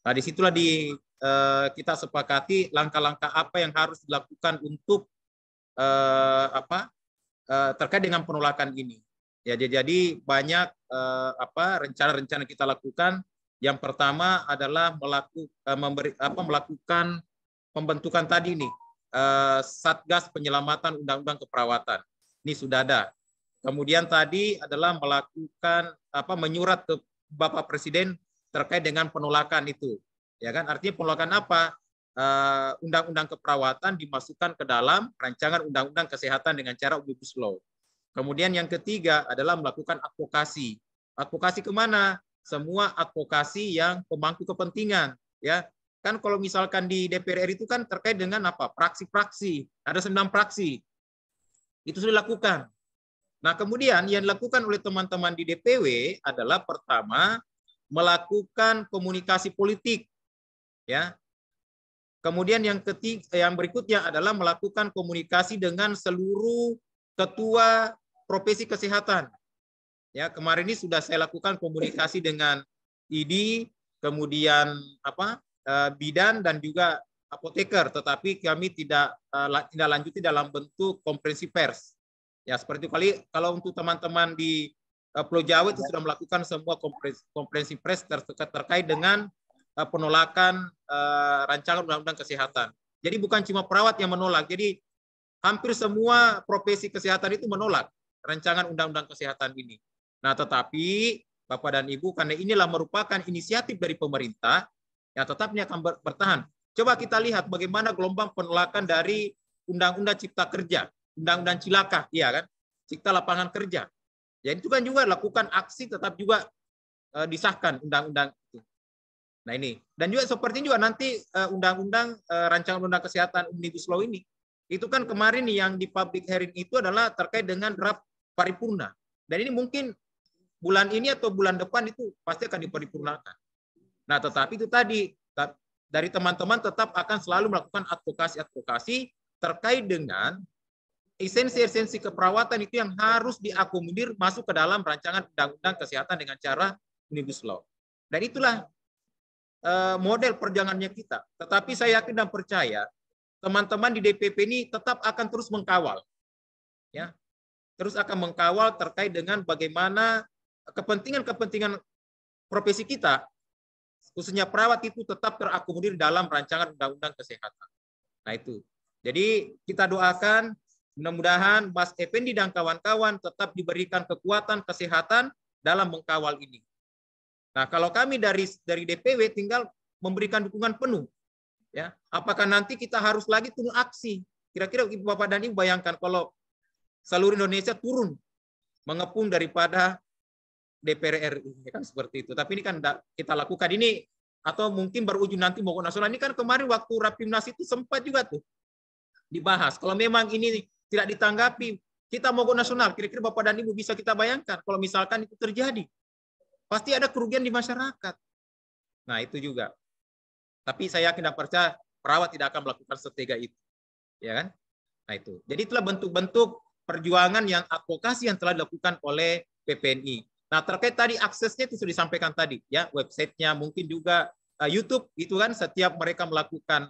Nah, disitulah di, eh, kita sepakati langkah-langkah apa yang harus dilakukan untuk eh, apa eh, terkait dengan penolakan ini. Ya, jadi banyak eh, apa rencana-rencana kita lakukan. Yang pertama adalah melaku, eh, memberi, apa, melakukan pembentukan tadi nih eh, Satgas Penyelamatan Undang-Undang Keperawatan. Ini sudah ada Kemudian tadi adalah melakukan apa menyurat ke Bapak Presiden terkait dengan penolakan itu. Ya kan? Artinya penolakan apa? Eh, undang-undang keperawatan dimasukkan ke dalam rancangan undang-undang kesehatan dengan cara omnibus law. Kemudian yang ketiga adalah melakukan advokasi. Advokasi kemana? Semua advokasi yang pemangku kepentingan, ya. Kan kalau misalkan di DPR RI itu kan terkait dengan apa? Praksi-praksi. Ada sembilan praksi. Itu sudah dilakukan. Nah, kemudian yang dilakukan oleh teman-teman di DPW adalah pertama melakukan komunikasi politik. Ya. Kemudian yang ketiga yang berikutnya adalah melakukan komunikasi dengan seluruh ketua profesi kesehatan. Ya, kemarin ini sudah saya lakukan komunikasi dengan ID, kemudian apa? Eh, bidan dan juga apoteker, tetapi kami tidak eh, tidak lanjuti dalam bentuk konferensi pers Ya seperti itu kali kalau untuk teman-teman di eh, Pulau Jawa itu sudah melakukan semua konferensi, press ter terkait dengan eh, penolakan uh, rancangan undang-undang kesehatan. Jadi bukan cuma perawat yang menolak, jadi hampir semua profesi kesehatan itu menolak rancangan undang-undang kesehatan ini. Nah, tetapi Bapak dan Ibu karena inilah merupakan inisiatif dari pemerintah, yang tetapnya akan bertahan. Coba kita lihat bagaimana gelombang penolakan dari Undang-Undang Cipta Kerja undang-undang cilaka, ya kan? Cipta lapangan kerja. Ya itu kan juga lakukan aksi tetap juga uh, disahkan undang-undang itu. Nah ini dan juga seperti juga nanti undang eh, undang-undang uh, rancangan undang kesehatan omnibus law ini itu kan kemarin yang di public hearing itu adalah terkait dengan draft paripurna. Dan ini mungkin bulan ini atau bulan depan itu pasti akan diparipurnakan. Nah, tetapi itu tadi dari teman-teman tetap akan selalu melakukan advokasi-advokasi terkait dengan esensi-esensi keperawatan itu yang harus diakomodir masuk ke dalam rancangan undang-undang kesehatan dengan cara omnibus law. Dan itulah eh, model perjuangannya kita. Tetapi saya yakin dan percaya teman-teman di DPP ini tetap akan terus mengkawal. Ya. Terus akan mengkawal terkait dengan bagaimana kepentingan-kepentingan profesi kita khususnya perawat itu tetap terakomodir dalam rancangan undang-undang kesehatan. Nah itu. Jadi kita doakan Mudah-mudahan Mas Effendi dan kawan-kawan tetap diberikan kekuatan kesehatan dalam mengkawal ini. Nah, kalau kami dari dari DPW tinggal memberikan dukungan penuh. Ya, apakah nanti kita harus lagi turun aksi? Kira-kira Ibu Bapak dan Ibu bayangkan kalau seluruh Indonesia turun mengepung daripada DPR RI ya kan seperti itu. Tapi ini kan kita lakukan ini atau mungkin baru ujung nanti mau nasional. Ini kan kemarin waktu Rapimnas itu sempat juga tuh dibahas. Kalau memang ini tidak ditanggapi. Kita mogok nasional, kira-kira Bapak dan Ibu bisa kita bayangkan kalau misalkan itu terjadi. Pasti ada kerugian di masyarakat. Nah, itu juga. Tapi saya yakin dan percaya perawat tidak akan melakukan setega itu. Ya kan? Nah, itu. Jadi itulah bentuk-bentuk perjuangan yang advokasi yang telah dilakukan oleh PPNI. Nah, terkait tadi aksesnya itu sudah disampaikan tadi ya, websitenya mungkin juga uh, YouTube itu kan setiap mereka melakukan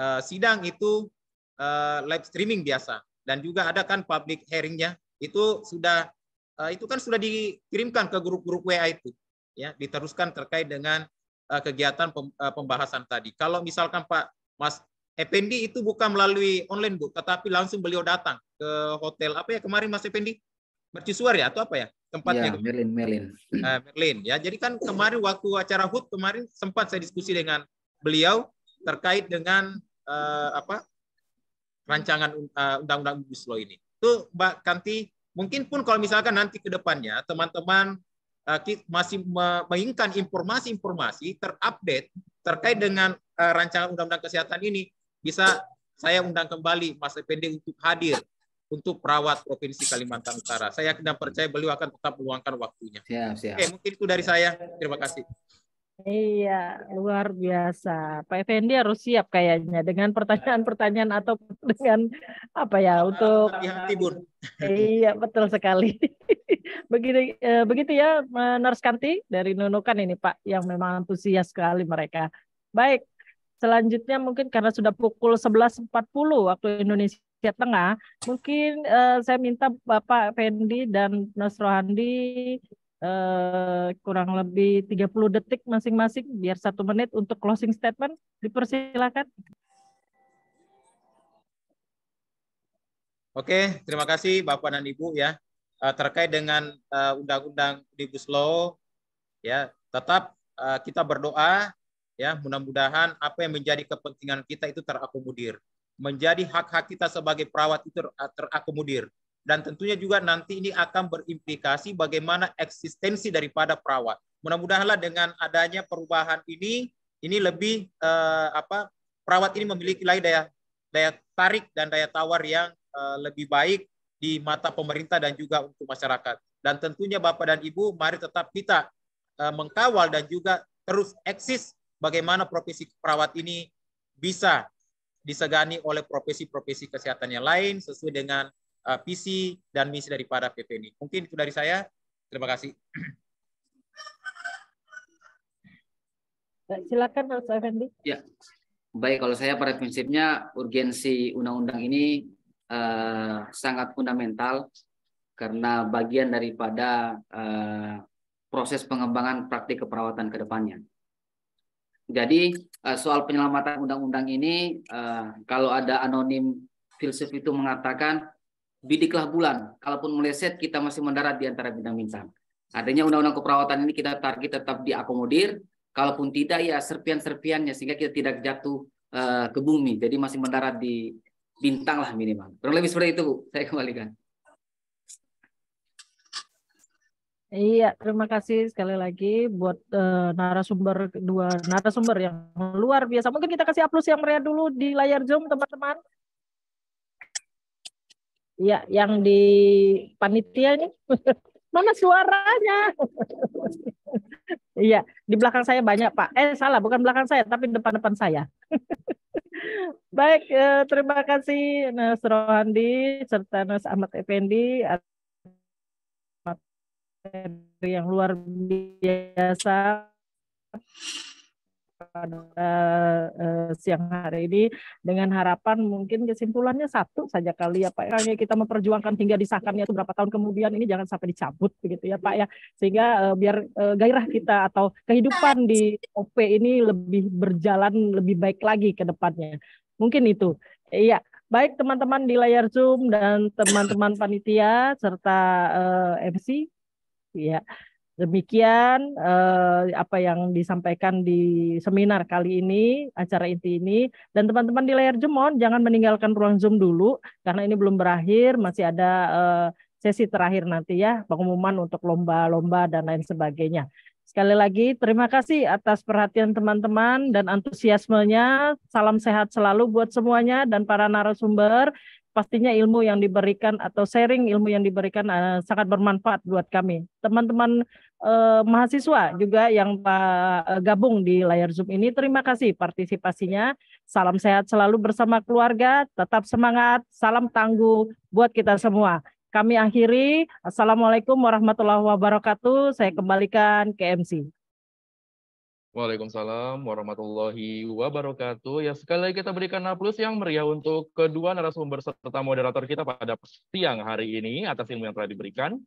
uh, sidang itu uh, live streaming biasa dan juga ada kan public hearingnya itu sudah eh, itu kan sudah dikirimkan ke grup-grup WA itu ya diteruskan terkait dengan eh, kegiatan eh, pembahasan tadi. Kalau misalkan Pak Mas Ependi itu bukan melalui online bu, tetapi langsung beliau datang ke hotel apa ya kemarin Mas Ependi mercusuar ya atau apa ya tempatnya? Ya, Merlin, Merlin. Uh, Merlin ya. Jadi kan kemarin waktu acara HUT kemarin sempat saya diskusi dengan beliau terkait dengan uh, apa rancangan eh, undang-undang uh, law ini. Itu Mbak Kanti, mungkin pun kalau misalkan nanti ke depannya teman-teman eh, masih menginginkan informasi-informasi terupdate terkait dengan eh, rancangan undang-undang kesehatan ini, bisa saya undang kembali Mas Effendi untuk hadir untuk perawat Provinsi Kalimantan Utara. Saya dan percaya beliau akan tetap meluangkan waktunya. Siap, siap. Oke, mungkin itu dari saya. Terima kasih. Iya, luar biasa. Pak Effendi harus siap kayaknya dengan pertanyaan-pertanyaan atau dengan apa ya untuk pihak timur. Iya, betul sekali. begitu eh, begitu ya Narskanti dari Nunukan ini Pak yang memang antusias sekali mereka. Baik, selanjutnya mungkin karena sudah pukul 11.40 waktu Indonesia Tengah, mungkin uh, saya minta Bapak Fendi dan Nasrohandi Eh, kurang lebih 30 detik masing-masing biar satu menit untuk closing statement dipersilakan. Oke, terima kasih Bapak dan Ibu ya. Eh, terkait dengan eh, Undang-Undang Omnibus Law, ya tetap kita berdoa ya mudah-mudahan apa yang menjadi kepentingan kita itu terakomodir, menjadi hak-hak kita sebagai perawat itu terakomodir dan tentunya juga nanti ini akan berimplikasi bagaimana eksistensi daripada perawat. Mudah-mudahanlah dengan adanya perubahan ini ini lebih eh, apa perawat ini memiliki lagi daya daya tarik dan daya tawar yang eh, lebih baik di mata pemerintah dan juga untuk masyarakat. Dan tentunya Bapak dan Ibu mari tetap kita eh, mengkawal dan juga terus eksis bagaimana profesi perawat ini bisa disegani oleh profesi-profesi kesehatan yang lain sesuai dengan Eh, visi dan misi daripada PP ini. Mungkin itu dari saya. Terima kasih. Eh, silakan Mas Effendi. Ya. Baik, kalau saya pada prinsipnya urgensi undang-undang ini uh, sangat fundamental karena bagian daripada uh, proses pengembangan praktik keperawatan ke depannya. Jadi uh, soal penyelamatan undang-undang ini uh, kalau ada anonim filsuf itu mengatakan bidiklah bulan. Kalaupun meleset, kita masih mendarat di antara bintang-bintang. Artinya undang-undang keperawatan ini kita target tetap diakomodir. Kalaupun tidak, ya serpian-serpiannya sehingga kita tidak jatuh eh, ke bumi. Jadi masih mendarat di bintang lah minimal. Kurang lebih seperti itu, Bu. Saya kembalikan. Iya, terima kasih sekali lagi buat uh, narasumber dua narasumber yang luar biasa. Mungkin kita kasih aplaus yang meriah dulu di layar Zoom, teman-teman. Ya, yang di panitia ini. Mana suaranya? Iya, di belakang saya banyak, Pak. Eh, salah, bukan belakang saya, tapi depan-depan saya. Baik, eh, terima kasih Nas Rohandi serta Nas Ahmad Effendi yang luar biasa pada uh, siang hari ini dengan harapan mungkin kesimpulannya satu saja kali ya Pak. ya kita memperjuangkan hingga disahkannya itu berapa tahun kemudian ini jangan sampai dicabut begitu ya Pak ya. Sehingga uh, biar uh, gairah kita atau kehidupan di OP ini lebih berjalan lebih baik lagi ke depannya. Mungkin itu. Iya. Baik teman-teman di layar Zoom dan teman-teman panitia serta uh, MC. Iya. Demikian eh, apa yang disampaikan di seminar kali ini, acara inti ini. Dan teman-teman di layar Jemon, jangan meninggalkan ruang Zoom dulu, karena ini belum berakhir, masih ada eh, sesi terakhir nanti ya, pengumuman untuk lomba-lomba dan lain sebagainya. Sekali lagi, terima kasih atas perhatian teman-teman dan antusiasmenya. Salam sehat selalu buat semuanya dan para narasumber pastinya ilmu yang diberikan atau sharing ilmu yang diberikan uh, sangat bermanfaat buat kami. Teman-teman uh, mahasiswa juga yang uh, gabung di layar Zoom ini, terima kasih partisipasinya. Salam sehat selalu bersama keluarga, tetap semangat, salam tangguh buat kita semua. Kami akhiri, Assalamualaikum warahmatullahi wabarakatuh. Saya kembalikan ke MC. Waalaikumsalam warahmatullahi wabarakatuh. Ya sekali lagi kita berikan aplaus yang meriah untuk kedua narasumber serta moderator kita pada siang hari ini atas ilmu yang telah diberikan.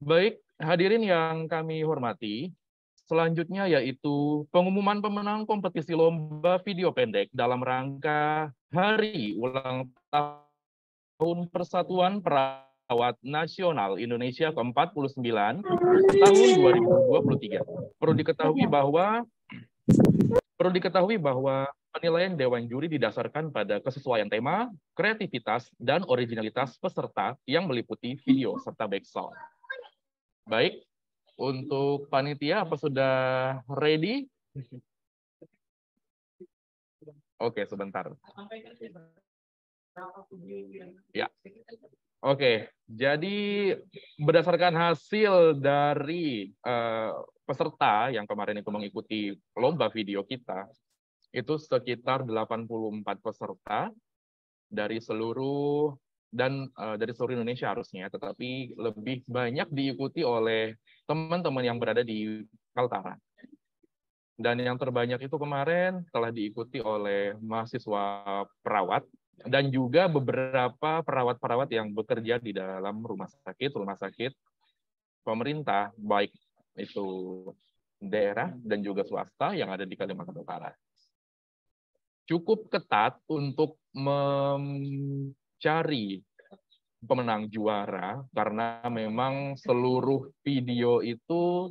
Baik, hadirin yang kami hormati, selanjutnya yaitu pengumuman pemenang kompetisi lomba video pendek dalam rangka hari ulang tahun Persatuan Perang Pesawat Nasional Indonesia ke-49 tahun 2023. Perlu diketahui iya. bahwa perlu diketahui bahwa penilaian dewan juri didasarkan pada kesesuaian tema, kreativitas, dan originalitas peserta yang meliputi video serta background. Baik, untuk panitia apa sudah ready? Oke, sebentar. Ya. Oke, jadi berdasarkan hasil dari uh, peserta yang kemarin itu mengikuti lomba video kita, itu sekitar 84 peserta dari seluruh dan uh, dari seluruh Indonesia harusnya, tetapi lebih banyak diikuti oleh teman-teman yang berada di Kaltara. Dan yang terbanyak itu kemarin telah diikuti oleh mahasiswa perawat dan juga beberapa perawat-perawat yang bekerja di dalam rumah sakit, rumah sakit pemerintah, baik itu daerah dan juga swasta yang ada di Kalimantan Utara. Cukup ketat untuk mencari pemenang juara karena memang seluruh video itu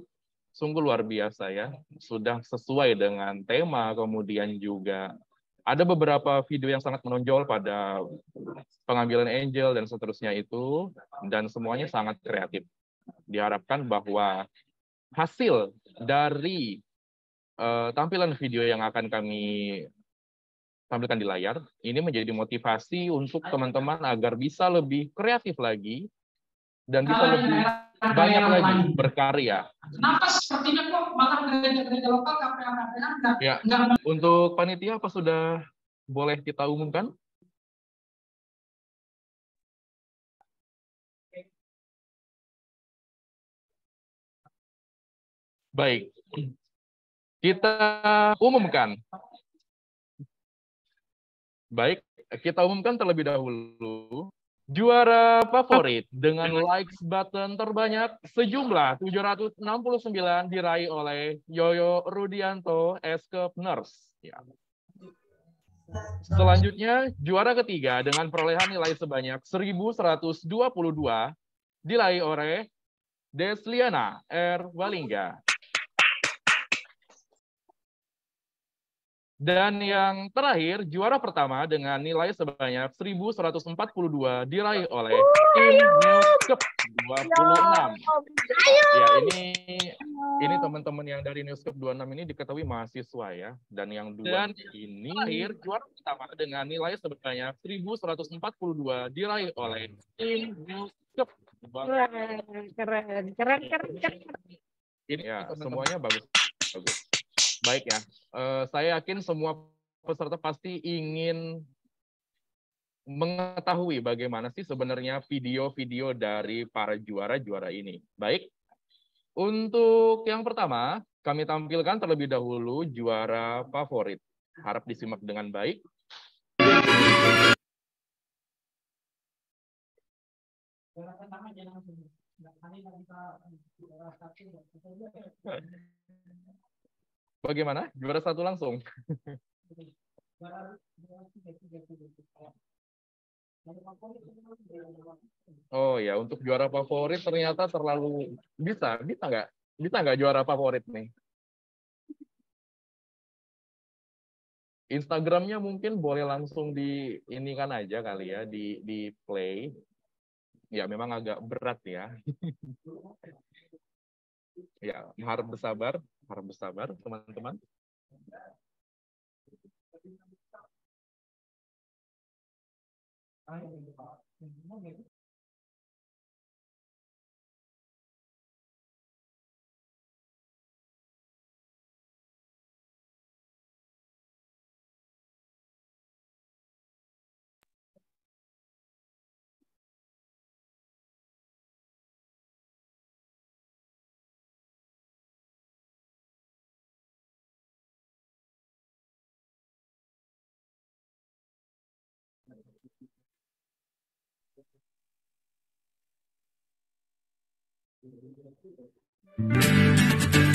sungguh luar biasa ya. Sudah sesuai dengan tema, kemudian juga ada beberapa video yang sangat menonjol pada pengambilan angel dan seterusnya itu, dan semuanya sangat kreatif. Diharapkan bahwa hasil dari uh, tampilan video yang akan kami tampilkan di layar ini menjadi motivasi untuk teman-teman agar bisa lebih kreatif lagi dan bisa ah, lebih banyak lagi lain. berkarya. Kenapa sepertinya kok malah gereja-gereja lokal KPA KPA enggak, ya. enggak. Untuk panitia apa sudah boleh kita umumkan? Baik. Kita umumkan. Baik, kita umumkan terlebih dahulu Juara favorit dengan likes button terbanyak sejumlah 769 diraih oleh Yoyo Rudianto Escape Nurse. Ya. Selanjutnya, juara ketiga dengan perolehan nilai sebanyak 1122 diraih oleh Desliana R. Walingga. Dan yang terakhir, juara pertama dengan nilai sebanyak 1142 diraih oleh tim Newscup 26. Ayo. Ya, ini ini teman-teman yang dari Newscup 26 ini diketahui mahasiswa ya. Dan yang dua Dan ini terakhir, juara pertama dengan nilai sebanyak 1142 diraih oleh tim Newscup. Keren, keren, keren, keren. Ini ya, semuanya bagus. Bagus baik ya. Eh, saya yakin semua peserta pasti ingin mengetahui bagaimana sih sebenarnya video-video dari para juara-juara ini. Baik, untuk yang pertama, kami tampilkan terlebih dahulu juara favorit. Harap disimak dengan baik. Bagaimana? Juara satu langsung. oh ya, untuk juara favorit ternyata terlalu bisa, bisa nggak? Bisa nggak juara favorit nih? Instagramnya mungkin boleh langsung di ini kan aja kali ya di di play. Ya memang agak berat ya. ya harus bersabar harap bersabar teman-teman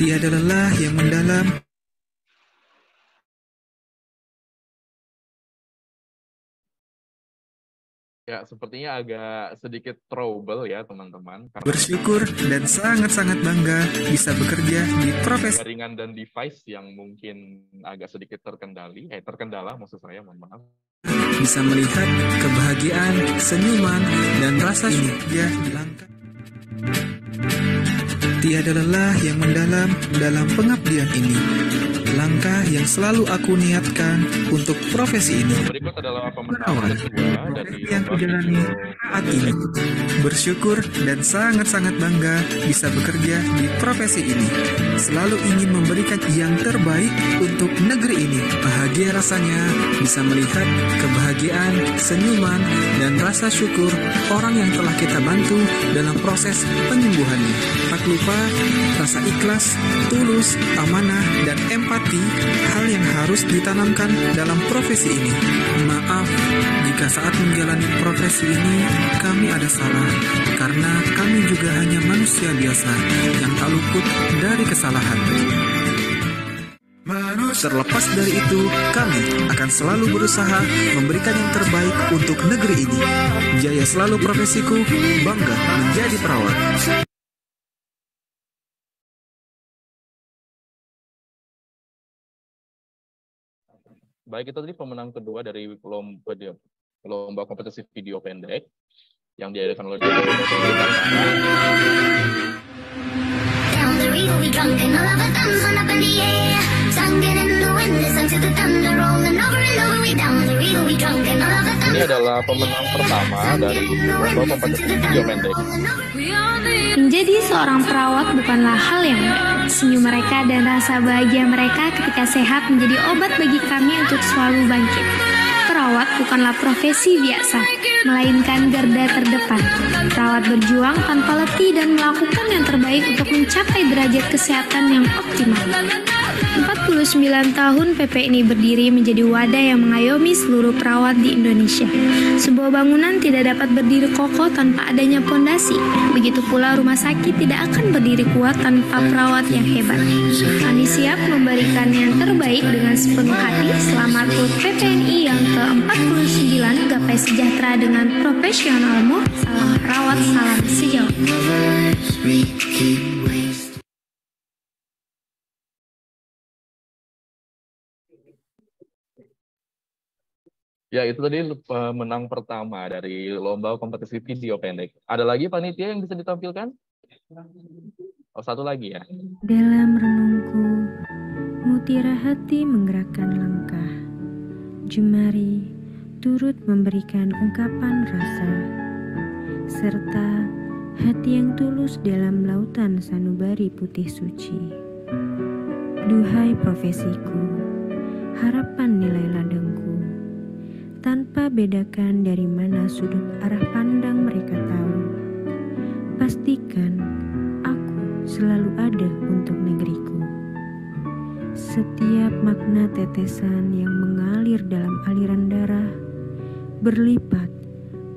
Tiada lelah yang mendalam Ya, sepertinya agak sedikit trouble ya teman-teman. Bersyukur dan sangat-sangat bangga bisa bekerja di profesi jaringan dan device yang mungkin agak sedikit terkendali, eh terkendala maksud saya, mohon maaf. Bisa melihat kebahagiaan, senyuman, dan rasa syukur di langkah. Tiada lelah yang mendalam dalam pengabdian ini. Langkah yang selalu aku niatkan untuk profesi ini. Berikut adalah pemenawan yang kujalani saat ini. Bersyukur dan sangat-sangat bangga bisa bekerja di profesi ini. Selalu ingin memberikan yang terbaik untuk negeri ini. Bahagia rasanya bisa melihat kebahagiaan, senyuman, dan rasa syukur orang yang telah kita bantu dalam proses penyembuhannya. Maklum apa, rasa ikhlas, tulus, amanah, dan empati hal yang harus ditanamkan dalam profesi ini. Maaf jika saat menjalani profesi ini kami ada salah, karena kami juga hanya manusia biasa yang tak luput dari kesalahan. Terlepas dari itu, kami akan selalu berusaha memberikan yang terbaik untuk negeri ini. Jaya selalu profesiku, bangga menjadi perawat. baik itu tadi pemenang kedua dari lomba lomba kompetisi video pendek yang diadakan oleh Jawa ini adalah pemenang pertama dari lomba kompetisi video pendek. Menjadi seorang perawat bukanlah hal yang mudah. Senyum mereka dan rasa bahagia mereka ketika sehat menjadi obat bagi kami untuk selalu bangkit. Perawat bukanlah profesi biasa, melainkan garda terdepan. Perawat berjuang tanpa letih dan melakukan yang terbaik untuk mencapai derajat kesehatan yang optimal. 49 tahun PP ini berdiri menjadi wadah yang mengayomi seluruh perawat di Indonesia. Sebuah bangunan tidak dapat berdiri kokoh tanpa adanya pondasi. Begitu pula rumah sakit tidak akan berdiri kuat tanpa perawat yang hebat. Kami siap memberikan yang terbaik dengan sepenuh hati. Selamat untuk PPNI yang ke-49 Gapai Sejahtera dengan profesionalmu. Salam perawat, salam sejauh. Ya, itu tadi eh, menang pertama dari lomba kompetisi video pendek. Ada lagi panitia yang bisa ditampilkan? Oh, satu lagi ya. Dalam renungku, mutiara hati menggerakkan langkah. Jemari turut memberikan ungkapan rasa serta hati yang tulus dalam lautan sanubari putih suci. Duhai profesiku, harapan nilai ladang tanpa bedakan dari mana sudut arah pandang mereka tahu. Pastikan aku selalu ada untuk negeriku. Setiap makna tetesan yang mengalir dalam aliran darah berlipat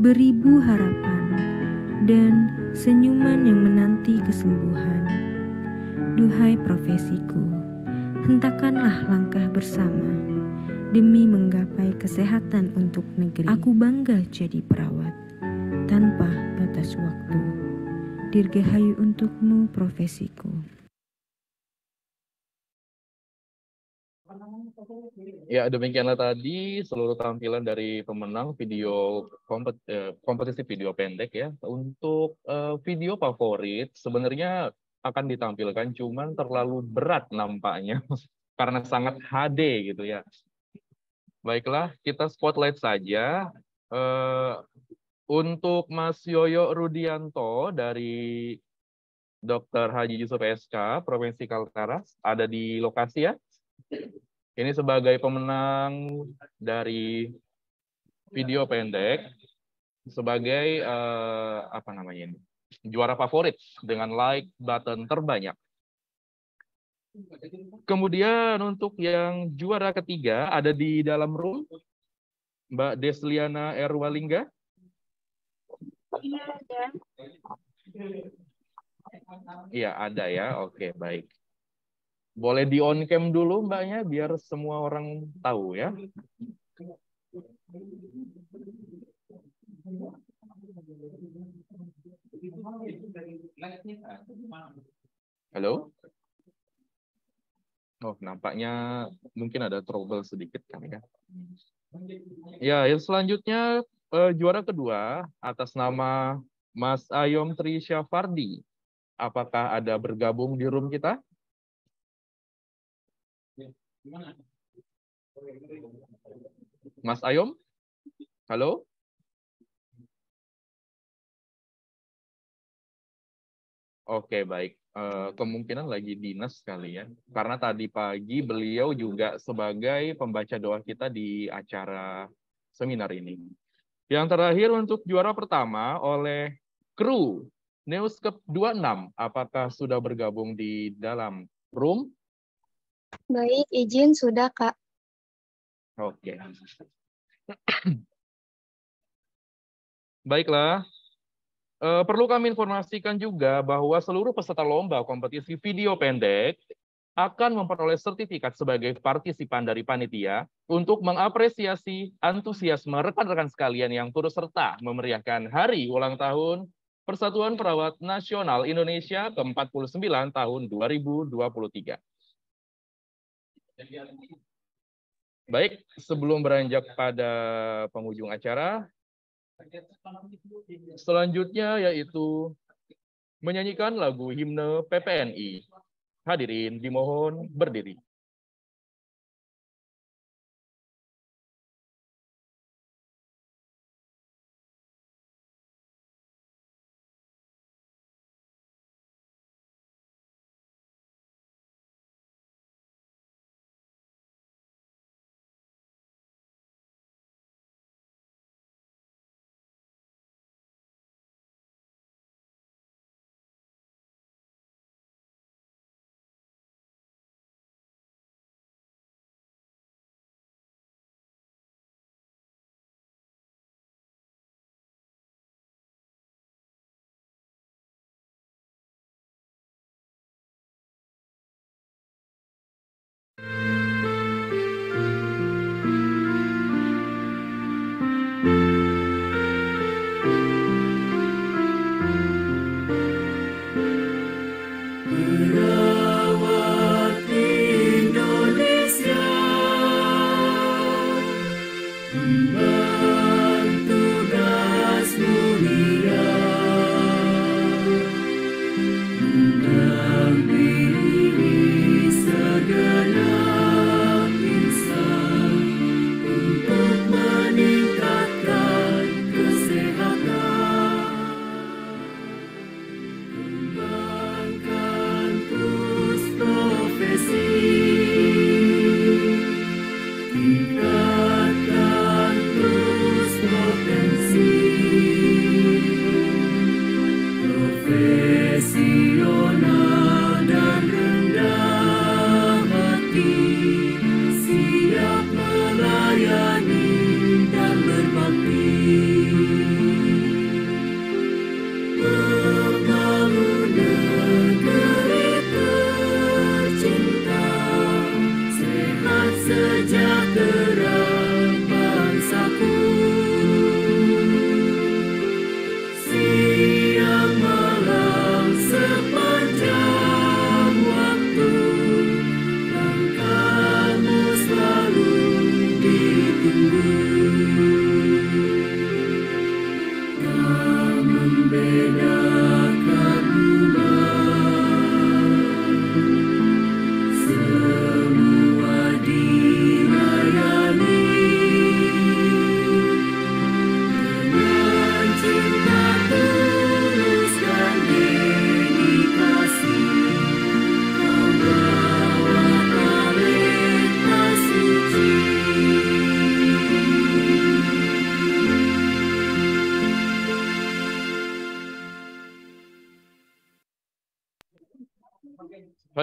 beribu harapan dan senyuman yang menanti kesembuhan. Duhai profesiku, hentakanlah langkah bersama demi menggapai kesehatan untuk negeri. Aku bangga jadi perawat tanpa batas waktu. Dirgahayu untukmu profesiku. Ya, demikianlah tadi seluruh tampilan dari pemenang video kompet, eh, kompetisi video pendek ya. Untuk eh, video favorit sebenarnya akan ditampilkan cuman terlalu berat nampaknya karena sangat HD gitu ya. Baiklah, kita spotlight saja. Eh, untuk Mas Yoyo Rudianto dari Dr. Haji Yusuf SK, Provinsi Kaltara, ada di lokasi ya. Ini sebagai pemenang dari video pendek sebagai eh, apa namanya ini? juara favorit dengan like button terbanyak. Kemudian untuk yang juara ketiga ada di dalam room Mbak Desliana Erwalingga. Iya ada. Iya ada ya. Oke baik. Boleh di on cam dulu Mbaknya biar semua orang tahu ya. Halo. Oh, nampaknya mungkin ada trouble sedikit kan ya. Hmm. Ya, yang selanjutnya eh, juara kedua atas nama Mas Ayom Tri Syafardi. Apakah ada bergabung di room kita? Mas Ayom? Halo? Oke, baik. Eh, kemungkinan lagi dinas kali ya. Karena tadi pagi beliau juga sebagai pembaca doa kita di acara seminar ini. Yang terakhir untuk juara pertama oleh kru Neuskep 26. Apakah sudah bergabung di dalam room? Baik, izin sudah, Kak. Oke. Okay. Baiklah, Uh, perlu kami informasikan juga bahwa seluruh peserta lomba kompetisi video pendek akan memperoleh sertifikat sebagai partisipan dari panitia untuk mengapresiasi antusiasme rekan-rekan sekalian yang turut serta memeriahkan hari ulang tahun Persatuan Perawat Nasional Indonesia ke-49 tahun 2023. Baik, sebelum beranjak pada penghujung acara, Selanjutnya yaitu menyanyikan lagu himne PPNI. Hadirin dimohon berdiri.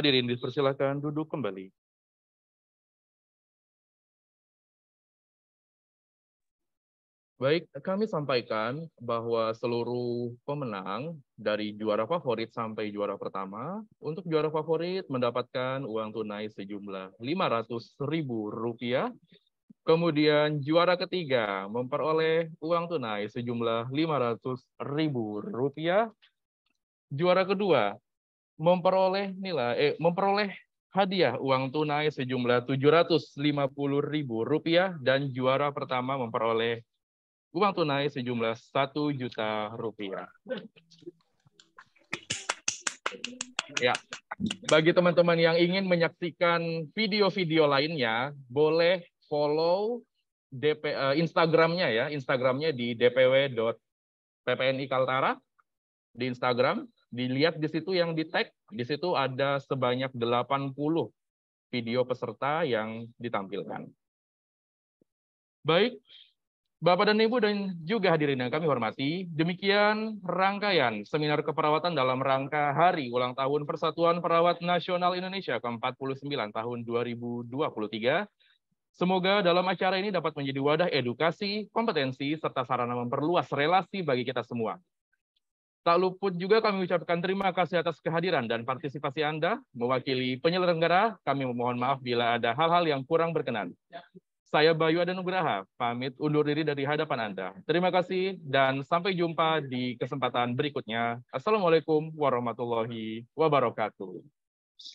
Hadirin dipersilakan duduk kembali. Baik, kami sampaikan bahwa seluruh pemenang dari juara favorit sampai juara pertama, untuk juara favorit mendapatkan uang tunai sejumlah Rp500.000. Kemudian juara ketiga memperoleh uang tunai sejumlah Rp500.000. Juara kedua memperoleh nilai eh, memperoleh hadiah uang tunai sejumlah Rp750.000 dan juara pertama memperoleh uang tunai sejumlah satu juta rupiah. Ya. Bagi teman-teman yang ingin menyaksikan video-video lainnya, boleh follow DP, eh, Instagramnya ya, Instagramnya di dpw.ppni Kaltara di Instagram. Dilihat di situ yang di tag, di situ ada sebanyak 80 video peserta yang ditampilkan. Baik, Bapak dan Ibu dan juga hadirin yang kami hormati, demikian rangkaian seminar keperawatan dalam rangka Hari Ulang Tahun Persatuan Perawat Nasional Indonesia ke-49 tahun 2023. Semoga dalam acara ini dapat menjadi wadah edukasi, kompetensi, serta sarana memperluas relasi bagi kita semua. Tak luput juga kami ucapkan terima kasih atas kehadiran dan partisipasi Anda. Mewakili penyelenggara, kami memohon maaf bila ada hal-hal yang kurang berkenan. Saya Bayu Adanugraha, pamit undur diri dari hadapan Anda. Terima kasih dan sampai jumpa di kesempatan berikutnya. Assalamualaikum warahmatullahi wabarakatuh.